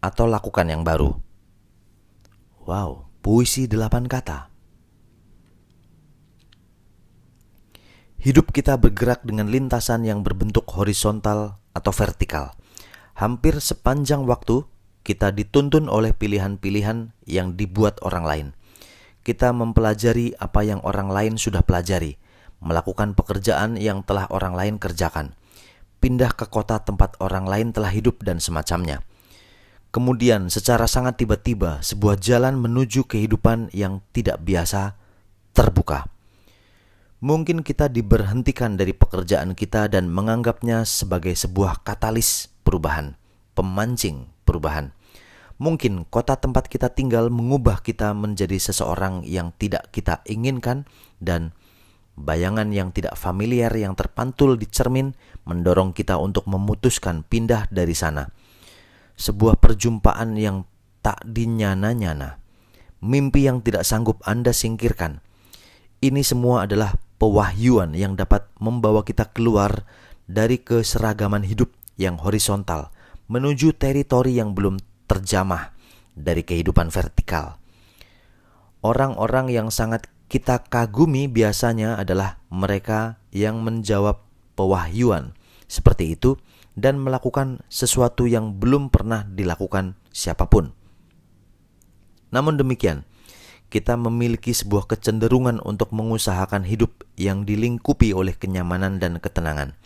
atau lakukan yang baru. Wow, puisi delapan kata. Hidup kita bergerak dengan lintasan yang berbentuk horizontal atau vertikal – hampir sepanjang waktu kita dituntun oleh pilihan-pilihan yang dibuat orang lain. Kita mempelajari apa yang orang lain sudah pelajari, melakukan pekerjaan yang telah orang lain kerjakan, pindah ke kota tempat orang lain telah hidup, dan semacamnya. Kemudian, secara sangat tiba-tiba, sebuah jalan menuju kehidupan yang tidak biasa terbuka. Mungkin kita diberhentikan dari pekerjaan kita dan menganggapnya sebagai sebuah katalis perubahan, pemancing perubahan. Mungkin kota tempat kita tinggal mengubah kita menjadi seseorang yang tidak kita inginkan dan bayangan yang tidak familiar yang terpantul di cermin mendorong kita untuk memutuskan pindah dari sana. Sebuah perjumpaan yang tak dinyana-nyana. Mimpi yang tidak sanggup Anda singkirkan. Ini semua adalah pewahyuan yang dapat membawa kita keluar dari keseragaman hidup yang horizontal menuju teritori yang belum terjamah dari kehidupan vertikal. Orang-orang yang sangat kita kagumi biasanya adalah mereka yang menjawab pewahyuan seperti itu dan melakukan sesuatu yang belum pernah dilakukan siapapun. Namun demikian, kita memiliki sebuah kecenderungan untuk mengusahakan hidup yang dilingkupi oleh kenyamanan dan ketenangan.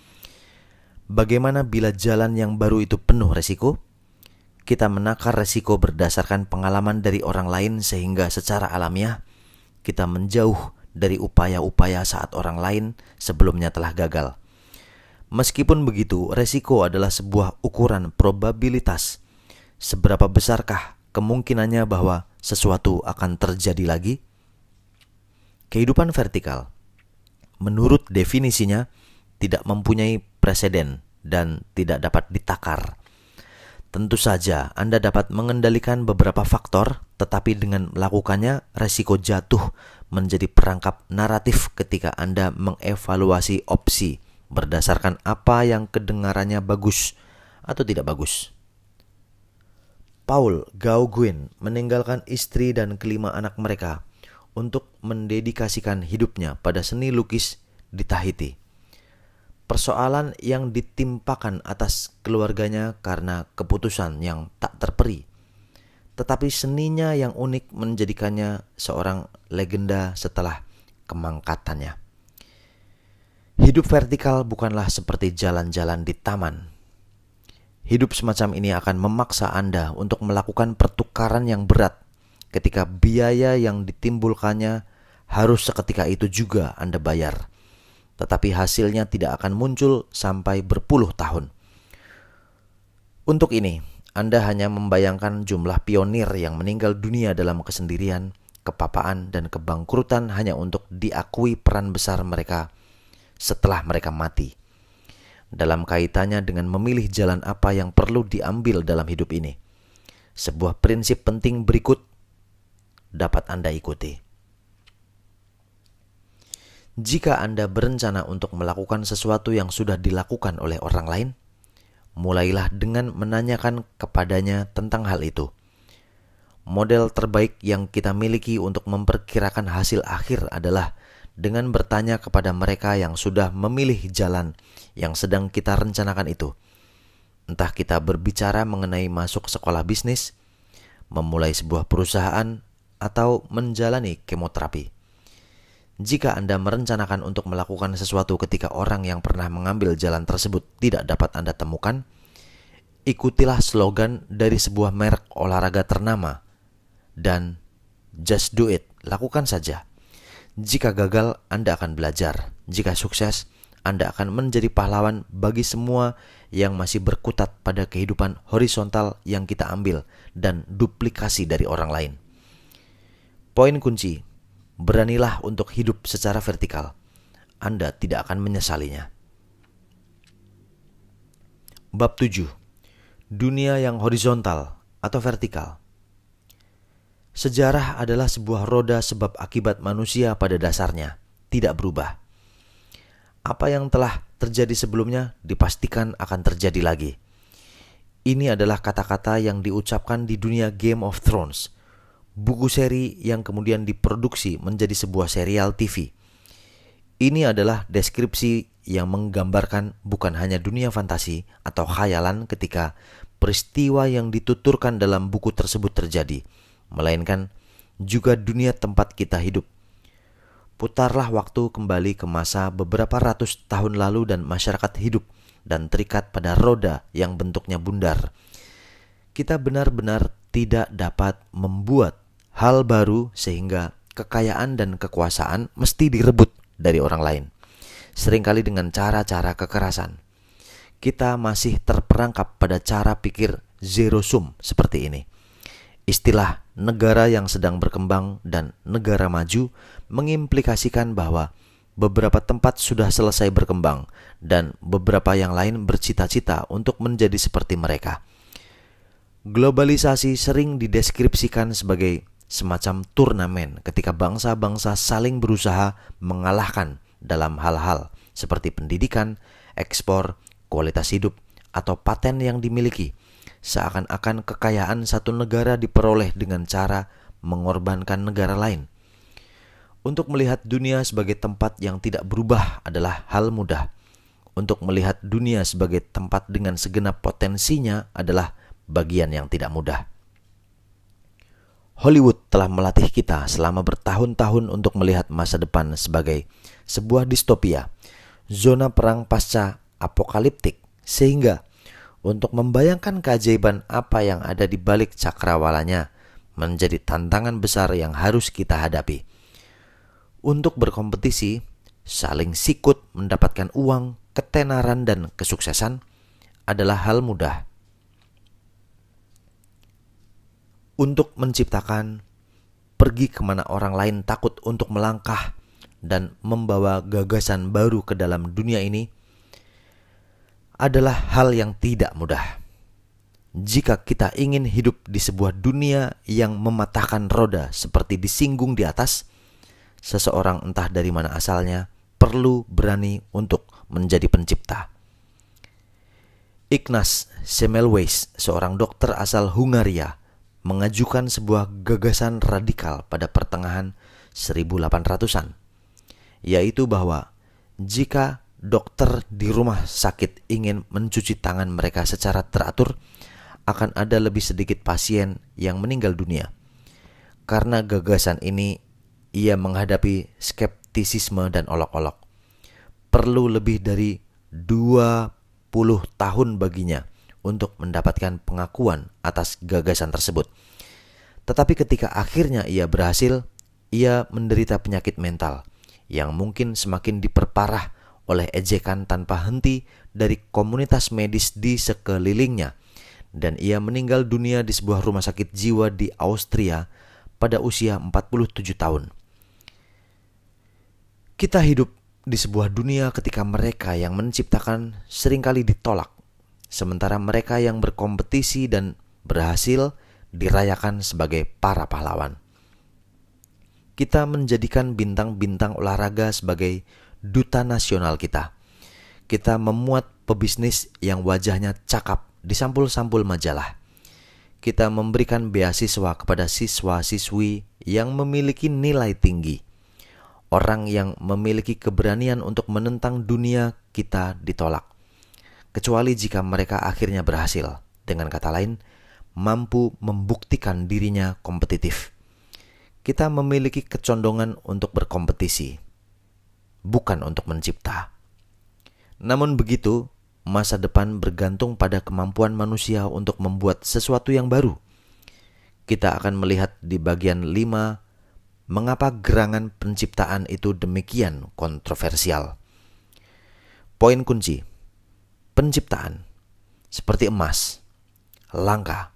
Bagaimana bila jalan yang baru itu penuh resiko? Kita menakar resiko berdasarkan pengalaman dari orang lain sehingga secara alamiah kita menjauh dari upaya-upaya saat orang lain sebelumnya telah gagal. Meskipun begitu, resiko adalah sebuah ukuran probabilitas. Seberapa besarkah kemungkinannya bahwa sesuatu akan terjadi lagi? Kehidupan vertikal, menurut definisinya, tidak mempunyai presiden dan tidak dapat ditakar. Tentu saja, Anda dapat mengendalikan beberapa faktor, tetapi dengan melakukannya, resiko jatuh menjadi perangkap naratif ketika Anda mengevaluasi opsi berdasarkan apa yang kedengarannya bagus atau tidak bagus. Paul Gauguin meninggalkan istri dan kelima anak mereka untuk mendedikasikan hidupnya pada seni lukis di Tahiti persoalan yang ditimpakan atas keluarganya karena keputusan yang tak terperi. Tetapi seninya yang unik menjadikannya seorang legenda setelah kemangkatannya. Hidup vertikal bukanlah seperti jalan-jalan di taman. Hidup semacam ini akan memaksa Anda untuk melakukan pertukaran yang berat ketika biaya yang ditimbulkannya harus seketika itu juga Anda bayar tetapi hasilnya tidak akan muncul sampai berpuluh tahun. Untuk ini, Anda hanya membayangkan jumlah pionir yang meninggal dunia dalam kesendirian, kepapaan, dan kebangkrutan hanya untuk diakui peran besar mereka setelah mereka mati. Dalam kaitannya dengan memilih jalan apa yang perlu diambil dalam hidup ini, sebuah prinsip penting berikut dapat Anda ikuti jika Anda berencana untuk melakukan sesuatu yang sudah dilakukan oleh orang lain, mulailah dengan menanyakan kepadanya tentang hal itu. Model terbaik yang kita miliki untuk memperkirakan hasil akhir adalah dengan bertanya kepada mereka yang sudah memilih jalan yang sedang kita rencanakan itu. Entah kita berbicara mengenai masuk sekolah bisnis, memulai sebuah perusahaan, atau menjalani kemoterapi jika Anda merencanakan untuk melakukan sesuatu ketika orang yang pernah mengambil jalan tersebut tidak dapat Anda temukan, ikutilah slogan dari sebuah merek olahraga ternama dan just do it, lakukan saja. Jika gagal, Anda akan belajar. Jika sukses, Anda akan menjadi pahlawan bagi semua yang masih berkutat pada kehidupan horizontal yang kita ambil dan duplikasi dari orang lain. Poin kunci Beranilah untuk hidup secara vertikal. Anda tidak akan menyesalinya. Bab 7. Dunia yang horizontal atau vertikal. Sejarah adalah sebuah roda sebab akibat manusia pada dasarnya tidak berubah. Apa yang telah terjadi sebelumnya dipastikan akan terjadi lagi. Ini adalah kata-kata yang diucapkan di dunia Game of Thrones buku seri yang kemudian diproduksi menjadi sebuah serial TV. Ini adalah deskripsi yang menggambarkan bukan hanya dunia fantasi atau khayalan ketika peristiwa yang dituturkan dalam buku tersebut terjadi, melainkan juga dunia tempat kita hidup. Putarlah waktu kembali ke masa beberapa ratus tahun lalu dan masyarakat hidup dan terikat pada roda yang bentuknya bundar. Kita benar-benar tidak dapat membuat hal baru sehingga kekayaan dan kekuasaan mesti direbut dari orang lain. Seringkali dengan cara-cara kekerasan. Kita masih terperangkap pada cara pikir zero sum seperti ini. Istilah negara yang sedang berkembang dan negara maju mengimplikasikan bahwa beberapa tempat sudah selesai berkembang dan beberapa yang lain bercita-cita untuk menjadi seperti mereka. Globalisasi sering dideskripsikan sebagai semacam turnamen ketika bangsa-bangsa saling berusaha mengalahkan dalam hal-hal seperti pendidikan, ekspor, kualitas hidup, atau paten yang dimiliki. Seakan-akan kekayaan satu negara diperoleh dengan cara mengorbankan negara lain. Untuk melihat dunia sebagai tempat yang tidak berubah adalah hal mudah. Untuk melihat dunia sebagai tempat dengan segenap potensinya adalah bagian yang tidak mudah. Hollywood telah melatih kita selama bertahun-tahun untuk melihat masa depan sebagai sebuah distopia, zona perang pasca apokaliptik, sehingga untuk membayangkan keajaiban apa yang ada di balik cakrawalanya menjadi tantangan besar yang harus kita hadapi. Untuk berkompetisi, saling sikut mendapatkan uang, ketenaran, dan kesuksesan adalah hal mudah untuk menciptakan pergi kemana orang lain takut untuk melangkah dan membawa gagasan baru ke dalam dunia ini adalah hal yang tidak mudah. Jika kita ingin hidup di sebuah dunia yang mematahkan roda seperti disinggung di atas, seseorang entah dari mana asalnya perlu berani untuk menjadi pencipta. Ignaz Semmelweis, seorang dokter asal Hungaria, mengajukan sebuah gagasan radikal pada pertengahan 1800-an, yaitu bahwa jika dokter di rumah sakit ingin mencuci tangan mereka secara teratur, akan ada lebih sedikit pasien yang meninggal dunia. Karena gagasan ini, ia menghadapi skeptisisme dan olok-olok. Perlu lebih dari 20 tahun baginya untuk mendapatkan pengakuan atas gagasan tersebut. Tetapi ketika akhirnya ia berhasil, ia menderita penyakit mental yang mungkin semakin diperparah oleh ejekan tanpa henti dari komunitas medis di sekelilingnya dan ia meninggal dunia di sebuah rumah sakit jiwa di Austria pada usia 47 tahun. Kita hidup di sebuah dunia ketika mereka yang menciptakan seringkali ditolak sementara mereka yang berkompetisi dan berhasil dirayakan sebagai para pahlawan. Kita menjadikan bintang-bintang olahraga sebagai duta nasional kita. Kita memuat pebisnis yang wajahnya cakap di sampul-sampul majalah. Kita memberikan beasiswa kepada siswa-siswi yang memiliki nilai tinggi. Orang yang memiliki keberanian untuk menentang dunia kita ditolak kecuali jika mereka akhirnya berhasil. Dengan kata lain, mampu membuktikan dirinya kompetitif. Kita memiliki kecondongan untuk berkompetisi, bukan untuk mencipta. Namun begitu, masa depan bergantung pada kemampuan manusia untuk membuat sesuatu yang baru. Kita akan melihat di bagian 5 mengapa gerangan penciptaan itu demikian kontroversial. Poin kunci penciptaan, seperti emas, langka,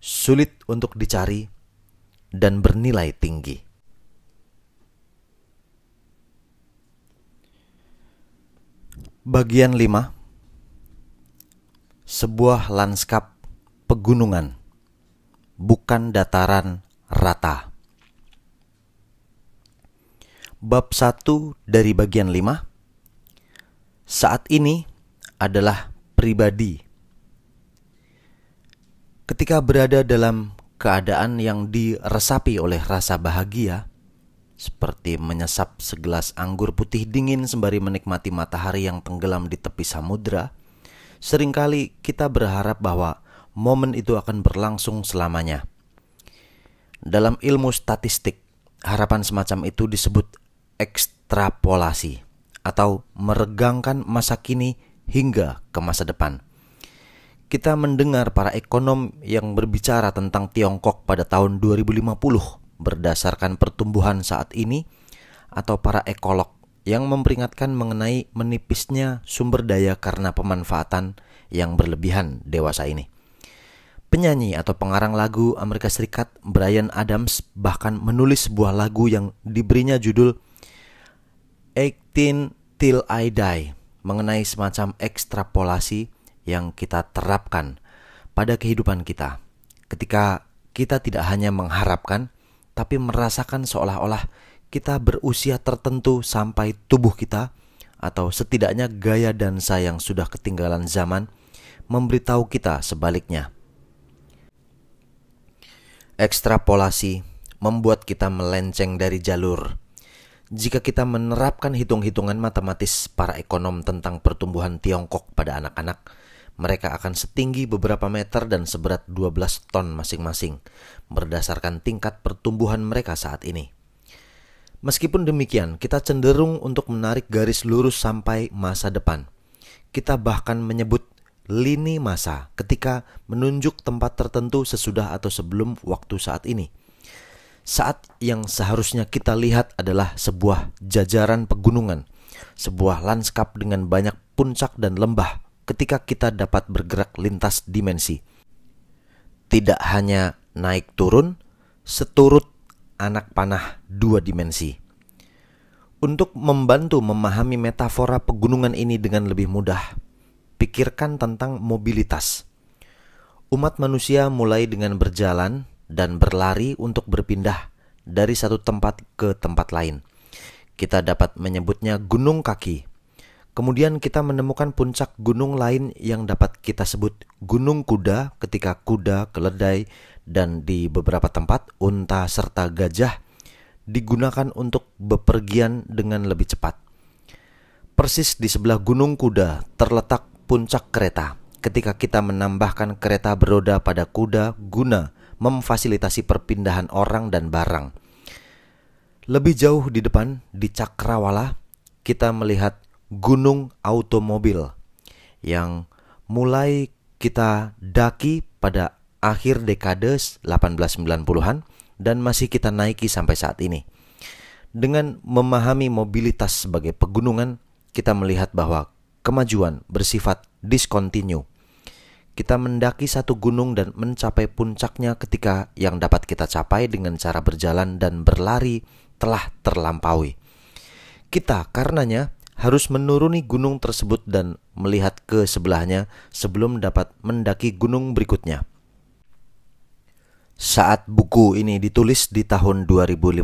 sulit untuk dicari, dan bernilai tinggi. Bagian 5 Sebuah lanskap pegunungan bukan dataran rata. Bab 1 dari bagian 5 Saat ini adalah pribadi. Ketika berada dalam keadaan yang diresapi oleh rasa bahagia, seperti menyesap segelas anggur putih dingin sembari menikmati matahari yang tenggelam di tepi samudera, seringkali kita berharap bahwa momen itu akan berlangsung selamanya. Dalam ilmu statistik, harapan semacam itu disebut ekstrapolasi atau meregangkan masa kini hingga ke masa depan. Kita mendengar para ekonom yang berbicara tentang Tiongkok pada tahun 2050 berdasarkan pertumbuhan saat ini atau para ekolog yang memperingatkan mengenai menipisnya sumber daya karena pemanfaatan yang berlebihan dewasa ini. Penyanyi atau pengarang lagu Amerika Serikat Brian Adams bahkan menulis sebuah lagu yang diberinya judul 18 Till I Die mengenai semacam ekstrapolasi yang kita terapkan pada kehidupan kita. Ketika kita tidak hanya mengharapkan, tapi merasakan seolah-olah kita berusia tertentu sampai tubuh kita, atau setidaknya gaya dansa yang sudah ketinggalan zaman, memberitahu kita sebaliknya. Ekstrapolasi membuat kita melenceng dari jalur jika kita menerapkan hitung-hitungan matematis para ekonom tentang pertumbuhan Tiongkok pada anak-anak, mereka akan setinggi beberapa meter dan seberat 12 ton masing-masing berdasarkan tingkat pertumbuhan mereka saat ini. Meskipun demikian, kita cenderung untuk menarik garis lurus sampai masa depan. Kita bahkan menyebut lini masa ketika menunjuk tempat tertentu sesudah atau sebelum waktu saat ini saat yang seharusnya kita lihat adalah sebuah jajaran pegunungan, sebuah lanskap dengan banyak puncak dan lembah ketika kita dapat bergerak lintas dimensi. Tidak hanya naik turun, seturut anak panah dua dimensi. Untuk membantu memahami metafora pegunungan ini dengan lebih mudah, pikirkan tentang mobilitas. Umat manusia mulai dengan berjalan, dan berlari untuk berpindah dari satu tempat ke tempat lain. Kita dapat menyebutnya gunung kaki. Kemudian kita menemukan puncak gunung lain yang dapat kita sebut gunung kuda ketika kuda, keledai, dan di beberapa tempat unta serta gajah digunakan untuk bepergian dengan lebih cepat. Persis di sebelah gunung kuda terletak puncak kereta. Ketika kita menambahkan kereta beroda pada kuda guna memfasilitasi perpindahan orang dan barang. Lebih jauh di depan, di Cakrawala, kita melihat gunung automobil yang mulai kita daki pada akhir dekade 1890-an dan masih kita naiki sampai saat ini. Dengan memahami mobilitas sebagai pegunungan, kita melihat bahwa kemajuan bersifat diskontinu kita mendaki satu gunung dan mencapai puncaknya ketika yang dapat kita capai dengan cara berjalan dan berlari telah terlampaui. Kita karenanya harus menuruni gunung tersebut dan melihat ke sebelahnya sebelum dapat mendaki gunung berikutnya. Saat buku ini ditulis di tahun 2015,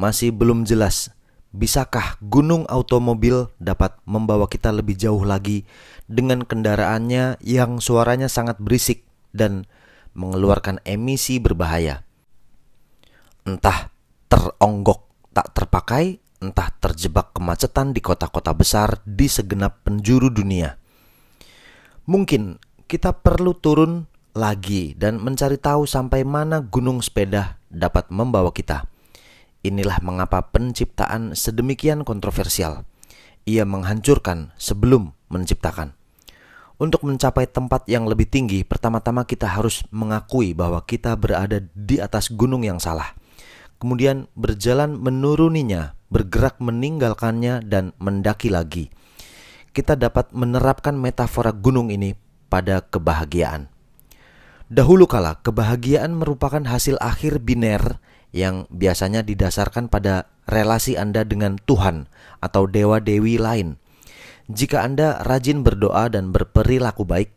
masih belum jelas Bisakah gunung automobil dapat membawa kita lebih jauh lagi dengan kendaraannya yang suaranya sangat berisik dan mengeluarkan emisi berbahaya? Entah teronggok tak terpakai, entah terjebak kemacetan di kota-kota besar di segenap penjuru dunia. Mungkin kita perlu turun lagi dan mencari tahu sampai mana gunung sepeda dapat membawa kita. Inilah mengapa penciptaan sedemikian kontroversial. Ia menghancurkan sebelum menciptakan. Untuk mencapai tempat yang lebih tinggi, pertama-tama kita harus mengakui bahwa kita berada di atas gunung yang salah. Kemudian berjalan menuruninya, bergerak meninggalkannya dan mendaki lagi. Kita dapat menerapkan metafora gunung ini pada kebahagiaan. Dahulu kala, kebahagiaan merupakan hasil akhir biner yang biasanya didasarkan pada relasi Anda dengan Tuhan atau dewa-dewi lain. Jika Anda rajin berdoa dan berperilaku baik,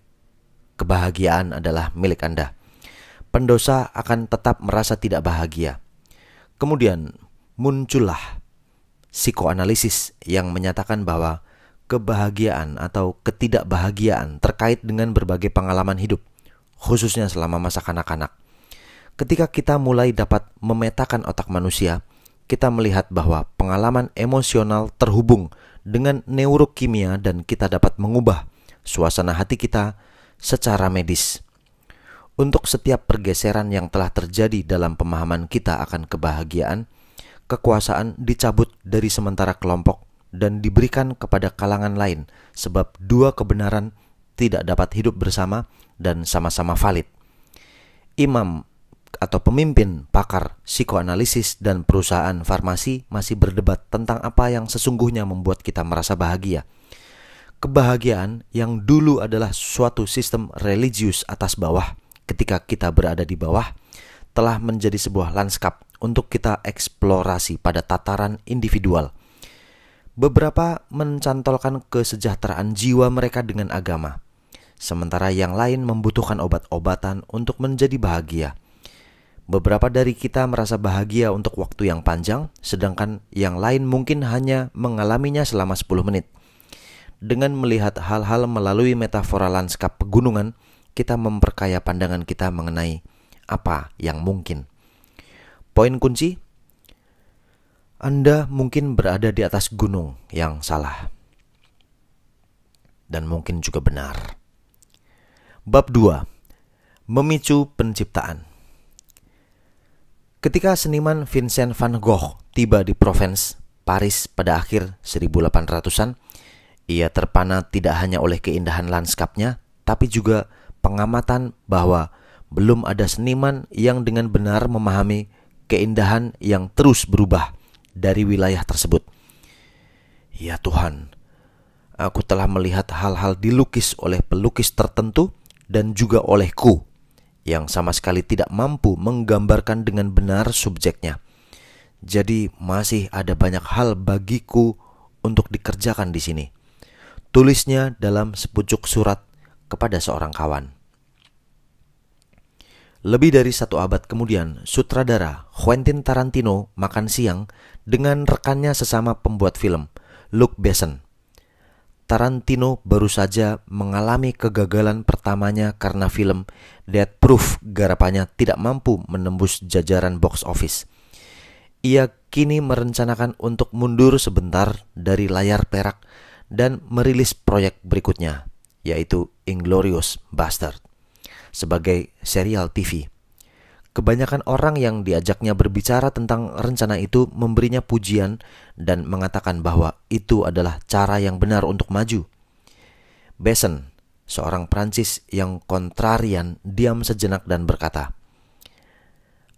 kebahagiaan adalah milik Anda. Pendosa akan tetap merasa tidak bahagia. Kemudian muncullah psikoanalisis yang menyatakan bahwa kebahagiaan atau ketidakbahagiaan terkait dengan berbagai pengalaman hidup, khususnya selama masa kanak-kanak. Ketika kita mulai dapat memetakan otak manusia, kita melihat bahwa pengalaman emosional terhubung dengan neurokimia dan kita dapat mengubah suasana hati kita secara medis. Untuk setiap pergeseran yang telah terjadi dalam pemahaman kita akan kebahagiaan, kekuasaan dicabut dari sementara kelompok dan diberikan kepada kalangan lain sebab dua kebenaran tidak dapat hidup bersama dan sama-sama valid. Imam atau pemimpin, pakar, psikoanalisis, dan perusahaan farmasi masih berdebat tentang apa yang sesungguhnya membuat kita merasa bahagia. Kebahagiaan yang dulu adalah suatu sistem religius atas bawah, ketika kita berada di bawah, telah menjadi sebuah lanskap untuk kita eksplorasi pada tataran individual. Beberapa mencantolkan kesejahteraan jiwa mereka dengan agama, sementara yang lain membutuhkan obat-obatan untuk menjadi bahagia. Beberapa dari kita merasa bahagia untuk waktu yang panjang, sedangkan yang lain mungkin hanya mengalaminya selama 10 menit. Dengan melihat hal-hal melalui metafora lanskap pegunungan, kita memperkaya pandangan kita mengenai apa yang mungkin. Poin kunci: Anda mungkin berada di atas gunung yang salah dan mungkin juga benar. Bab 2: Memicu penciptaan. Ketika seniman Vincent van Gogh tiba di Provence, Paris pada akhir 1800-an, ia terpana tidak hanya oleh keindahan lanskapnya, tapi juga pengamatan bahwa belum ada seniman yang dengan benar memahami keindahan yang terus berubah dari wilayah tersebut. Ya Tuhan, aku telah melihat hal-hal dilukis oleh pelukis tertentu dan juga olehku yang sama sekali tidak mampu menggambarkan dengan benar subjeknya. Jadi, masih ada banyak hal bagiku untuk dikerjakan di sini. Tulisnya dalam sepucuk surat kepada seorang kawan. Lebih dari satu abad kemudian, sutradara Quentin Tarantino makan siang dengan rekannya sesama pembuat film, Luke Besson. Tarantino baru saja mengalami kegagalan pertamanya karena film *Dead Proof garapannya tidak mampu menembus jajaran box office. Ia kini merencanakan untuk mundur sebentar dari layar perak dan merilis proyek berikutnya, yaitu Inglorious Bastard, sebagai serial TV. Kebanyakan orang yang diajaknya berbicara tentang rencana itu memberinya pujian dan mengatakan bahwa itu adalah cara yang benar untuk maju. Besen, seorang Prancis yang kontrarian, diam sejenak dan berkata,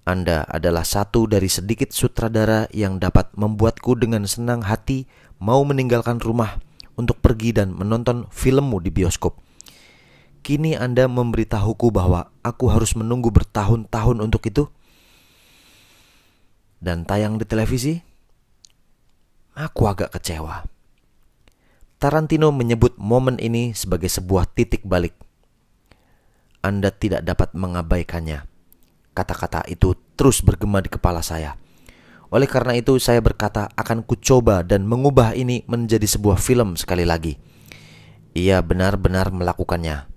"Anda adalah satu dari sedikit sutradara yang dapat membuatku dengan senang hati mau meninggalkan rumah untuk pergi dan menonton filmmu di bioskop." Kini Anda memberitahuku bahwa aku harus menunggu bertahun-tahun untuk itu? Dan tayang di televisi? Aku agak kecewa. Tarantino menyebut momen ini sebagai sebuah titik balik. Anda tidak dapat mengabaikannya. Kata-kata itu terus bergema di kepala saya. Oleh karena itu, saya berkata akan kucoba dan mengubah ini menjadi sebuah film sekali lagi. Ia benar-benar melakukannya.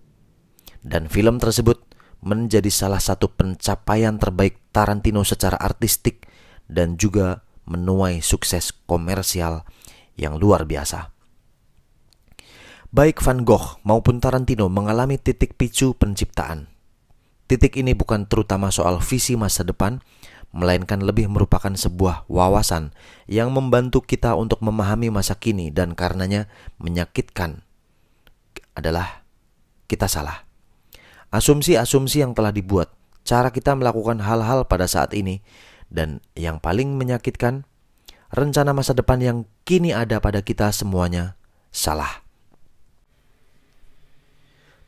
Dan film tersebut menjadi salah satu pencapaian terbaik Tarantino secara artistik dan juga menuai sukses komersial yang luar biasa. Baik Van Gogh maupun Tarantino mengalami titik picu penciptaan. Titik ini bukan terutama soal visi masa depan, melainkan lebih merupakan sebuah wawasan yang membantu kita untuk memahami masa kini dan karenanya menyakitkan adalah kita salah. Asumsi-asumsi yang telah dibuat, cara kita melakukan hal-hal pada saat ini, dan yang paling menyakitkan, rencana masa depan yang kini ada pada kita semuanya salah.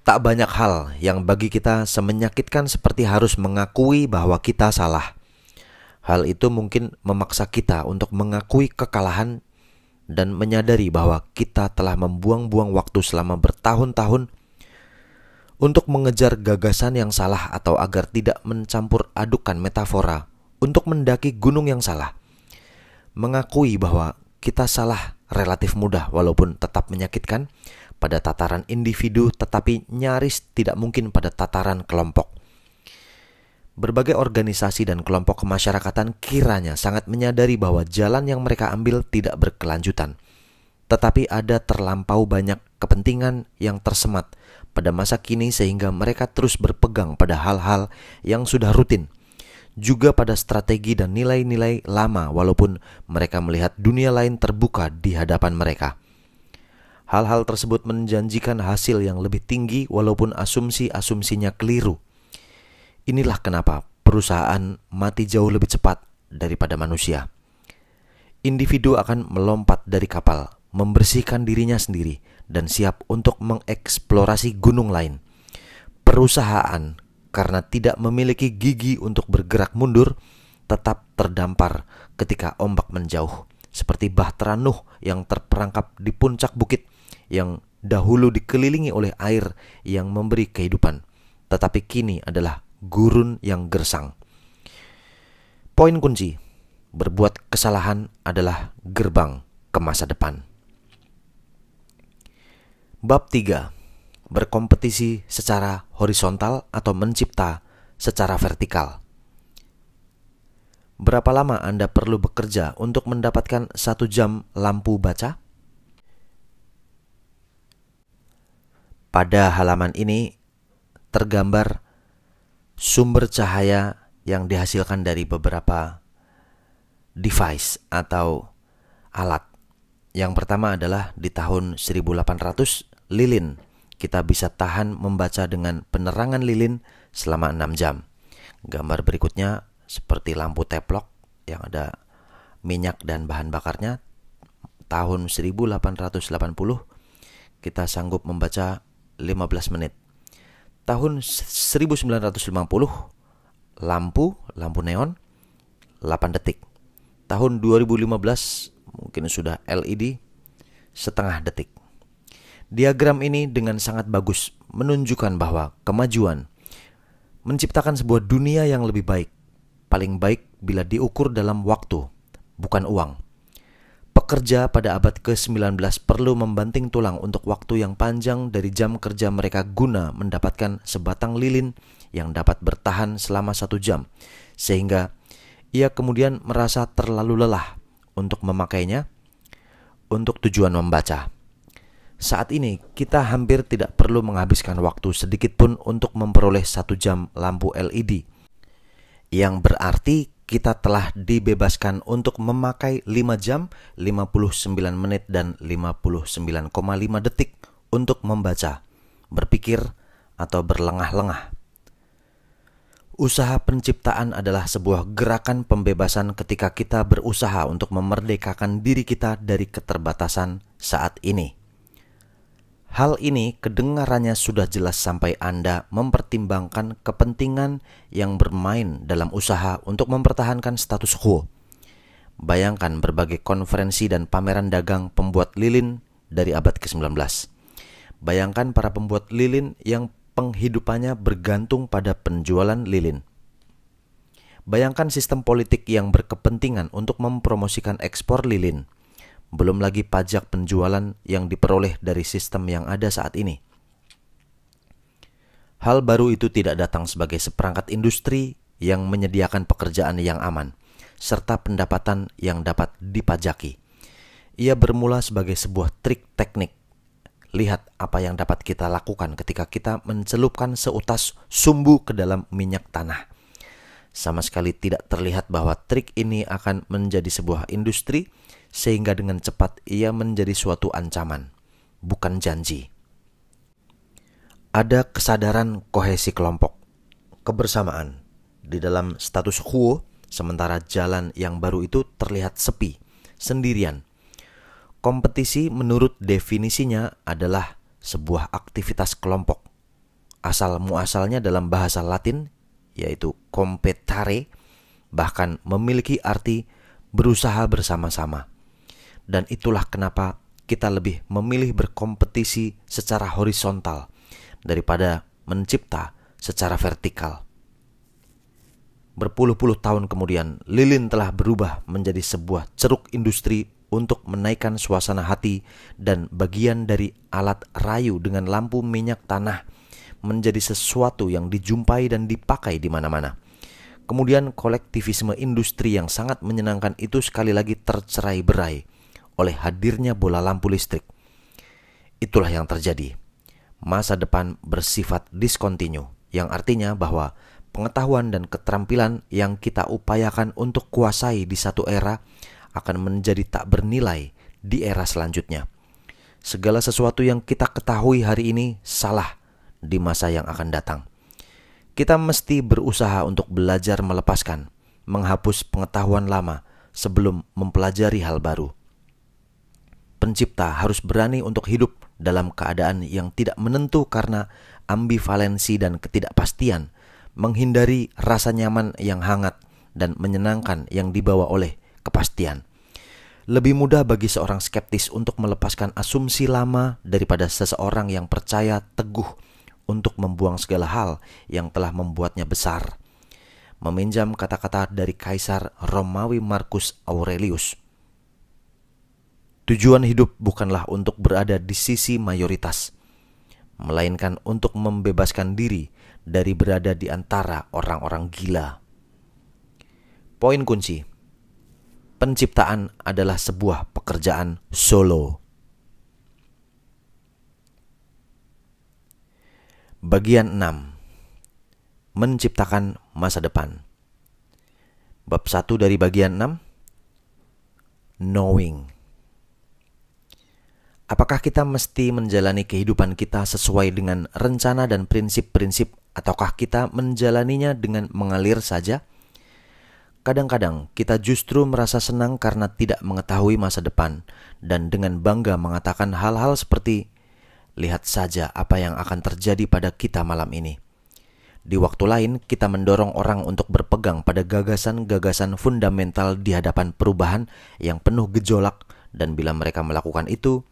Tak banyak hal yang bagi kita semenyakitkan seperti harus mengakui bahwa kita salah. Hal itu mungkin memaksa kita untuk mengakui kekalahan dan menyadari bahwa kita telah membuang-buang waktu selama bertahun-tahun untuk mengejar gagasan yang salah atau agar tidak mencampur adukan metafora untuk mendaki gunung yang salah. Mengakui bahwa kita salah relatif mudah walaupun tetap menyakitkan pada tataran individu tetapi nyaris tidak mungkin pada tataran kelompok. Berbagai organisasi dan kelompok kemasyarakatan kiranya sangat menyadari bahwa jalan yang mereka ambil tidak berkelanjutan. Tetapi ada terlampau banyak kepentingan yang tersemat – pada masa kini sehingga mereka terus berpegang pada hal-hal yang sudah rutin, juga pada strategi dan nilai-nilai lama walaupun mereka melihat dunia lain terbuka di hadapan mereka. Hal-hal tersebut menjanjikan hasil yang lebih tinggi walaupun asumsi-asumsinya keliru. Inilah kenapa perusahaan mati jauh lebih cepat daripada manusia. Individu akan melompat dari kapal, membersihkan dirinya sendiri, dan siap untuk mengeksplorasi gunung lain. Perusahaan karena tidak memiliki gigi untuk bergerak mundur tetap terdampar ketika ombak menjauh seperti Bahtera Nuh yang terperangkap di puncak bukit yang dahulu dikelilingi oleh air yang memberi kehidupan, tetapi kini adalah gurun yang gersang. Poin kunci: berbuat kesalahan adalah gerbang ke masa depan. Bab 3. Berkompetisi secara horizontal atau mencipta secara vertikal. Berapa lama Anda perlu bekerja untuk mendapatkan satu jam lampu baca? Pada halaman ini tergambar sumber cahaya yang dihasilkan dari beberapa device atau alat. Yang pertama adalah di tahun 1800 lilin. Kita bisa tahan membaca dengan penerangan lilin selama 6 jam. Gambar berikutnya seperti lampu teplok yang ada minyak dan bahan bakarnya tahun 1880 kita sanggup membaca 15 menit. Tahun 1950 lampu lampu neon 8 detik. Tahun 2015 mungkin sudah LED setengah detik. Diagram ini dengan sangat bagus menunjukkan bahwa kemajuan menciptakan sebuah dunia yang lebih baik, paling baik bila diukur dalam waktu, bukan uang. Pekerja pada abad ke-19 perlu membanting tulang untuk waktu yang panjang dari jam kerja mereka guna mendapatkan sebatang lilin yang dapat bertahan selama satu jam, sehingga ia kemudian merasa terlalu lelah untuk memakainya untuk tujuan membaca. Saat ini, kita hampir tidak perlu menghabiskan waktu sedikit pun untuk memperoleh satu jam lampu LED. Yang berarti kita telah dibebaskan untuk memakai 5 jam, 59 menit, dan 59,5 detik untuk membaca, berpikir, atau berlengah-lengah. Usaha penciptaan adalah sebuah gerakan pembebasan ketika kita berusaha untuk memerdekakan diri kita dari keterbatasan saat ini. Hal ini kedengarannya sudah jelas sampai Anda mempertimbangkan kepentingan yang bermain dalam usaha untuk mempertahankan status quo. Bayangkan berbagai konferensi dan pameran dagang pembuat lilin dari abad ke-19. Bayangkan para pembuat lilin yang penghidupannya bergantung pada penjualan lilin. Bayangkan sistem politik yang berkepentingan untuk mempromosikan ekspor lilin belum lagi pajak penjualan yang diperoleh dari sistem yang ada saat ini. Hal baru itu tidak datang sebagai seperangkat industri yang menyediakan pekerjaan yang aman serta pendapatan yang dapat dipajaki. Ia bermula sebagai sebuah trik teknik. Lihat apa yang dapat kita lakukan ketika kita mencelupkan seutas sumbu ke dalam minyak tanah. Sama sekali tidak terlihat bahwa trik ini akan menjadi sebuah industri sehingga dengan cepat ia menjadi suatu ancaman, bukan janji. Ada kesadaran kohesi kelompok, kebersamaan di dalam status quo, sementara jalan yang baru itu terlihat sepi, sendirian. Kompetisi menurut definisinya adalah sebuah aktivitas kelompok. Asal muasalnya dalam bahasa Latin yaitu competare bahkan memiliki arti berusaha bersama-sama. Dan itulah kenapa kita lebih memilih berkompetisi secara horizontal daripada mencipta secara vertikal. Berpuluh-puluh tahun kemudian, lilin telah berubah menjadi sebuah ceruk industri untuk menaikkan suasana hati dan bagian dari alat rayu dengan lampu minyak tanah menjadi sesuatu yang dijumpai dan dipakai di mana-mana. Kemudian kolektivisme industri yang sangat menyenangkan itu sekali lagi tercerai berai oleh hadirnya bola lampu listrik. Itulah yang terjadi. Masa depan bersifat diskontinu, yang artinya bahwa pengetahuan dan keterampilan yang kita upayakan untuk kuasai di satu era akan menjadi tak bernilai di era selanjutnya. Segala sesuatu yang kita ketahui hari ini salah di masa yang akan datang. Kita mesti berusaha untuk belajar melepaskan, menghapus pengetahuan lama sebelum mempelajari hal baru pencipta harus berani untuk hidup dalam keadaan yang tidak menentu karena ambivalensi dan ketidakpastian, menghindari rasa nyaman yang hangat dan menyenangkan yang dibawa oleh kepastian. Lebih mudah bagi seorang skeptis untuk melepaskan asumsi lama daripada seseorang yang percaya teguh untuk membuang segala hal yang telah membuatnya besar. Meminjam kata-kata dari Kaisar Romawi Marcus Aurelius – Tujuan hidup bukanlah untuk berada di sisi mayoritas, melainkan untuk membebaskan diri dari berada di antara orang-orang gila. Poin kunci: penciptaan adalah sebuah pekerjaan solo. Bagian 6. Menciptakan masa depan. Bab 1 dari bagian 6 Knowing Apakah kita mesti menjalani kehidupan kita sesuai dengan rencana dan prinsip-prinsip, ataukah kita menjalaninya dengan mengalir saja? Kadang-kadang kita justru merasa senang karena tidak mengetahui masa depan, dan dengan bangga mengatakan hal-hal seperti: "Lihat saja apa yang akan terjadi pada kita malam ini." Di waktu lain, kita mendorong orang untuk berpegang pada gagasan-gagasan fundamental di hadapan perubahan yang penuh gejolak, dan bila mereka melakukan itu,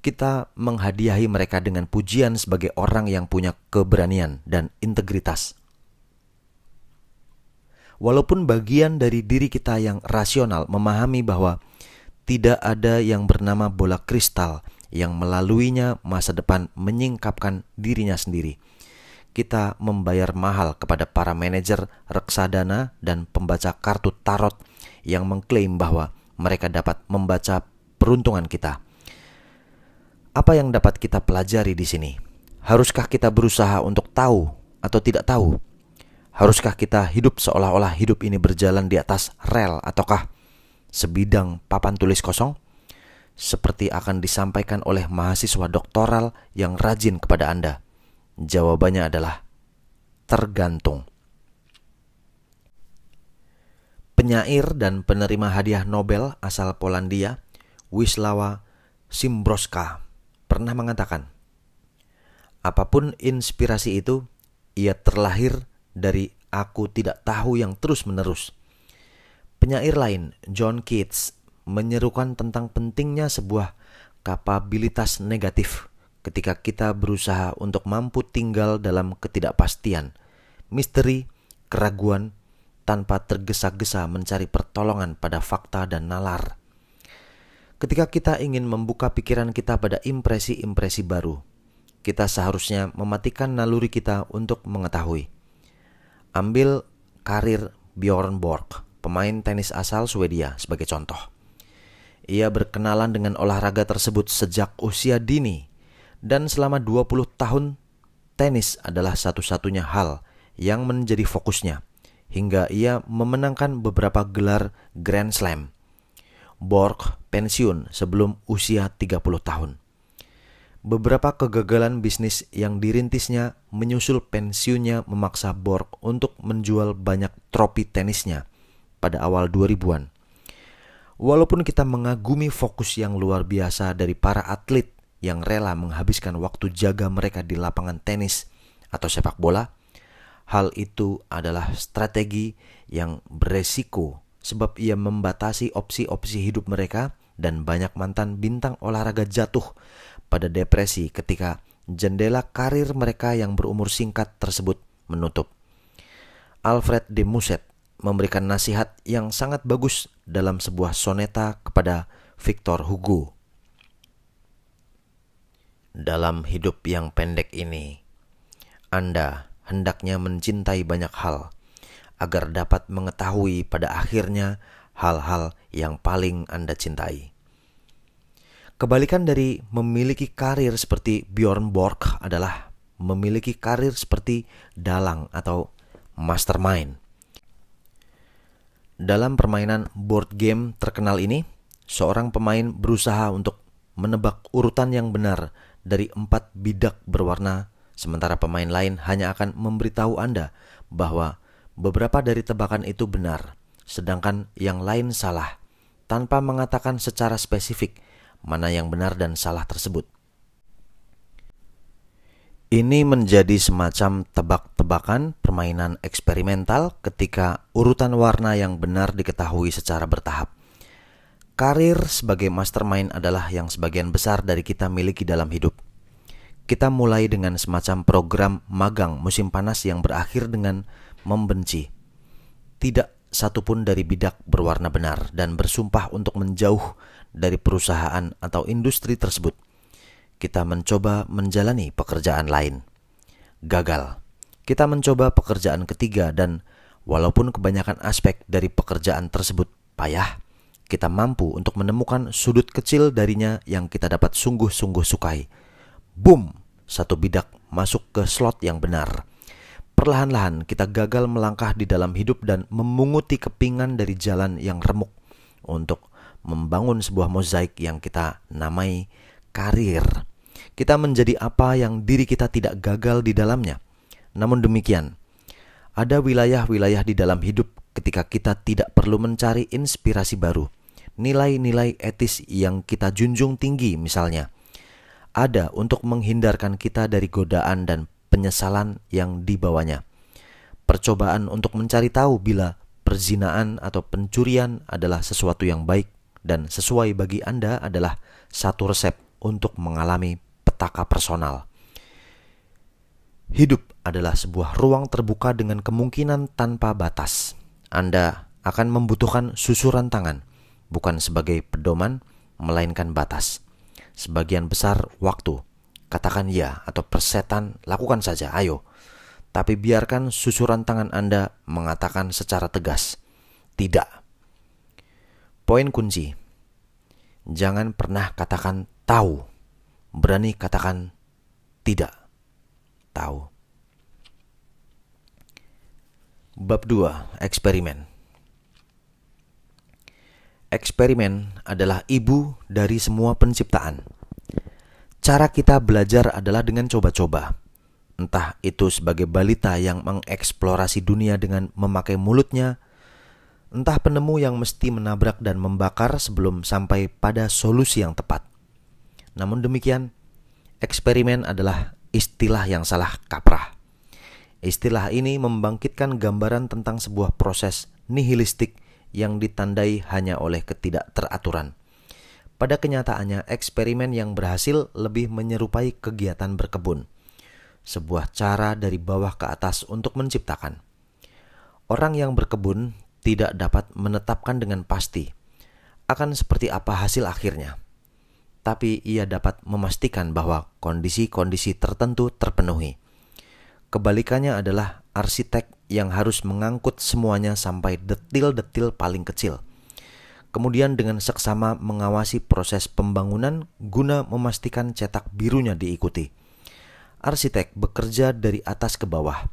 kita menghadiahi mereka dengan pujian sebagai orang yang punya keberanian dan integritas. Walaupun bagian dari diri kita yang rasional memahami bahwa tidak ada yang bernama bola kristal yang melaluinya masa depan menyingkapkan dirinya sendiri. Kita membayar mahal kepada para manajer reksadana dan pembaca kartu tarot yang mengklaim bahwa mereka dapat membaca peruntungan kita apa yang dapat kita pelajari di sini? Haruskah kita berusaha untuk tahu atau tidak tahu? Haruskah kita hidup seolah-olah hidup ini berjalan di atas rel ataukah sebidang papan tulis kosong? Seperti akan disampaikan oleh mahasiswa doktoral yang rajin kepada Anda. Jawabannya adalah tergantung. Penyair dan penerima hadiah Nobel asal Polandia, Wisława Szymborska pernah mengatakan, "Apapun inspirasi itu, ia terlahir dari aku tidak tahu yang terus-menerus." Penyair lain, John Keats, menyerukan tentang pentingnya sebuah kapabilitas negatif ketika kita berusaha untuk mampu tinggal dalam ketidakpastian, misteri, keraguan, tanpa tergesa-gesa mencari pertolongan pada fakta dan nalar Ketika kita ingin membuka pikiran kita pada impresi-impresi baru, kita seharusnya mematikan naluri kita untuk mengetahui. Ambil karir Bjorn Borg, pemain tenis asal Swedia sebagai contoh. Ia berkenalan dengan olahraga tersebut sejak usia dini dan selama 20 tahun tenis adalah satu-satunya hal yang menjadi fokusnya hingga ia memenangkan beberapa gelar Grand Slam Borg pensiun sebelum usia 30 tahun. Beberapa kegagalan bisnis yang dirintisnya menyusul pensiunnya memaksa Borg untuk menjual banyak tropi tenisnya pada awal 2000-an. Walaupun kita mengagumi fokus yang luar biasa dari para atlet yang rela menghabiskan waktu jaga mereka di lapangan tenis atau sepak bola, hal itu adalah strategi yang beresiko sebab ia membatasi opsi-opsi hidup mereka dan banyak mantan bintang olahraga jatuh pada depresi ketika jendela karir mereka yang berumur singkat tersebut menutup. Alfred de Musset memberikan nasihat yang sangat bagus dalam sebuah soneta kepada Victor Hugo. Dalam hidup yang pendek ini, Anda hendaknya mencintai banyak hal, agar dapat mengetahui pada akhirnya hal-hal yang paling Anda cintai. Kebalikan dari memiliki karir seperti Bjorn Borg adalah memiliki karir seperti dalang atau mastermind. Dalam permainan board game terkenal ini, seorang pemain berusaha untuk menebak urutan yang benar dari empat bidak berwarna, sementara pemain lain hanya akan memberitahu Anda bahwa Beberapa dari tebakan itu benar, sedangkan yang lain salah, tanpa mengatakan secara spesifik mana yang benar dan salah tersebut. Ini menjadi semacam tebak-tebakan permainan eksperimental ketika urutan warna yang benar diketahui secara bertahap. Karir sebagai mastermind adalah yang sebagian besar dari kita miliki dalam hidup. Kita mulai dengan semacam program magang musim panas yang berakhir dengan membenci. Tidak satupun dari bidak berwarna benar dan bersumpah untuk menjauh dari perusahaan atau industri tersebut. Kita mencoba menjalani pekerjaan lain. Gagal. Kita mencoba pekerjaan ketiga dan walaupun kebanyakan aspek dari pekerjaan tersebut payah, kita mampu untuk menemukan sudut kecil darinya yang kita dapat sungguh-sungguh sukai. Boom! Satu bidak masuk ke slot yang benar. Perlahan-lahan kita gagal melangkah di dalam hidup dan memunguti kepingan dari jalan yang remuk untuk membangun sebuah mozaik yang kita namai karir. Kita menjadi apa yang diri kita tidak gagal di dalamnya. Namun demikian, ada wilayah-wilayah di dalam hidup ketika kita tidak perlu mencari inspirasi baru. Nilai-nilai etis yang kita junjung tinggi misalnya ada untuk menghindarkan kita dari godaan dan penyesalan yang dibawanya. Percobaan untuk mencari tahu bila perzinaan atau pencurian adalah sesuatu yang baik dan sesuai bagi Anda adalah satu resep untuk mengalami petaka personal. Hidup adalah sebuah ruang terbuka dengan kemungkinan tanpa batas. Anda akan membutuhkan susuran tangan, bukan sebagai pedoman, melainkan batas. Sebagian besar waktu Katakan ya atau persetan, lakukan saja, ayo. Tapi biarkan susuran tangan Anda mengatakan secara tegas, tidak. Poin kunci, jangan pernah katakan tahu. Berani katakan tidak tahu. Bab 2, eksperimen. Eksperimen adalah ibu dari semua penciptaan Cara kita belajar adalah dengan coba-coba. Entah itu sebagai balita yang mengeksplorasi dunia dengan memakai mulutnya, entah penemu yang mesti menabrak dan membakar sebelum sampai pada solusi yang tepat. Namun demikian, eksperimen adalah istilah yang salah kaprah. Istilah ini membangkitkan gambaran tentang sebuah proses nihilistik yang ditandai hanya oleh ketidakteraturan. Pada kenyataannya, eksperimen yang berhasil lebih menyerupai kegiatan berkebun, sebuah cara dari bawah ke atas untuk menciptakan. Orang yang berkebun tidak dapat menetapkan dengan pasti akan seperti apa hasil akhirnya, tapi ia dapat memastikan bahwa kondisi-kondisi tertentu terpenuhi. Kebalikannya adalah arsitek yang harus mengangkut semuanya sampai detil-detil paling kecil kemudian dengan seksama mengawasi proses pembangunan guna memastikan cetak birunya diikuti. Arsitek bekerja dari atas ke bawah.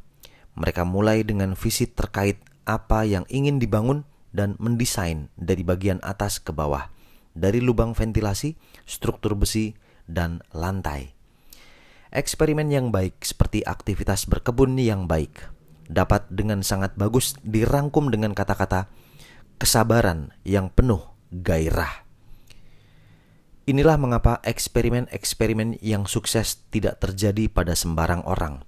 Mereka mulai dengan visi terkait apa yang ingin dibangun dan mendesain dari bagian atas ke bawah, dari lubang ventilasi, struktur besi, dan lantai. Eksperimen yang baik seperti aktivitas berkebun yang baik dapat dengan sangat bagus dirangkum dengan kata-kata kesabaran yang penuh gairah. Inilah mengapa eksperimen-eksperimen yang sukses tidak terjadi pada sembarang orang.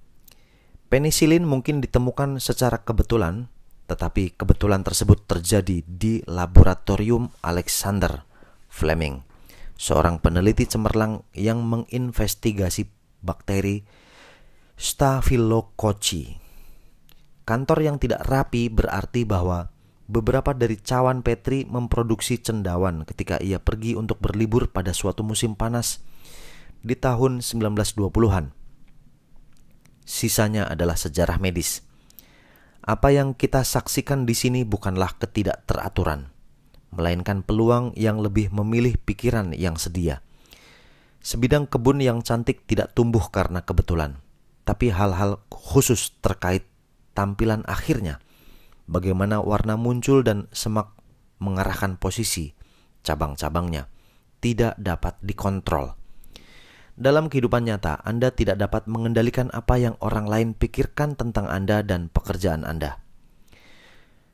Penisilin mungkin ditemukan secara kebetulan, tetapi kebetulan tersebut terjadi di laboratorium Alexander Fleming, seorang peneliti cemerlang yang menginvestigasi bakteri Staphylococci. Kantor yang tidak rapi berarti bahwa beberapa dari cawan Petri memproduksi cendawan ketika ia pergi untuk berlibur pada suatu musim panas di tahun 1920-an. Sisanya adalah sejarah medis. Apa yang kita saksikan di sini bukanlah ketidakteraturan, melainkan peluang yang lebih memilih pikiran yang sedia. Sebidang kebun yang cantik tidak tumbuh karena kebetulan, tapi hal-hal khusus terkait tampilan akhirnya – bagaimana warna muncul dan semak mengarahkan posisi cabang-cabangnya tidak dapat dikontrol. Dalam kehidupan nyata, Anda tidak dapat mengendalikan apa yang orang lain pikirkan tentang Anda dan pekerjaan Anda.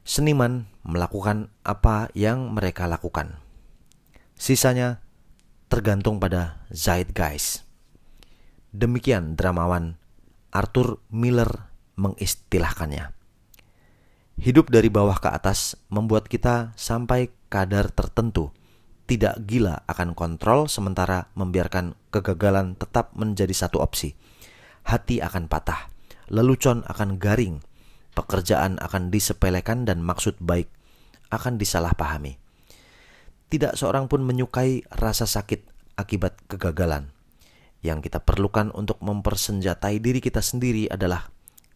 Seniman melakukan apa yang mereka lakukan. Sisanya tergantung pada zeitgeist. Demikian dramawan Arthur Miller mengistilahkannya. Hidup dari bawah ke atas membuat kita sampai kadar tertentu tidak gila akan kontrol sementara membiarkan kegagalan tetap menjadi satu opsi. Hati akan patah, lelucon akan garing, pekerjaan akan disepelekan dan maksud baik akan disalahpahami. Tidak seorang pun menyukai rasa sakit akibat kegagalan. Yang kita perlukan untuk mempersenjatai diri kita sendiri adalah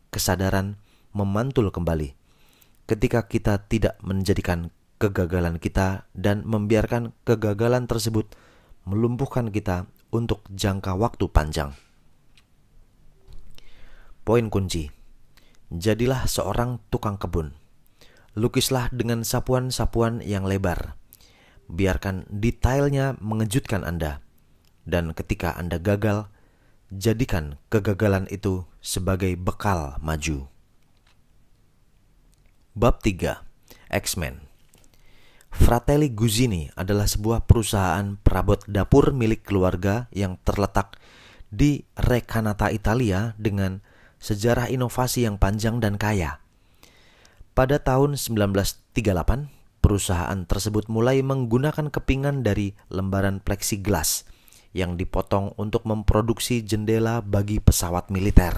kesadaran memantul kembali ketika kita tidak menjadikan kegagalan kita dan membiarkan kegagalan tersebut melumpuhkan kita untuk jangka waktu panjang. Poin kunci: jadilah seorang tukang kebun. Lukislah dengan sapuan-sapuan yang lebar. Biarkan detailnya mengejutkan Anda, dan ketika Anda gagal, jadikan kegagalan itu sebagai bekal maju. Bab 3. X-Men. Fratelli Guzzini adalah sebuah perusahaan perabot dapur milik keluarga yang terletak di Recanata, Italia dengan sejarah inovasi yang panjang dan kaya. Pada tahun 1938, perusahaan tersebut mulai menggunakan kepingan dari lembaran plexiglas yang dipotong untuk memproduksi jendela bagi pesawat militer.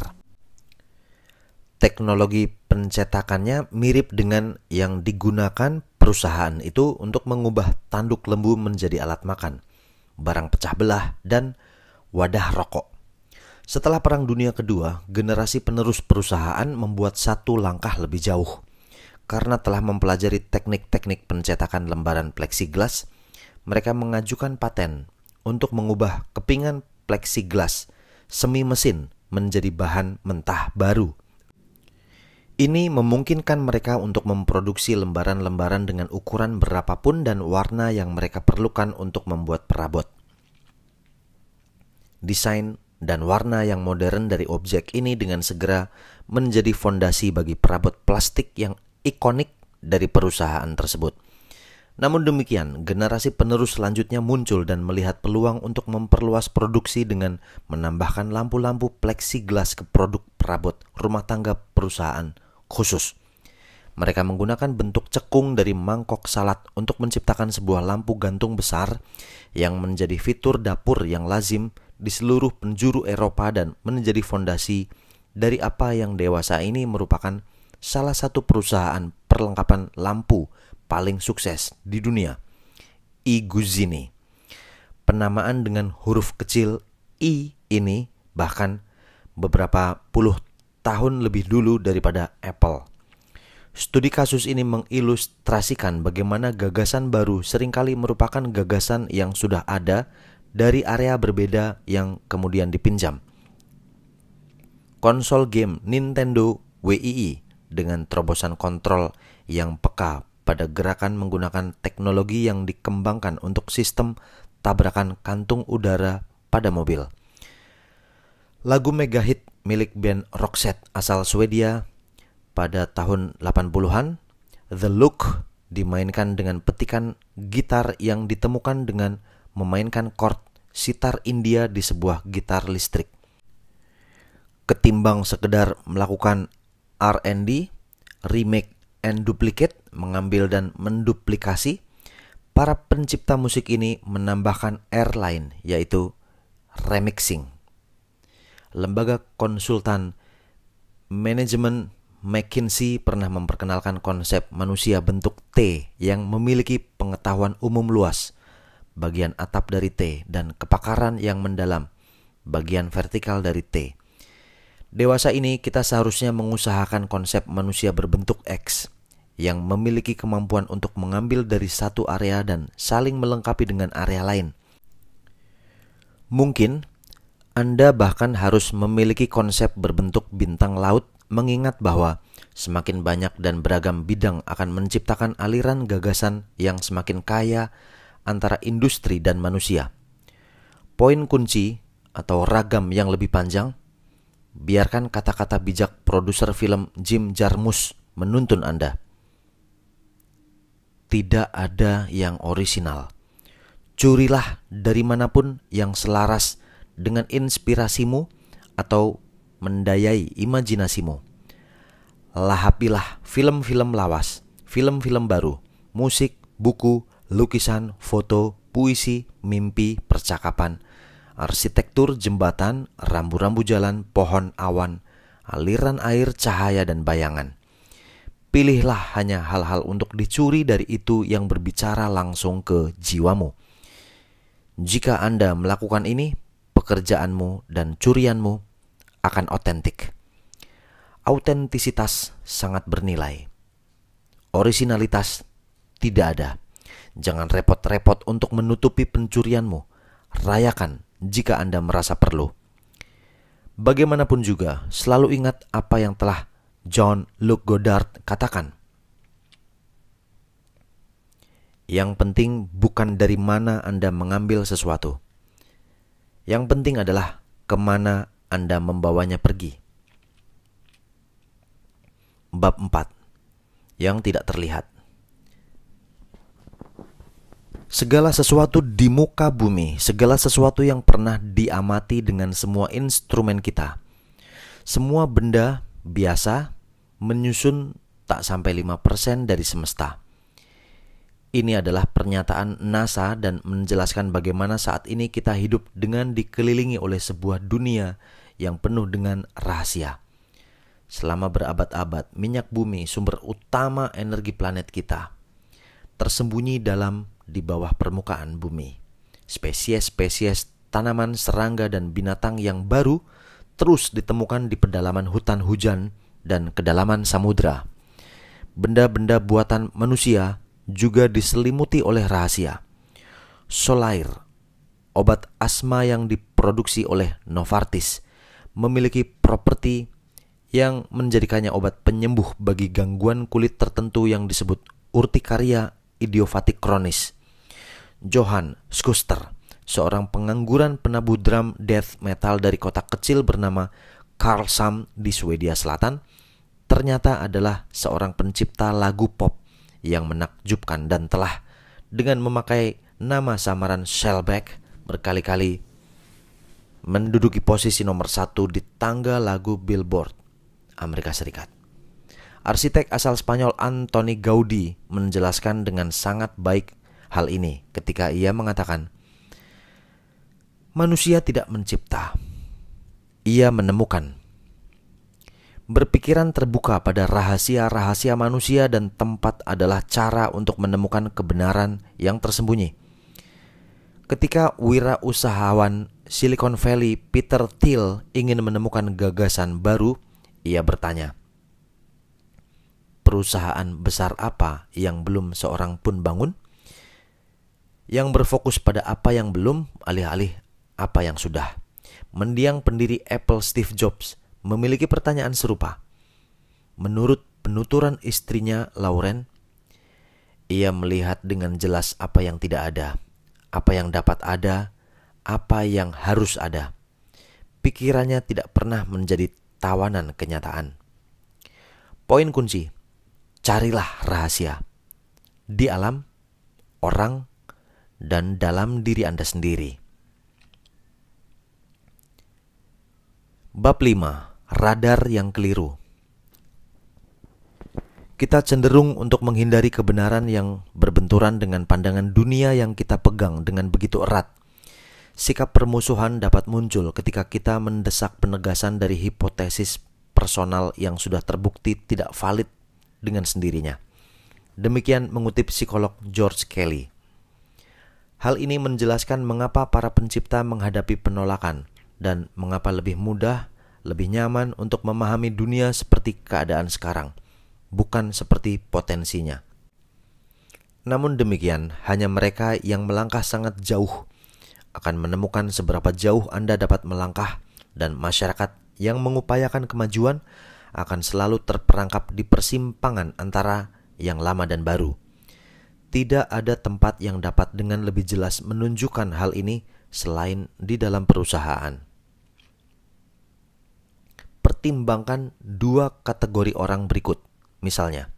Teknologi pencetakannya mirip dengan yang digunakan perusahaan itu untuk mengubah tanduk lembu menjadi alat makan, barang pecah belah, dan wadah rokok. Setelah Perang Dunia Kedua, generasi penerus perusahaan membuat satu langkah lebih jauh. Karena telah mempelajari teknik-teknik pencetakan lembaran plexiglas, mereka mengajukan paten untuk mengubah kepingan plexiglas semi mesin menjadi bahan mentah baru ini memungkinkan mereka untuk memproduksi lembaran-lembaran dengan ukuran berapapun dan warna yang mereka perlukan untuk membuat perabot. Desain dan warna yang modern dari objek ini dengan segera menjadi fondasi bagi perabot plastik yang ikonik dari perusahaan tersebut. Namun demikian, generasi penerus selanjutnya muncul dan melihat peluang untuk memperluas produksi dengan menambahkan lampu-lampu plexiglas ke produk perabot rumah tangga perusahaan khusus. Mereka menggunakan bentuk cekung dari mangkok salad untuk menciptakan sebuah lampu gantung besar yang menjadi fitur dapur yang lazim di seluruh penjuru Eropa dan menjadi fondasi dari apa yang dewasa ini merupakan salah satu perusahaan perlengkapan lampu paling sukses di dunia, Iguzini. Penamaan dengan huruf kecil I ini bahkan beberapa puluh tahun lebih dulu daripada Apple. Studi kasus ini mengilustrasikan bagaimana gagasan baru seringkali merupakan gagasan yang sudah ada dari area berbeda yang kemudian dipinjam. Konsol game Nintendo WII dengan terobosan kontrol yang peka pada gerakan menggunakan teknologi yang dikembangkan untuk sistem tabrakan kantung udara pada mobil. Lagu megahit milik band Roxette asal Swedia pada tahun 80-an, The Look dimainkan dengan petikan gitar yang ditemukan dengan memainkan chord sitar India di sebuah gitar listrik. Ketimbang sekedar melakukan R&D, remake and duplicate, mengambil dan menduplikasi, para pencipta musik ini menambahkan airline yaitu remixing lembaga konsultan manajemen McKinsey pernah memperkenalkan konsep manusia bentuk T yang memiliki pengetahuan umum luas, bagian atap dari T, dan kepakaran yang mendalam, bagian vertikal dari T. Dewasa ini kita seharusnya mengusahakan konsep manusia berbentuk X yang memiliki kemampuan untuk mengambil dari satu area dan saling melengkapi dengan area lain. Mungkin anda bahkan harus memiliki konsep berbentuk bintang laut mengingat bahwa semakin banyak dan beragam bidang akan menciptakan aliran gagasan yang semakin kaya antara industri dan manusia. Poin kunci atau ragam yang lebih panjang, biarkan kata-kata bijak produser film Jim Jarmus menuntun Anda. Tidak ada yang orisinal. Curilah dari manapun yang selaras dengan inspirasimu atau mendayai imajinasimu. Lahapilah film-film lawas, film-film baru, musik, buku, lukisan, foto, puisi, mimpi, percakapan, arsitektur jembatan, rambu-rambu jalan, pohon, awan, aliran air, cahaya, dan bayangan. Pilihlah hanya hal-hal untuk dicuri dari itu yang berbicara langsung ke jiwamu. Jika Anda melakukan ini, pekerjaanmu dan curianmu akan otentik. Autentisitas sangat bernilai. Orisinalitas tidak ada. Jangan repot-repot untuk menutupi pencurianmu. Rayakan jika Anda merasa perlu. Bagaimanapun juga, selalu ingat apa yang telah John Luke Goddard katakan. Yang penting bukan dari mana Anda mengambil sesuatu yang penting adalah kemana Anda membawanya pergi. Bab 4 Yang tidak terlihat Segala sesuatu di muka bumi, segala sesuatu yang pernah diamati dengan semua instrumen kita. Semua benda biasa menyusun tak sampai 5% dari semesta. Ini adalah pernyataan NASA dan menjelaskan bagaimana saat ini kita hidup dengan dikelilingi oleh sebuah dunia yang penuh dengan rahasia. Selama berabad-abad, minyak bumi sumber utama energi planet kita tersembunyi dalam di bawah permukaan bumi. Spesies-spesies tanaman, serangga dan binatang yang baru terus ditemukan di pedalaman hutan hujan dan kedalaman samudra. Benda-benda buatan manusia juga diselimuti oleh rahasia. Solair, obat asma yang diproduksi oleh Novartis, memiliki properti yang menjadikannya obat penyembuh bagi gangguan kulit tertentu yang disebut urtikaria idiopatik kronis. Johan Schuster, seorang pengangguran penabuh drum death metal dari kota kecil bernama Karlshamn di Swedia Selatan, ternyata adalah seorang pencipta lagu pop yang menakjubkan dan telah dengan memakai nama samaran Shellback berkali-kali menduduki posisi nomor satu di tangga lagu Billboard Amerika Serikat. Arsitek asal Spanyol Antoni Gaudi menjelaskan dengan sangat baik hal ini ketika ia mengatakan, "Manusia tidak mencipta, ia menemukan Berpikiran terbuka pada rahasia-rahasia manusia dan tempat adalah cara untuk menemukan kebenaran yang tersembunyi. Ketika wira usahawan Silicon Valley Peter Thiel ingin menemukan gagasan baru, ia bertanya, "Perusahaan besar apa yang belum seorang pun bangun? Yang berfokus pada apa yang belum, alih-alih apa yang sudah." Mendiang pendiri Apple Steve Jobs memiliki pertanyaan serupa. Menurut penuturan istrinya, Lauren, ia melihat dengan jelas apa yang tidak ada, apa yang dapat ada, apa yang harus ada. Pikirannya tidak pernah menjadi tawanan kenyataan. Poin kunci: carilah rahasia di alam, orang, dan dalam diri Anda sendiri. Bab 5 radar yang keliru. Kita cenderung untuk menghindari kebenaran yang berbenturan dengan pandangan dunia yang kita pegang dengan begitu erat. Sikap permusuhan dapat muncul ketika kita mendesak penegasan dari hipotesis personal yang sudah terbukti tidak valid dengan sendirinya. Demikian mengutip psikolog George Kelly. Hal ini menjelaskan mengapa para pencipta menghadapi penolakan dan mengapa lebih mudah lebih nyaman untuk memahami dunia seperti keadaan sekarang, bukan seperti potensinya. Namun demikian, hanya mereka yang melangkah sangat jauh akan menemukan seberapa jauh Anda dapat melangkah, dan masyarakat yang mengupayakan kemajuan akan selalu terperangkap di persimpangan antara yang lama dan baru tidak ada tempat yang dapat dengan lebih jelas menunjukkan hal ini selain di dalam perusahaan pertimbangkan dua kategori orang berikut. Misalnya,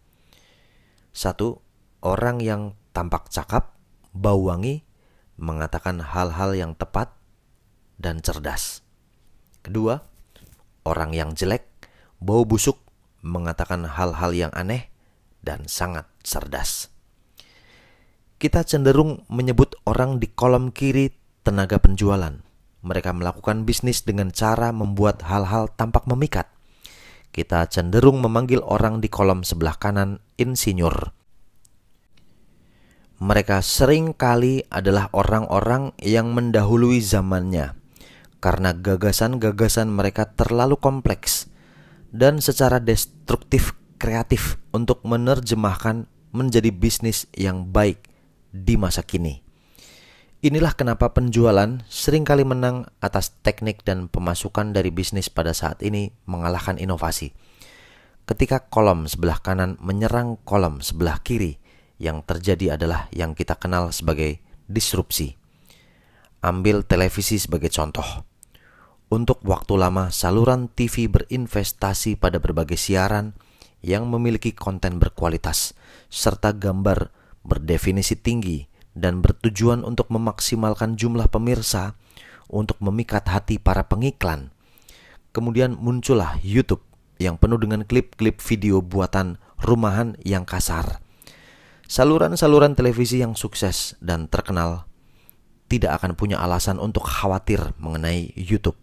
satu orang yang tampak cakap, bau wangi, mengatakan hal-hal yang tepat dan cerdas. Kedua, orang yang jelek, bau busuk, mengatakan hal-hal yang aneh dan sangat cerdas. Kita cenderung menyebut orang di kolom kiri tenaga penjualan, mereka melakukan bisnis dengan cara membuat hal-hal tampak memikat. Kita cenderung memanggil orang di kolom sebelah kanan insinyur. Mereka sering kali adalah orang-orang yang mendahului zamannya karena gagasan-gagasan mereka terlalu kompleks dan secara destruktif kreatif untuk menerjemahkan menjadi bisnis yang baik di masa kini. Inilah kenapa penjualan seringkali menang atas teknik dan pemasukan dari bisnis pada saat ini mengalahkan inovasi. Ketika kolom sebelah kanan menyerang kolom sebelah kiri, yang terjadi adalah yang kita kenal sebagai disrupsi. Ambil televisi sebagai contoh. Untuk waktu lama, saluran TV berinvestasi pada berbagai siaran yang memiliki konten berkualitas serta gambar berdefinisi tinggi dan bertujuan untuk memaksimalkan jumlah pemirsa untuk memikat hati para pengiklan. Kemudian muncullah YouTube yang penuh dengan klip-klip video buatan rumahan yang kasar. Saluran-saluran televisi yang sukses dan terkenal tidak akan punya alasan untuk khawatir mengenai YouTube.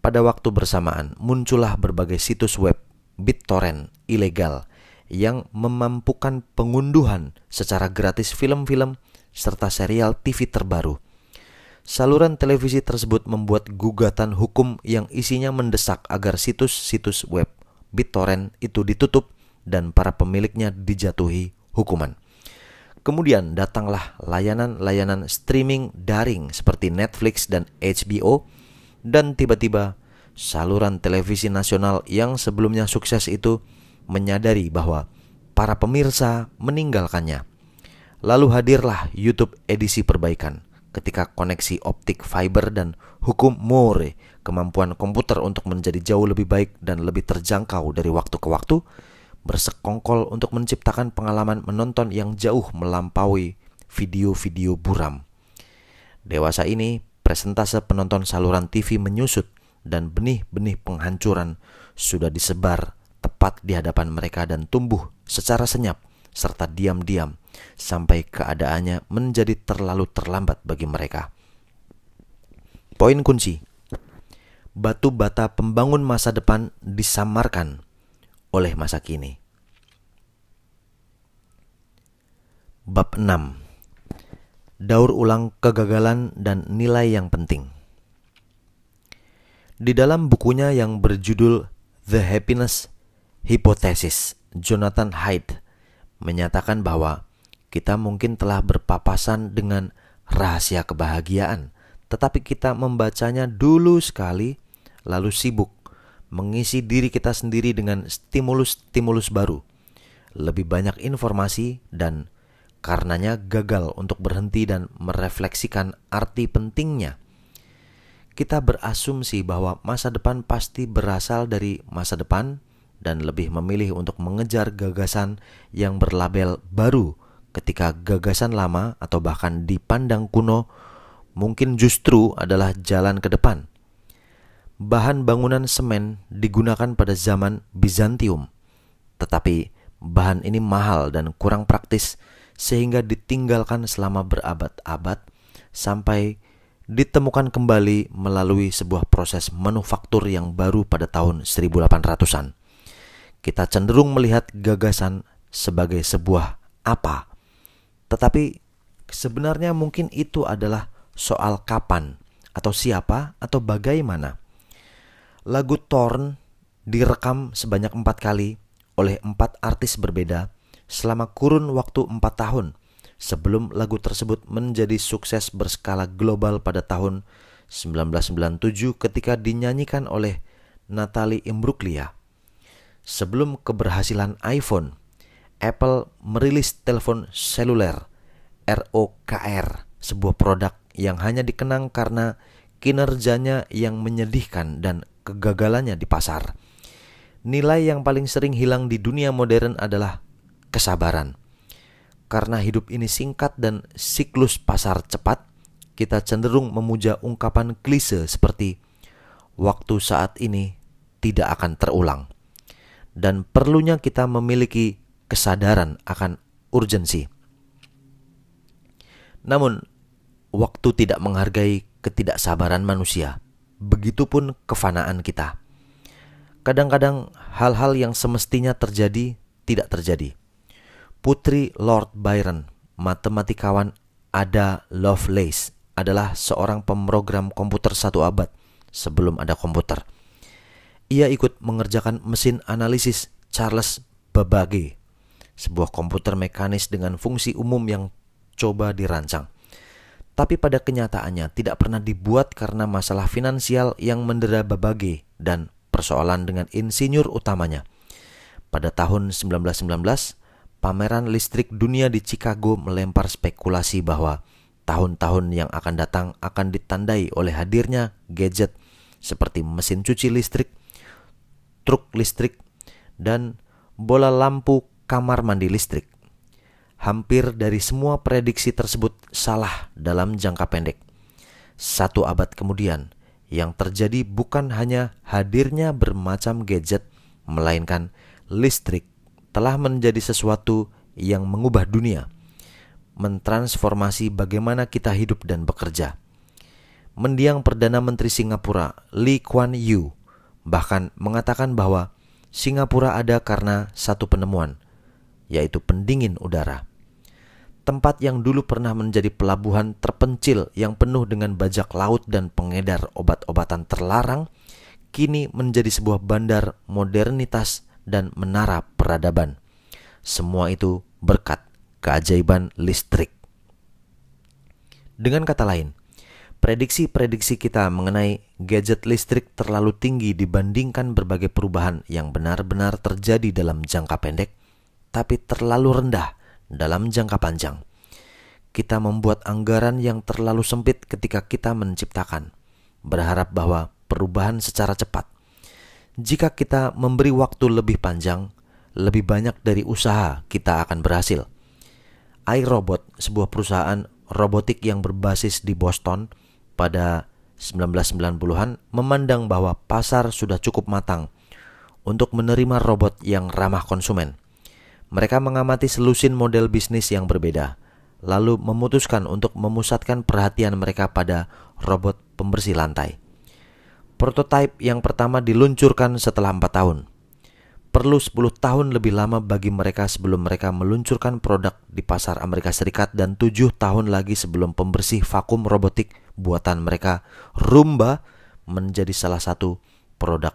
Pada waktu bersamaan, muncullah berbagai situs web BitTorrent ilegal yang memampukan pengunduhan secara gratis film-film serta serial TV terbaru. Saluran televisi tersebut membuat gugatan hukum yang isinya mendesak agar situs-situs web BitTorrent itu ditutup dan para pemiliknya dijatuhi hukuman. Kemudian datanglah layanan-layanan streaming daring seperti Netflix dan HBO dan tiba-tiba saluran televisi nasional yang sebelumnya sukses itu menyadari bahwa para pemirsa meninggalkannya. Lalu hadirlah YouTube edisi perbaikan ketika koneksi optik fiber dan hukum Moore, kemampuan komputer untuk menjadi jauh lebih baik dan lebih terjangkau dari waktu ke waktu, bersekongkol untuk menciptakan pengalaman menonton yang jauh melampaui video-video buram. Dewasa ini, presentase penonton saluran TV menyusut dan benih-benih penghancuran sudah disebar tepat di hadapan mereka dan tumbuh secara senyap serta diam-diam sampai keadaannya menjadi terlalu terlambat bagi mereka. Poin kunci Batu bata pembangun masa depan disamarkan oleh masa kini. Bab 6 Daur ulang kegagalan dan nilai yang penting Di dalam bukunya yang berjudul The Happiness hipotesis Jonathan Haidt menyatakan bahwa kita mungkin telah berpapasan dengan rahasia kebahagiaan, tetapi kita membacanya dulu sekali, lalu sibuk mengisi diri kita sendiri dengan stimulus-stimulus baru, lebih banyak informasi, dan karenanya gagal untuk berhenti dan merefleksikan arti pentingnya kita berasumsi bahwa masa depan pasti berasal dari masa depan dan lebih memilih untuk mengejar gagasan yang berlabel baru ketika gagasan lama atau bahkan dipandang kuno mungkin justru adalah jalan ke depan. Bahan bangunan semen digunakan pada zaman Bizantium, tetapi bahan ini mahal dan kurang praktis sehingga ditinggalkan selama berabad-abad sampai ditemukan kembali melalui sebuah proses manufaktur yang baru pada tahun 1800-an kita cenderung melihat gagasan sebagai sebuah apa. Tetapi sebenarnya mungkin itu adalah soal kapan atau siapa atau bagaimana. Lagu Torn direkam sebanyak empat kali oleh empat artis berbeda selama kurun waktu empat tahun sebelum lagu tersebut menjadi sukses berskala global pada tahun 1997 ketika dinyanyikan oleh Natalie Imbruglia. Sebelum keberhasilan iPhone, Apple merilis telepon seluler ROKR, sebuah produk yang hanya dikenang karena kinerjanya yang menyedihkan dan kegagalannya di pasar. Nilai yang paling sering hilang di dunia modern adalah kesabaran. Karena hidup ini singkat dan siklus pasar cepat, kita cenderung memuja ungkapan klise seperti "waktu saat ini tidak akan terulang" dan perlunya kita memiliki kesadaran akan urgensi. Namun, waktu tidak menghargai ketidaksabaran manusia, begitupun kefanaan kita. Kadang-kadang hal-hal yang semestinya terjadi tidak terjadi. Putri Lord Byron, matematikawan Ada Lovelace, adalah seorang pemrogram komputer satu abad sebelum ada komputer ia ikut mengerjakan mesin analisis Charles Babbage, sebuah komputer mekanis dengan fungsi umum yang coba dirancang. Tapi pada kenyataannya tidak pernah dibuat karena masalah finansial yang mendera Babbage dan persoalan dengan insinyur utamanya. Pada tahun 1919, pameran listrik dunia di Chicago melempar spekulasi bahwa tahun-tahun yang akan datang akan ditandai oleh hadirnya gadget seperti mesin cuci listrik, truk listrik, dan bola lampu kamar mandi listrik. Hampir dari semua prediksi tersebut salah dalam jangka pendek. Satu abad kemudian, yang terjadi bukan hanya hadirnya bermacam gadget, melainkan listrik telah menjadi sesuatu yang mengubah dunia, mentransformasi bagaimana kita hidup dan bekerja mendiang Perdana Menteri Singapura Lee Kuan Yew bahkan mengatakan bahwa Singapura ada karena satu penemuan, yaitu pendingin udara. Tempat yang dulu pernah menjadi pelabuhan terpencil yang penuh dengan bajak laut dan pengedar obat-obatan terlarang, kini menjadi sebuah bandar modernitas dan menara peradaban. Semua itu berkat keajaiban listrik. Dengan kata lain, prediksi-prediksi kita mengenai gadget listrik terlalu tinggi dibandingkan berbagai perubahan yang benar-benar terjadi dalam jangka pendek, tapi terlalu rendah dalam jangka panjang. Kita membuat anggaran yang terlalu sempit ketika kita menciptakan, berharap bahwa perubahan secara cepat. Jika kita memberi waktu lebih panjang, lebih banyak dari usaha kita akan berhasil. iRobot, sebuah perusahaan robotik yang berbasis di Boston, pada 1990-an memandang bahwa pasar sudah cukup matang untuk menerima robot yang ramah konsumen. Mereka mengamati selusin model bisnis yang berbeda, lalu memutuskan untuk memusatkan perhatian mereka pada robot pembersih lantai. Prototipe yang pertama diluncurkan setelah 4 tahun. Perlu 10 tahun lebih lama bagi mereka sebelum mereka meluncurkan produk di pasar Amerika Serikat dan 7 tahun lagi sebelum pembersih vakum robotik buatan mereka, rumba menjadi salah satu produk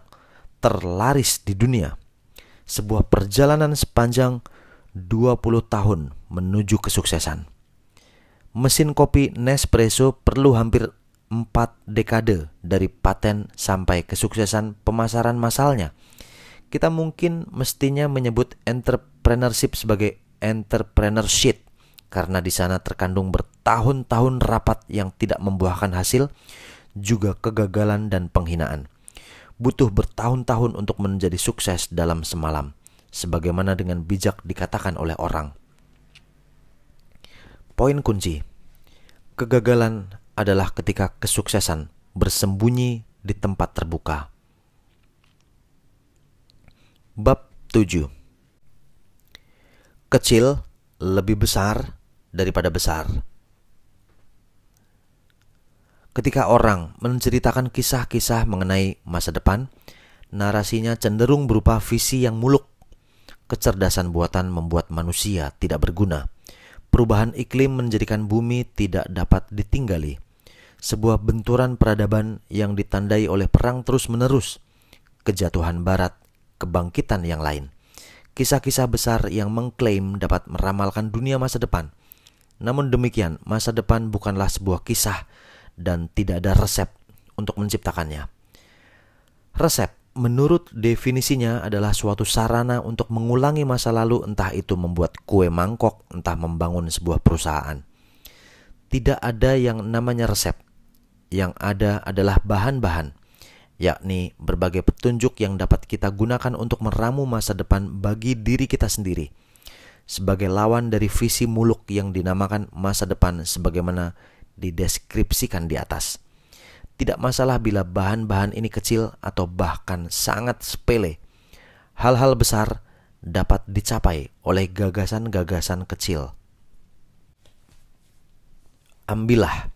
terlaris di dunia. Sebuah perjalanan sepanjang 20 tahun menuju kesuksesan. Mesin kopi Nespresso perlu hampir empat dekade dari paten sampai kesuksesan pemasaran masalnya. Kita mungkin mestinya menyebut entrepreneurship sebagai entrepreneurship karena di sana terkandung bertahun-tahun rapat yang tidak membuahkan hasil, juga kegagalan dan penghinaan. Butuh bertahun-tahun untuk menjadi sukses dalam semalam, sebagaimana dengan bijak dikatakan oleh orang. Poin kunci: kegagalan adalah ketika kesuksesan bersembunyi di tempat terbuka. Bab 7 Kecil lebih besar daripada besar. Ketika orang menceritakan kisah-kisah mengenai masa depan, narasinya cenderung berupa visi yang muluk. Kecerdasan buatan membuat manusia tidak berguna. Perubahan iklim menjadikan bumi tidak dapat ditinggali. Sebuah benturan peradaban yang ditandai oleh perang terus-menerus, kejatuhan barat, kebangkitan yang lain. Kisah-kisah besar yang mengklaim dapat meramalkan dunia masa depan namun demikian, masa depan bukanlah sebuah kisah dan tidak ada resep untuk menciptakannya. Resep, menurut definisinya, adalah suatu sarana untuk mengulangi masa lalu, entah itu membuat kue mangkok, entah membangun sebuah perusahaan. Tidak ada yang namanya resep, yang ada adalah bahan-bahan, yakni berbagai petunjuk yang dapat kita gunakan untuk meramu masa depan bagi diri kita sendiri sebagai lawan dari visi muluk yang dinamakan masa depan sebagaimana dideskripsikan di atas. Tidak masalah bila bahan-bahan ini kecil atau bahkan sangat sepele. Hal-hal besar dapat dicapai oleh gagasan-gagasan kecil. Ambillah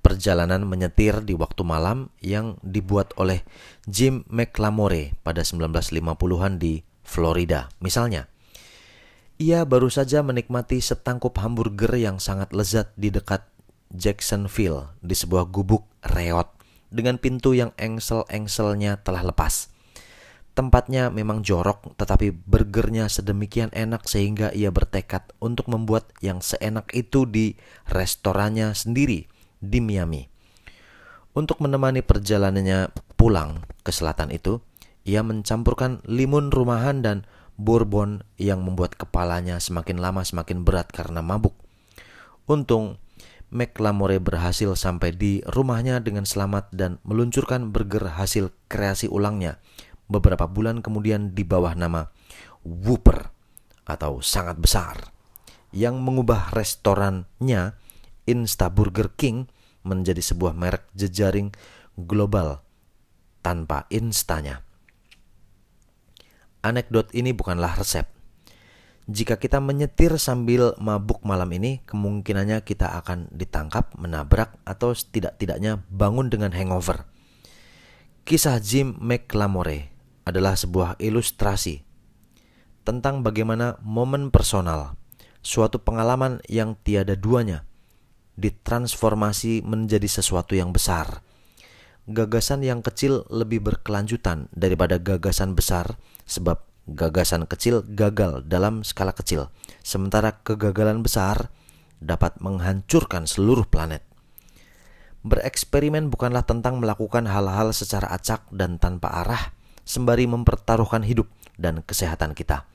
perjalanan menyetir di waktu malam yang dibuat oleh Jim McLamore pada 1950-an di Florida. Misalnya, ia baru saja menikmati setangkup hamburger yang sangat lezat di dekat Jacksonville di sebuah gubuk reot dengan pintu yang engsel-engselnya telah lepas. Tempatnya memang jorok, tetapi burgernya sedemikian enak sehingga ia bertekad untuk membuat yang seenak itu di restorannya sendiri di Miami. Untuk menemani perjalanannya pulang ke selatan itu, ia mencampurkan limun rumahan dan Bourbon yang membuat kepalanya semakin lama semakin berat karena mabuk. Untung, McLamore berhasil sampai di rumahnya dengan selamat dan meluncurkan burger hasil kreasi ulangnya beberapa bulan kemudian di bawah nama Whopper atau sangat besar yang mengubah restorannya Insta Burger King menjadi sebuah merek jejaring global tanpa instanya anekdot ini bukanlah resep. Jika kita menyetir sambil mabuk malam ini, kemungkinannya kita akan ditangkap, menabrak, atau setidak-tidaknya bangun dengan hangover. Kisah Jim McLamore adalah sebuah ilustrasi tentang bagaimana momen personal, suatu pengalaman yang tiada duanya, ditransformasi menjadi sesuatu yang besar – gagasan yang kecil lebih berkelanjutan daripada gagasan besar sebab gagasan kecil gagal dalam skala kecil, sementara kegagalan besar dapat menghancurkan seluruh planet. Bereksperimen bukanlah tentang melakukan hal-hal secara acak dan tanpa arah, sembari mempertaruhkan hidup dan kesehatan kita.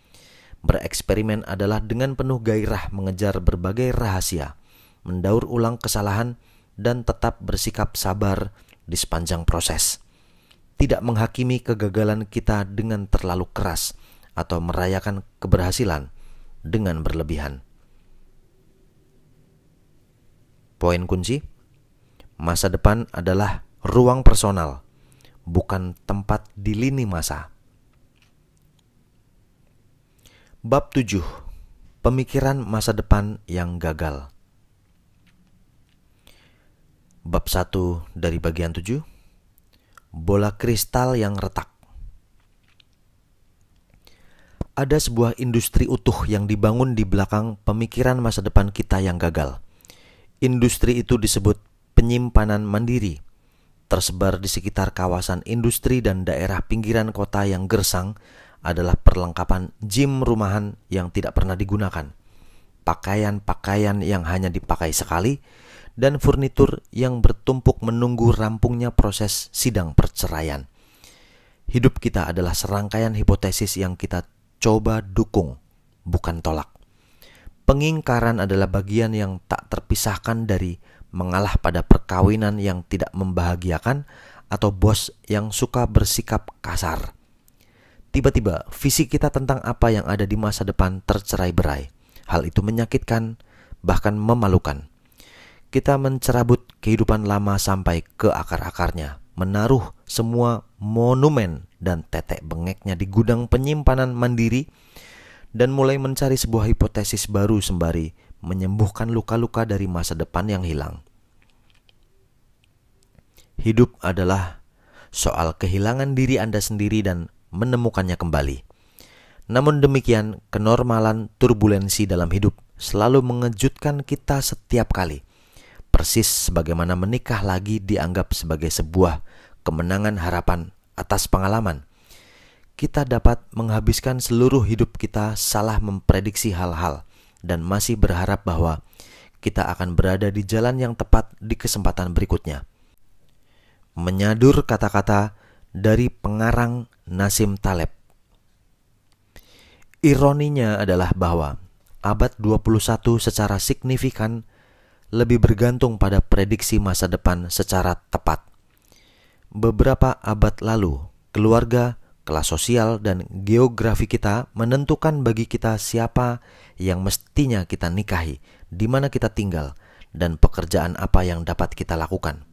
Bereksperimen adalah dengan penuh gairah mengejar berbagai rahasia, mendaur ulang kesalahan, dan tetap bersikap sabar di sepanjang proses. Tidak menghakimi kegagalan kita dengan terlalu keras atau merayakan keberhasilan dengan berlebihan. Poin kunci: masa depan adalah ruang personal, bukan tempat di lini masa. Bab 7. Pemikiran masa depan yang gagal. Bab 1 dari bagian 7 Bola kristal yang retak Ada sebuah industri utuh yang dibangun di belakang pemikiran masa depan kita yang gagal. Industri itu disebut penyimpanan mandiri, tersebar di sekitar kawasan industri dan daerah pinggiran kota yang gersang adalah perlengkapan gym rumahan yang tidak pernah digunakan. Pakaian-pakaian yang hanya dipakai sekali, dan furnitur yang bertumpuk menunggu rampungnya proses sidang perceraian. Hidup kita adalah serangkaian hipotesis yang kita coba dukung, bukan tolak. Pengingkaran adalah bagian yang tak terpisahkan dari mengalah pada perkawinan yang tidak membahagiakan atau bos yang suka bersikap kasar. Tiba-tiba, visi kita tentang apa yang ada di masa depan tercerai-berai. Hal itu menyakitkan, bahkan memalukan kita mencerabut kehidupan lama sampai ke akar-akarnya, menaruh semua monumen dan tetek bengeknya di gudang penyimpanan mandiri, dan mulai mencari sebuah hipotesis baru sembari menyembuhkan luka-luka dari masa depan yang hilang. Hidup adalah soal kehilangan diri Anda sendiri dan menemukannya kembali. Namun demikian, kenormalan turbulensi dalam hidup selalu mengejutkan kita setiap kali Persis sebagaimana menikah lagi dianggap sebagai sebuah kemenangan harapan atas pengalaman. Kita dapat menghabiskan seluruh hidup kita salah memprediksi hal-hal dan masih berharap bahwa kita akan berada di jalan yang tepat di kesempatan berikutnya. Menyadur kata-kata dari pengarang Nasim Taleb. Ironinya adalah bahwa abad 21 secara signifikan lebih bergantung pada prediksi masa depan secara tepat. Beberapa abad lalu, keluarga, kelas sosial, dan geografi kita menentukan bagi kita siapa yang mestinya kita nikahi, di mana kita tinggal, dan pekerjaan apa yang dapat kita lakukan.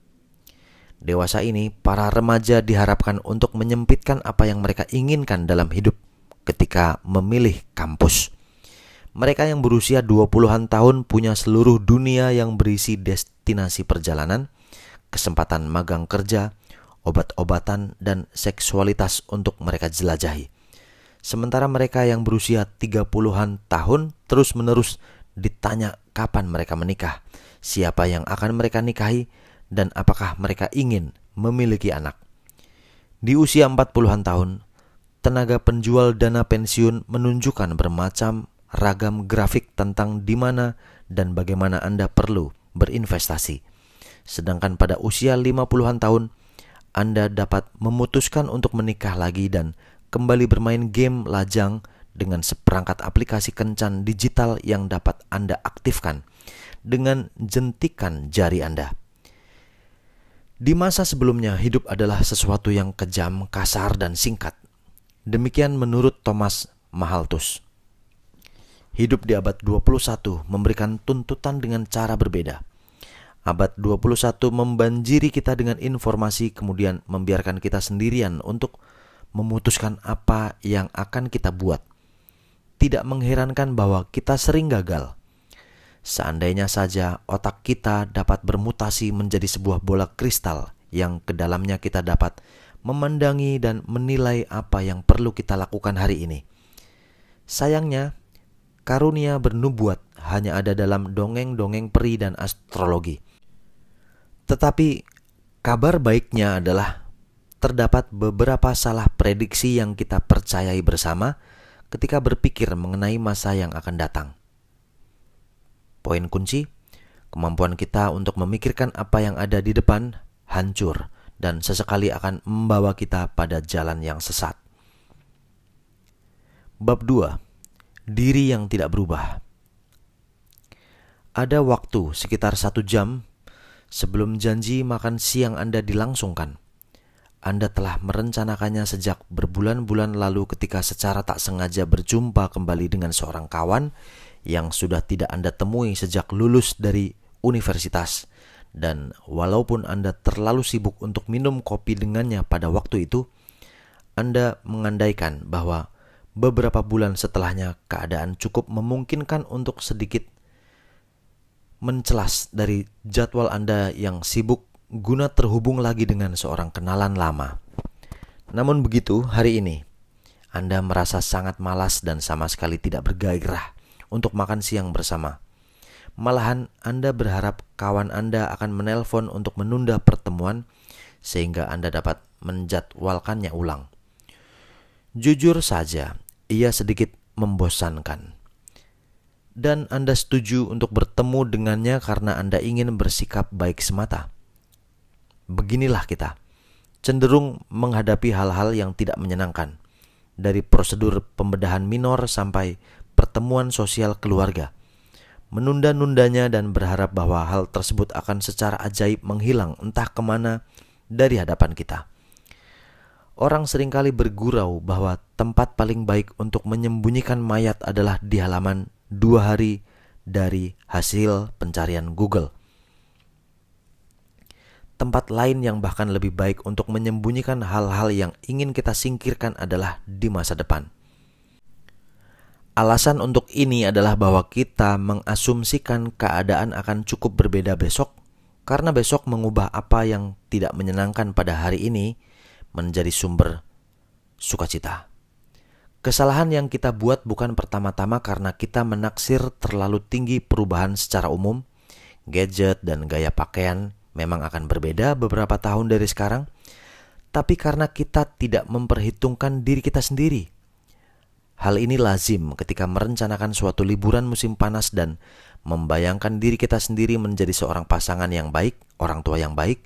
Dewasa ini, para remaja diharapkan untuk menyempitkan apa yang mereka inginkan dalam hidup ketika memilih kampus. Mereka yang berusia 20-an tahun punya seluruh dunia yang berisi destinasi perjalanan, kesempatan magang kerja, obat-obatan, dan seksualitas untuk mereka jelajahi. Sementara mereka yang berusia 30-an tahun terus-menerus ditanya kapan mereka menikah, siapa yang akan mereka nikahi, dan apakah mereka ingin memiliki anak. Di usia 40-an tahun, tenaga penjual dana pensiun menunjukkan bermacam ragam grafik tentang di mana dan bagaimana Anda perlu berinvestasi. Sedangkan pada usia 50-an tahun, Anda dapat memutuskan untuk menikah lagi dan kembali bermain game lajang dengan seperangkat aplikasi kencan digital yang dapat Anda aktifkan dengan jentikan jari Anda. Di masa sebelumnya, hidup adalah sesuatu yang kejam, kasar, dan singkat. Demikian menurut Thomas Mahaltus hidup di abad 21 memberikan tuntutan dengan cara berbeda. Abad 21 membanjiri kita dengan informasi kemudian membiarkan kita sendirian untuk memutuskan apa yang akan kita buat. Tidak mengherankan bahwa kita sering gagal. Seandainya saja otak kita dapat bermutasi menjadi sebuah bola kristal yang ke dalamnya kita dapat memandangi dan menilai apa yang perlu kita lakukan hari ini. Sayangnya, karunia bernubuat hanya ada dalam dongeng-dongeng peri dan astrologi. Tetapi kabar baiknya adalah terdapat beberapa salah prediksi yang kita percayai bersama ketika berpikir mengenai masa yang akan datang. Poin kunci, kemampuan kita untuk memikirkan apa yang ada di depan hancur dan sesekali akan membawa kita pada jalan yang sesat. Bab 2 diri yang tidak berubah. Ada waktu sekitar satu jam sebelum janji makan siang Anda dilangsungkan. Anda telah merencanakannya sejak berbulan-bulan lalu ketika secara tak sengaja berjumpa kembali dengan seorang kawan yang sudah tidak Anda temui sejak lulus dari universitas. Dan walaupun Anda terlalu sibuk untuk minum kopi dengannya pada waktu itu, Anda mengandaikan bahwa beberapa bulan setelahnya keadaan cukup memungkinkan untuk sedikit mencelas dari jadwal Anda yang sibuk guna terhubung lagi dengan seorang kenalan lama. Namun begitu, hari ini Anda merasa sangat malas dan sama sekali tidak bergairah untuk makan siang bersama. Malahan Anda berharap kawan Anda akan menelpon untuk menunda pertemuan sehingga Anda dapat menjadwalkannya ulang. Jujur saja, ia sedikit membosankan. Dan Anda setuju untuk bertemu dengannya karena Anda ingin bersikap baik semata. Beginilah kita, cenderung menghadapi hal-hal yang tidak menyenangkan, dari prosedur pembedahan minor sampai pertemuan sosial keluarga. Menunda-nundanya dan berharap bahwa hal tersebut akan secara ajaib menghilang entah kemana dari hadapan kita. Orang seringkali bergurau bahwa tempat paling baik untuk menyembunyikan mayat adalah di halaman dua hari dari hasil pencarian Google. Tempat lain yang bahkan lebih baik untuk menyembunyikan hal-hal yang ingin kita singkirkan adalah di masa depan. Alasan untuk ini adalah bahwa kita mengasumsikan keadaan akan cukup berbeda besok, karena besok mengubah apa yang tidak menyenangkan pada hari ini menjadi sumber sukacita. Kesalahan yang kita buat bukan pertama-tama karena kita menaksir terlalu tinggi perubahan secara umum. Gadget dan gaya pakaian memang akan berbeda beberapa tahun dari sekarang, tapi karena kita tidak memperhitungkan diri kita sendiri. Hal ini lazim ketika merencanakan suatu liburan musim panas dan membayangkan diri kita sendiri menjadi seorang pasangan yang baik, orang tua yang baik,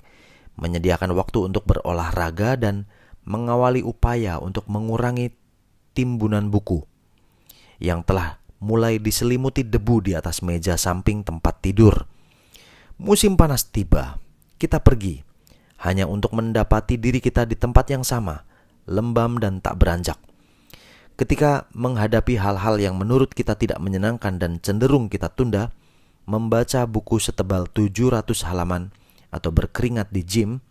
menyediakan waktu untuk berolahraga dan mengawali upaya untuk mengurangi timbunan buku yang telah mulai diselimuti debu di atas meja samping tempat tidur. Musim panas tiba, kita pergi hanya untuk mendapati diri kita di tempat yang sama, lembam dan tak beranjak. Ketika menghadapi hal-hal yang menurut kita tidak menyenangkan dan cenderung kita tunda, membaca buku setebal 700 halaman atau berkeringat di gym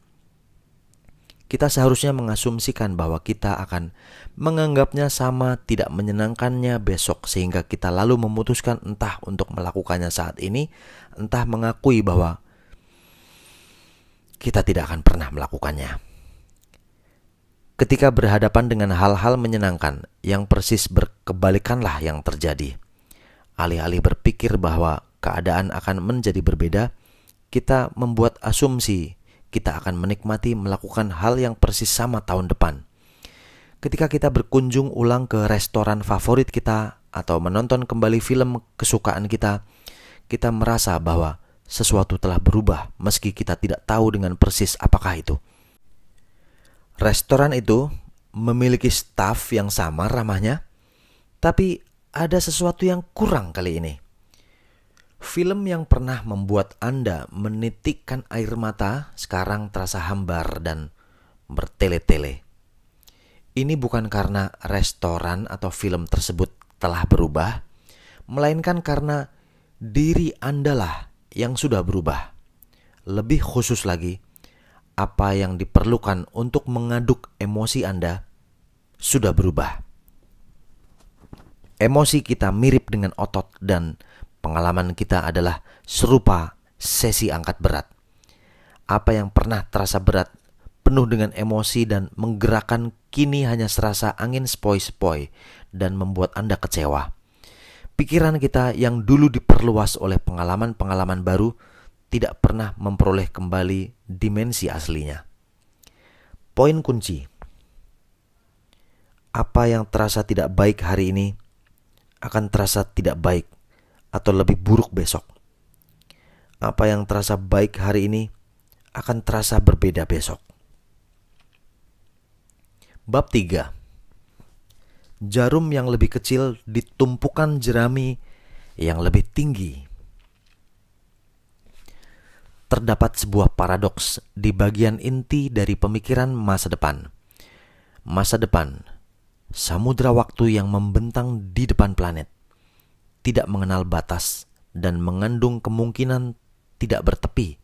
kita seharusnya mengasumsikan bahwa kita akan menganggapnya sama, tidak menyenangkannya besok, sehingga kita lalu memutuskan entah untuk melakukannya saat ini, entah mengakui bahwa kita tidak akan pernah melakukannya. Ketika berhadapan dengan hal-hal menyenangkan yang persis berkebalikanlah yang terjadi, alih-alih berpikir bahwa keadaan akan menjadi berbeda, kita membuat asumsi kita akan menikmati melakukan hal yang persis sama tahun depan. Ketika kita berkunjung ulang ke restoran favorit kita atau menonton kembali film kesukaan kita, kita merasa bahwa sesuatu telah berubah meski kita tidak tahu dengan persis apakah itu. Restoran itu memiliki staf yang sama ramahnya, tapi ada sesuatu yang kurang kali ini. Film yang pernah membuat Anda menitikkan air mata sekarang terasa hambar dan bertele-tele. Ini bukan karena restoran atau film tersebut telah berubah, melainkan karena diri anda lah yang sudah berubah. Lebih khusus lagi, apa yang diperlukan untuk mengaduk emosi Anda sudah berubah. Emosi kita mirip dengan otot dan Pengalaman kita adalah serupa sesi angkat berat. Apa yang pernah terasa berat, penuh dengan emosi dan menggerakkan kini hanya serasa angin sepoi-sepoi dan membuat Anda kecewa. Pikiran kita yang dulu diperluas oleh pengalaman-pengalaman baru tidak pernah memperoleh kembali dimensi aslinya. Poin kunci apa yang terasa tidak baik hari ini akan terasa tidak baik atau lebih buruk besok. Apa yang terasa baik hari ini akan terasa berbeda besok. Bab 3 Jarum yang lebih kecil ditumpukan jerami yang lebih tinggi. Terdapat sebuah paradoks di bagian inti dari pemikiran masa depan. Masa depan, samudera waktu yang membentang di depan planet tidak mengenal batas dan mengandung kemungkinan tidak bertepi.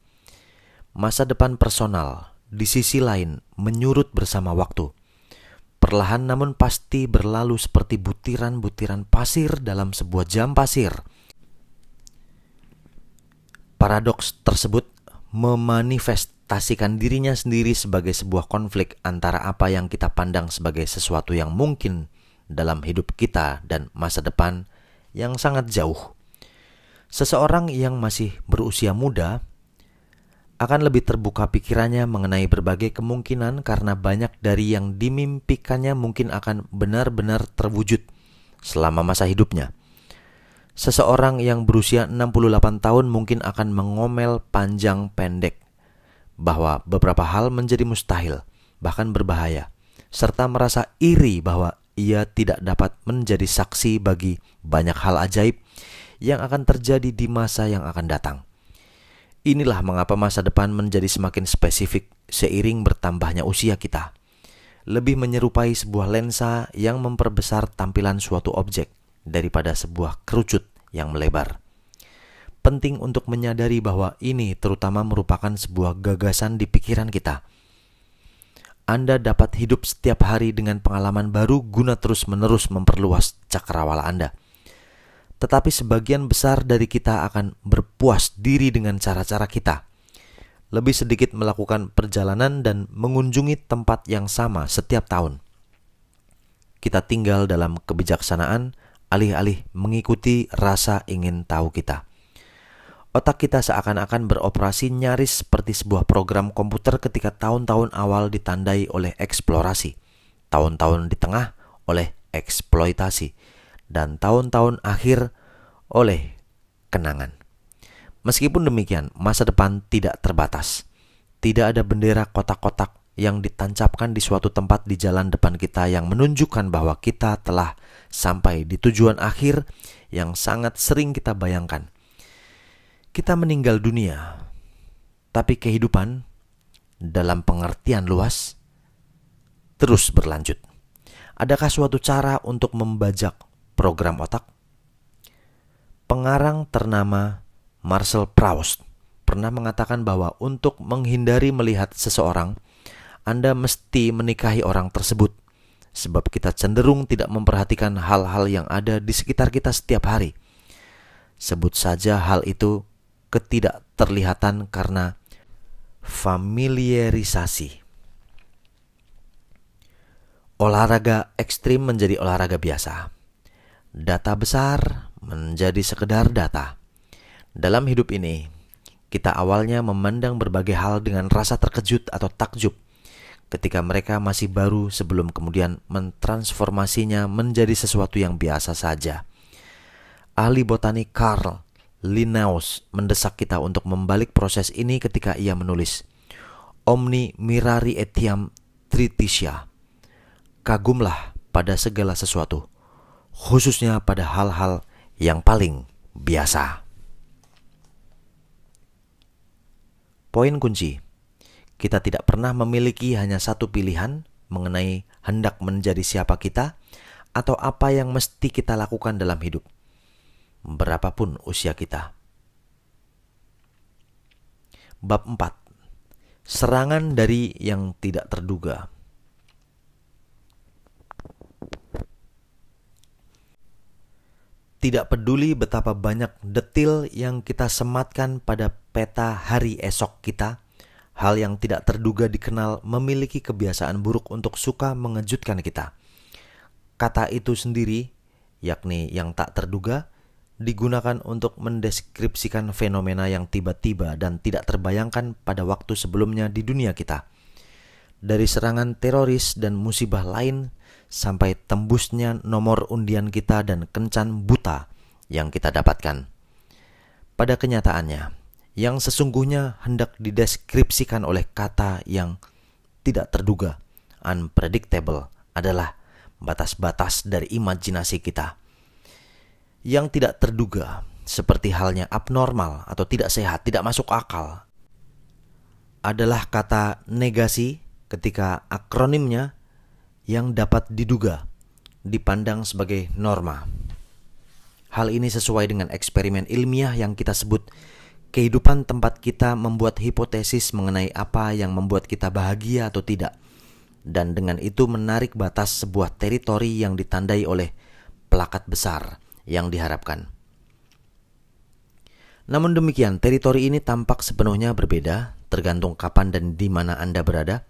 Masa depan personal di sisi lain menyurut bersama waktu. Perlahan namun pasti berlalu seperti butiran-butiran pasir dalam sebuah jam pasir. Paradoks tersebut memanifestasikan dirinya sendiri sebagai sebuah konflik antara apa yang kita pandang sebagai sesuatu yang mungkin dalam hidup kita dan masa depan yang sangat jauh. Seseorang yang masih berusia muda akan lebih terbuka pikirannya mengenai berbagai kemungkinan karena banyak dari yang dimimpikannya mungkin akan benar-benar terwujud selama masa hidupnya. Seseorang yang berusia 68 tahun mungkin akan mengomel panjang pendek bahwa beberapa hal menjadi mustahil, bahkan berbahaya, serta merasa iri bahwa ia tidak dapat menjadi saksi bagi banyak hal ajaib yang akan terjadi di masa yang akan datang. Inilah mengapa masa depan menjadi semakin spesifik seiring bertambahnya usia kita. Lebih menyerupai sebuah lensa yang memperbesar tampilan suatu objek daripada sebuah kerucut yang melebar. Penting untuk menyadari bahwa ini terutama merupakan sebuah gagasan di pikiran kita anda dapat hidup setiap hari dengan pengalaman baru guna terus-menerus memperluas cakrawala Anda. Tetapi sebagian besar dari kita akan berpuas diri dengan cara-cara kita. Lebih sedikit melakukan perjalanan dan mengunjungi tempat yang sama setiap tahun. Kita tinggal dalam kebijaksanaan, alih-alih mengikuti rasa ingin tahu kita. Otak kita seakan-akan beroperasi nyaris seperti sebuah program komputer ketika tahun-tahun awal ditandai oleh eksplorasi, tahun-tahun di tengah oleh eksploitasi, dan tahun-tahun akhir oleh kenangan. Meskipun demikian, masa depan tidak terbatas. Tidak ada bendera kotak-kotak yang ditancapkan di suatu tempat di jalan depan kita yang menunjukkan bahwa kita telah sampai di tujuan akhir yang sangat sering kita bayangkan – kita meninggal dunia, tapi kehidupan dalam pengertian luas terus berlanjut. Adakah suatu cara untuk membajak program otak? Pengarang ternama Marcel Proust pernah mengatakan bahwa untuk menghindari melihat seseorang, Anda mesti menikahi orang tersebut, sebab kita cenderung tidak memperhatikan hal-hal yang ada di sekitar kita setiap hari. Sebut saja hal itu ketidakterlihatan karena familiarisasi. Olahraga ekstrim menjadi olahraga biasa. Data besar menjadi sekedar data. Dalam hidup ini, kita awalnya memandang berbagai hal dengan rasa terkejut atau takjub ketika mereka masih baru sebelum kemudian mentransformasinya menjadi sesuatu yang biasa saja. Ahli botani Karl Linnaeus mendesak kita untuk membalik proses ini ketika ia menulis Omni mirari etiam tritisia Kagumlah pada segala sesuatu, khususnya pada hal-hal yang paling biasa. Poin kunci, kita tidak pernah memiliki hanya satu pilihan mengenai hendak menjadi siapa kita atau apa yang mesti kita lakukan dalam hidup berapapun usia kita. Bab 4. Serangan dari yang tidak terduga. Tidak peduli betapa banyak detil yang kita sematkan pada peta hari esok kita, hal yang tidak terduga dikenal memiliki kebiasaan buruk untuk suka mengejutkan kita. Kata itu sendiri, yakni yang tak terduga, digunakan untuk mendeskripsikan fenomena yang tiba-tiba dan tidak terbayangkan pada waktu sebelumnya di dunia kita. Dari serangan teroris dan musibah lain sampai tembusnya nomor undian kita dan kencan buta yang kita dapatkan. Pada kenyataannya, yang sesungguhnya hendak dideskripsikan oleh kata yang tidak terduga, unpredictable, adalah batas-batas dari imajinasi kita yang tidak terduga, seperti halnya abnormal atau tidak sehat, tidak masuk akal, adalah kata negasi ketika akronimnya yang dapat diduga dipandang sebagai norma. Hal ini sesuai dengan eksperimen ilmiah yang kita sebut kehidupan tempat kita membuat hipotesis mengenai apa yang membuat kita bahagia atau tidak dan dengan itu menarik batas sebuah teritori yang ditandai oleh pelakat besar yang diharapkan. Namun demikian, teritori ini tampak sepenuhnya berbeda tergantung kapan dan di mana Anda berada.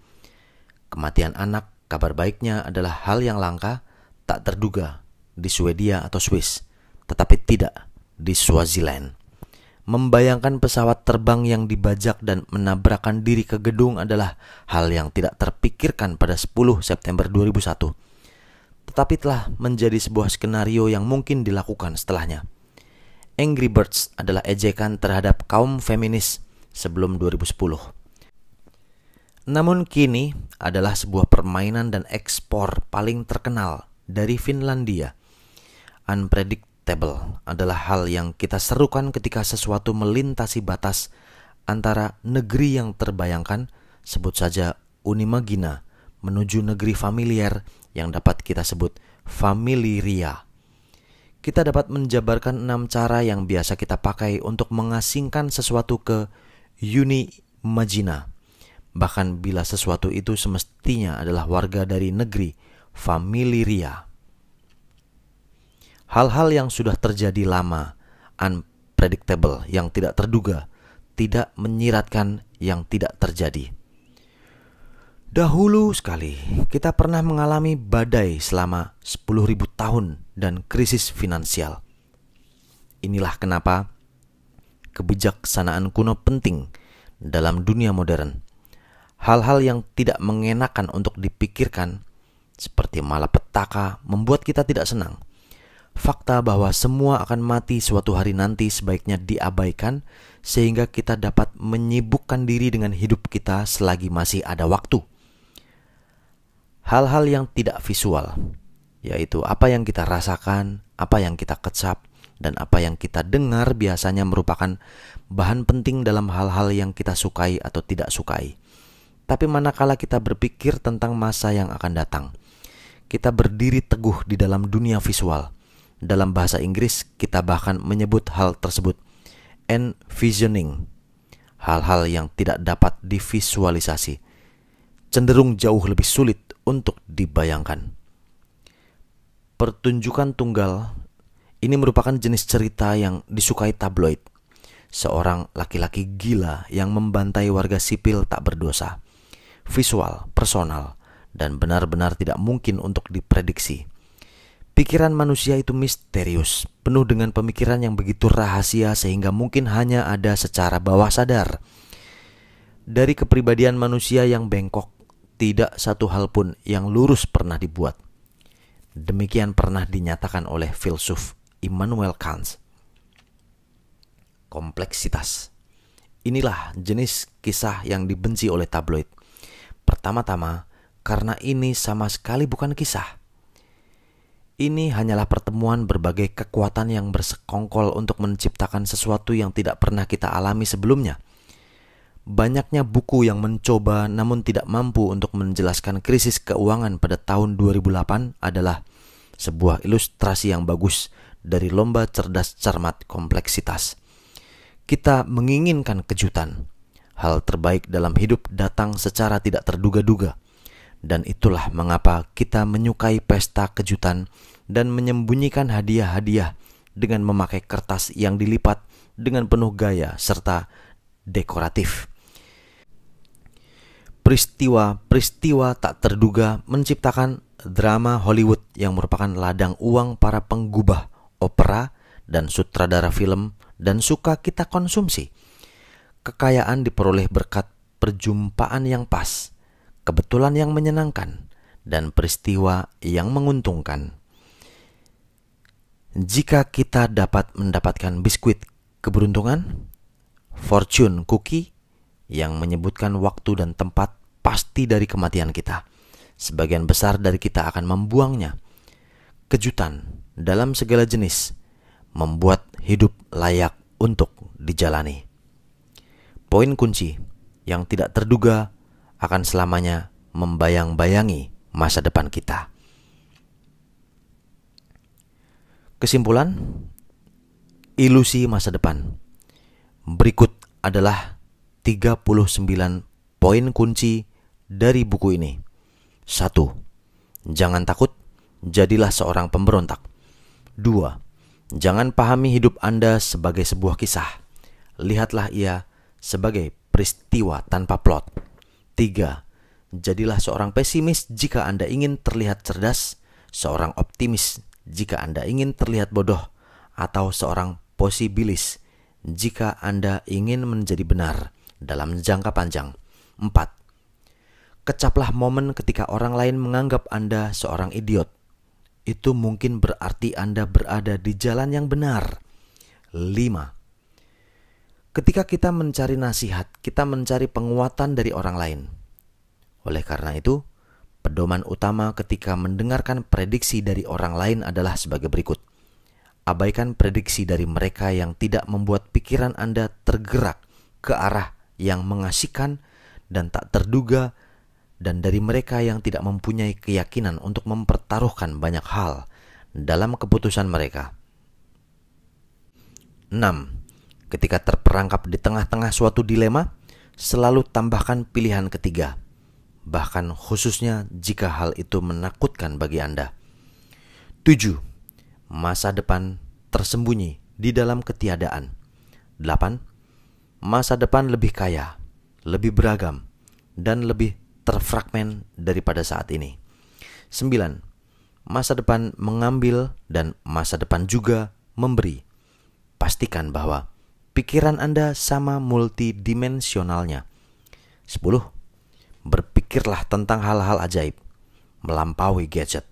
Kematian anak, kabar baiknya adalah hal yang langka, tak terduga di Swedia atau Swiss, tetapi tidak di Swaziland. Membayangkan pesawat terbang yang dibajak dan menabrakkan diri ke gedung adalah hal yang tidak terpikirkan pada 10 September 2001 tetapi telah menjadi sebuah skenario yang mungkin dilakukan setelahnya. Angry Birds adalah ejekan terhadap kaum feminis sebelum 2010. Namun kini adalah sebuah permainan dan ekspor paling terkenal dari Finlandia. Unpredictable adalah hal yang kita serukan ketika sesuatu melintasi batas antara negeri yang terbayangkan, sebut saja Unimagina, menuju negeri familiar yang dapat kita sebut familiria. Kita dapat menjabarkan enam cara yang biasa kita pakai untuk mengasingkan sesuatu ke uni magina. Bahkan bila sesuatu itu semestinya adalah warga dari negeri familiria. Hal-hal yang sudah terjadi lama, unpredictable, yang tidak terduga, tidak menyiratkan yang tidak terjadi. Dahulu sekali, kita pernah mengalami badai selama 10.000 tahun dan krisis finansial. Inilah kenapa kebijaksanaan kuno penting dalam dunia modern. Hal-hal yang tidak mengenakan untuk dipikirkan, seperti malapetaka, membuat kita tidak senang. Fakta bahwa semua akan mati suatu hari nanti sebaiknya diabaikan, sehingga kita dapat menyibukkan diri dengan hidup kita selagi masih ada waktu hal-hal yang tidak visual, yaitu apa yang kita rasakan, apa yang kita kecap, dan apa yang kita dengar biasanya merupakan bahan penting dalam hal-hal yang kita sukai atau tidak sukai. Tapi manakala kita berpikir tentang masa yang akan datang, kita berdiri teguh di dalam dunia visual. Dalam bahasa Inggris, kita bahkan menyebut hal tersebut envisioning, hal-hal yang tidak dapat divisualisasi, cenderung jauh lebih sulit untuk dibayangkan. Pertunjukan tunggal ini merupakan jenis cerita yang disukai tabloid. Seorang laki-laki gila yang membantai warga sipil tak berdosa. Visual, personal, dan benar-benar tidak mungkin untuk diprediksi. Pikiran manusia itu misterius, penuh dengan pemikiran yang begitu rahasia sehingga mungkin hanya ada secara bawah sadar. Dari kepribadian manusia yang bengkok, tidak satu hal pun yang lurus pernah dibuat. Demikian pernah dinyatakan oleh filsuf Immanuel Kant. Kompleksitas. Inilah jenis kisah yang dibenci oleh tabloid. Pertama-tama, karena ini sama sekali bukan kisah. Ini hanyalah pertemuan berbagai kekuatan yang bersekongkol untuk menciptakan sesuatu yang tidak pernah kita alami sebelumnya – Banyaknya buku yang mencoba namun tidak mampu untuk menjelaskan krisis keuangan pada tahun 2008 adalah sebuah ilustrasi yang bagus dari lomba cerdas cermat kompleksitas. Kita menginginkan kejutan. Hal terbaik dalam hidup datang secara tidak terduga-duga. Dan itulah mengapa kita menyukai pesta kejutan dan menyembunyikan hadiah-hadiah dengan memakai kertas yang dilipat dengan penuh gaya serta dekoratif peristiwa-peristiwa tak terduga menciptakan drama Hollywood yang merupakan ladang uang para penggubah opera dan sutradara film dan suka kita konsumsi. Kekayaan diperoleh berkat perjumpaan yang pas, kebetulan yang menyenangkan, dan peristiwa yang menguntungkan. Jika kita dapat mendapatkan biskuit keberuntungan, fortune cookie, yang menyebutkan waktu dan tempat pasti dari kematian kita. Sebagian besar dari kita akan membuangnya. Kejutan dalam segala jenis membuat hidup layak untuk dijalani. Poin kunci yang tidak terduga akan selamanya membayang-bayangi masa depan kita. Kesimpulan, ilusi masa depan. Berikut adalah 39 poin kunci dari buku ini. 1. Jangan takut, jadilah seorang pemberontak. 2. Jangan pahami hidup Anda sebagai sebuah kisah. Lihatlah ia sebagai peristiwa tanpa plot. 3. Jadilah seorang pesimis jika Anda ingin terlihat cerdas, seorang optimis jika Anda ingin terlihat bodoh, atau seorang posibilis jika Anda ingin menjadi benar dalam jangka panjang. 4. Kecaplah momen ketika orang lain menganggap Anda seorang idiot. Itu mungkin berarti Anda berada di jalan yang benar. 5. Ketika kita mencari nasihat, kita mencari penguatan dari orang lain. Oleh karena itu, pedoman utama ketika mendengarkan prediksi dari orang lain adalah sebagai berikut: abaikan prediksi dari mereka yang tidak membuat pikiran Anda tergerak ke arah yang mengasihkan dan tak terduga dan dari mereka yang tidak mempunyai keyakinan untuk mempertaruhkan banyak hal dalam keputusan mereka. 6. Ketika terperangkap di tengah-tengah suatu dilema, selalu tambahkan pilihan ketiga, bahkan khususnya jika hal itu menakutkan bagi Anda. 7. Masa depan tersembunyi di dalam ketiadaan. 8 masa depan lebih kaya, lebih beragam, dan lebih terfragmen daripada saat ini. 9. Masa depan mengambil dan masa depan juga memberi. Pastikan bahwa pikiran Anda sama multidimensionalnya. 10. Berpikirlah tentang hal-hal ajaib, melampaui gadget.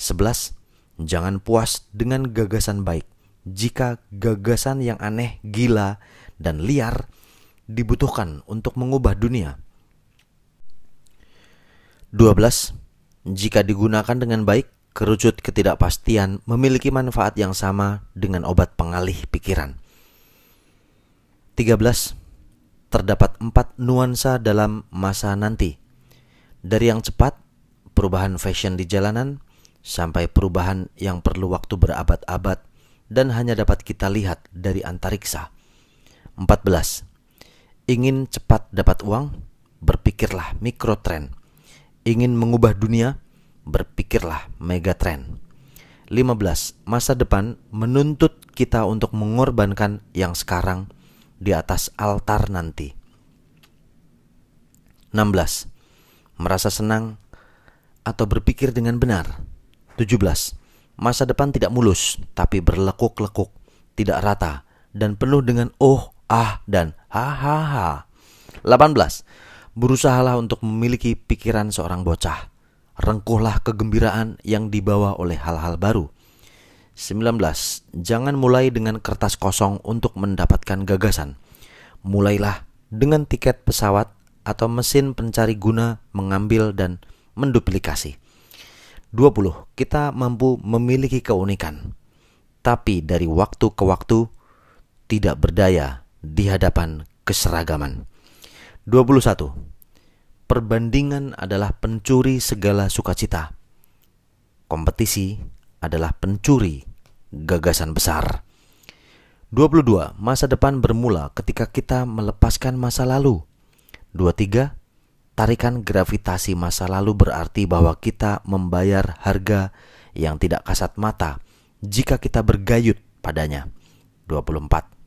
11. Jangan puas dengan gagasan baik. Jika gagasan yang aneh, gila, dan liar dibutuhkan untuk mengubah dunia. 12. Jika digunakan dengan baik, kerucut ketidakpastian memiliki manfaat yang sama dengan obat pengalih pikiran. 13. Terdapat empat nuansa dalam masa nanti. Dari yang cepat, perubahan fashion di jalanan, sampai perubahan yang perlu waktu berabad-abad dan hanya dapat kita lihat dari antariksa. 14. Ingin cepat dapat uang? Berpikirlah mikrotren. Ingin mengubah dunia? Berpikirlah megatren. 15. Masa depan menuntut kita untuk mengorbankan yang sekarang di atas altar nanti. 16. Merasa senang atau berpikir dengan benar. 17. Masa depan tidak mulus, tapi berlekuk-lekuk, tidak rata, dan penuh dengan oh ah, dan hahaha. 18. Berusahalah untuk memiliki pikiran seorang bocah. Rengkuhlah kegembiraan yang dibawa oleh hal-hal baru. 19. Jangan mulai dengan kertas kosong untuk mendapatkan gagasan. Mulailah dengan tiket pesawat atau mesin pencari guna mengambil dan menduplikasi. 20. Kita mampu memiliki keunikan, tapi dari waktu ke waktu tidak berdaya di hadapan keseragaman. 21. Perbandingan adalah pencuri segala sukacita. Kompetisi adalah pencuri gagasan besar. 22. Masa depan bermula ketika kita melepaskan masa lalu. 23. Tarikan gravitasi masa lalu berarti bahwa kita membayar harga yang tidak kasat mata jika kita bergayut padanya. 24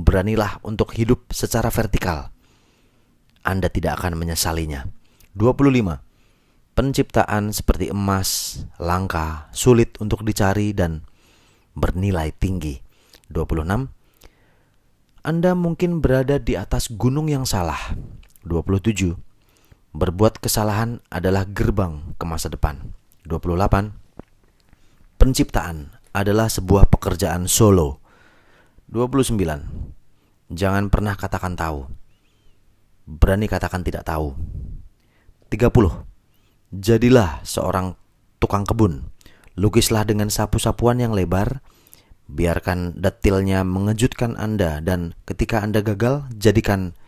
beranilah untuk hidup secara vertikal. Anda tidak akan menyesalinya. 25. Penciptaan seperti emas, langka, sulit untuk dicari dan bernilai tinggi. 26. Anda mungkin berada di atas gunung yang salah. 27. Berbuat kesalahan adalah gerbang ke masa depan. 28. Penciptaan adalah sebuah pekerjaan solo. 29. Jangan pernah katakan tahu. Berani katakan tidak tahu. 30. Jadilah seorang tukang kebun. Lukislah dengan sapu-sapuan yang lebar. Biarkan detilnya mengejutkan Anda dan ketika Anda gagal, jadikan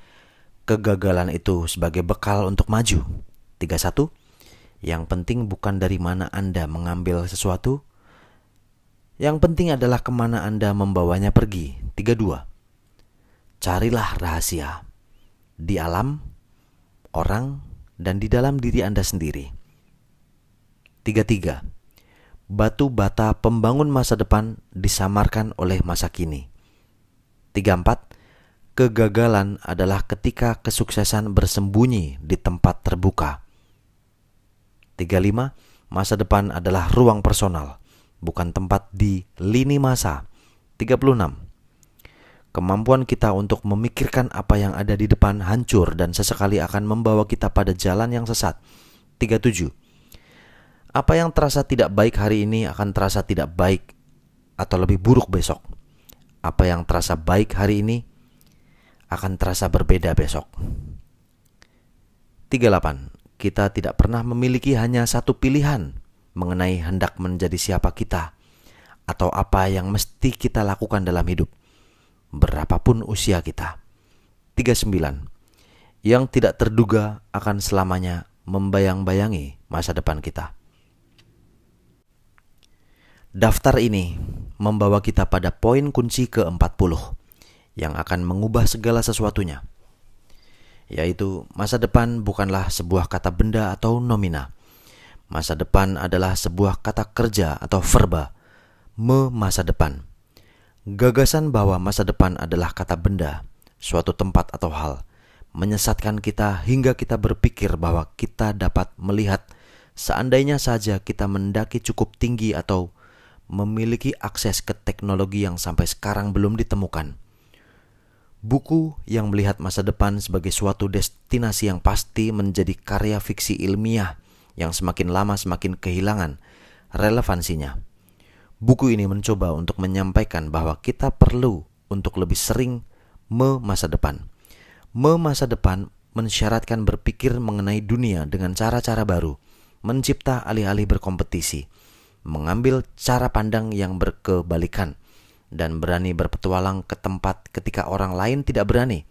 kegagalan itu sebagai bekal untuk maju. 31. Yang penting bukan dari mana Anda mengambil sesuatu, yang penting adalah kemana Anda membawanya pergi. 32. Carilah rahasia. Di alam, orang, dan di dalam diri Anda sendiri. 33. Batu bata pembangun masa depan disamarkan oleh masa kini. 34. Kegagalan adalah ketika kesuksesan bersembunyi di tempat terbuka. 35. Masa depan adalah ruang personal bukan tempat di lini masa. 36. Kemampuan kita untuk memikirkan apa yang ada di depan hancur dan sesekali akan membawa kita pada jalan yang sesat. 37. Apa yang terasa tidak baik hari ini akan terasa tidak baik atau lebih buruk besok. Apa yang terasa baik hari ini akan terasa berbeda besok. 38. Kita tidak pernah memiliki hanya satu pilihan mengenai hendak menjadi siapa kita atau apa yang mesti kita lakukan dalam hidup, berapapun usia kita. 39. Yang tidak terduga akan selamanya membayang-bayangi masa depan kita. Daftar ini membawa kita pada poin kunci ke-40 yang akan mengubah segala sesuatunya. Yaitu masa depan bukanlah sebuah kata benda atau nomina Masa depan adalah sebuah kata kerja atau verba, "memasa depan. Gagasan bahwa masa depan adalah kata benda, suatu tempat atau hal, menyesatkan kita hingga kita berpikir bahwa kita dapat melihat seandainya saja kita mendaki cukup tinggi atau memiliki akses ke teknologi yang sampai sekarang belum ditemukan. Buku yang melihat masa depan sebagai suatu destinasi yang pasti menjadi karya fiksi ilmiah yang semakin lama semakin kehilangan relevansinya. Buku ini mencoba untuk menyampaikan bahwa kita perlu untuk lebih sering memasa depan. Memasa depan mensyaratkan berpikir mengenai dunia dengan cara-cara baru, mencipta alih-alih berkompetisi, mengambil cara pandang yang berkebalikan, dan berani berpetualang ke tempat ketika orang lain tidak berani.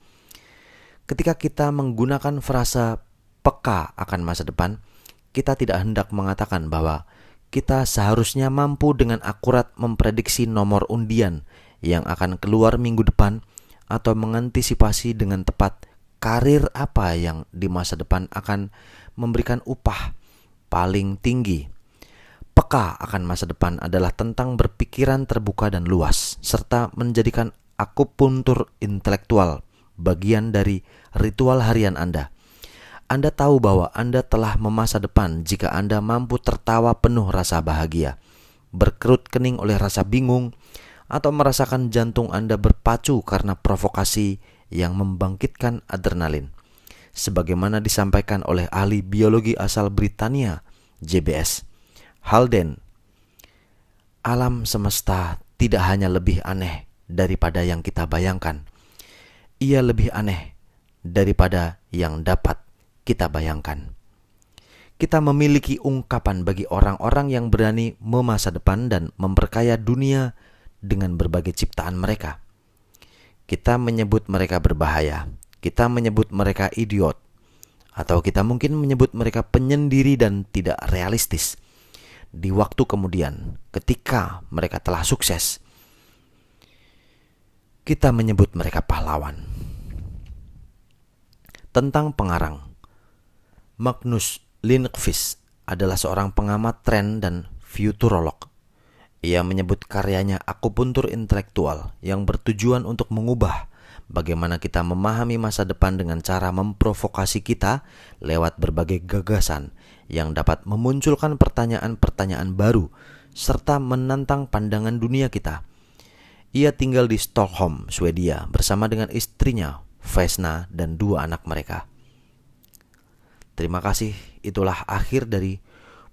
Ketika kita menggunakan frasa peka akan masa depan, kita tidak hendak mengatakan bahwa kita seharusnya mampu dengan akurat memprediksi nomor undian yang akan keluar minggu depan atau mengantisipasi dengan tepat karir apa yang di masa depan akan memberikan upah paling tinggi. Peka akan masa depan adalah tentang berpikiran terbuka dan luas serta menjadikan akupuntur intelektual bagian dari ritual harian Anda anda tahu bahwa Anda telah memasa depan jika Anda mampu tertawa penuh rasa bahagia, berkerut kening oleh rasa bingung, atau merasakan jantung Anda berpacu karena provokasi yang membangkitkan adrenalin. Sebagaimana disampaikan oleh ahli biologi asal Britania, JBS, Halden, alam semesta tidak hanya lebih aneh daripada yang kita bayangkan. Ia lebih aneh daripada yang dapat kita bayangkan. Kita memiliki ungkapan bagi orang-orang yang berani memasa depan dan memperkaya dunia dengan berbagai ciptaan mereka. Kita menyebut mereka berbahaya, kita menyebut mereka idiot, atau kita mungkin menyebut mereka penyendiri dan tidak realistis. Di waktu kemudian, ketika mereka telah sukses, kita menyebut mereka pahlawan. Tentang pengarang, Magnus Lindqvist adalah seorang pengamat tren dan futurolog. Ia menyebut karyanya akupuntur intelektual yang bertujuan untuk mengubah bagaimana kita memahami masa depan dengan cara memprovokasi kita lewat berbagai gagasan yang dapat memunculkan pertanyaan-pertanyaan baru serta menantang pandangan dunia kita. Ia tinggal di Stockholm, Swedia bersama dengan istrinya, Vesna dan dua anak mereka. Terima kasih. Itulah akhir dari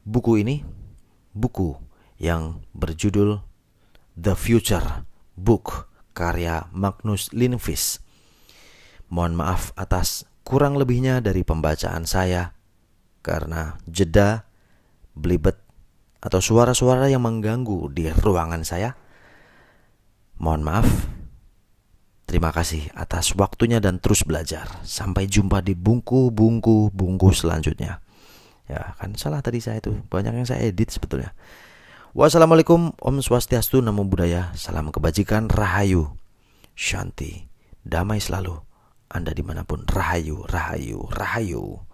buku ini. Buku yang berjudul The Future Book karya Magnus Lindqvist. Mohon maaf atas kurang lebihnya dari pembacaan saya karena jeda, belibet, atau suara-suara yang mengganggu di ruangan saya. Mohon maaf. Terima kasih atas waktunya dan terus belajar. Sampai jumpa di bungku-bungku-bungku selanjutnya. Ya, kan salah tadi saya itu. Banyak yang saya edit sebetulnya. Wassalamualaikum, Om Swastiastu, Namo Buddhaya, Salam Kebajikan, Rahayu, Shanti, Damai selalu, Anda dimanapun, Rahayu, Rahayu, Rahayu.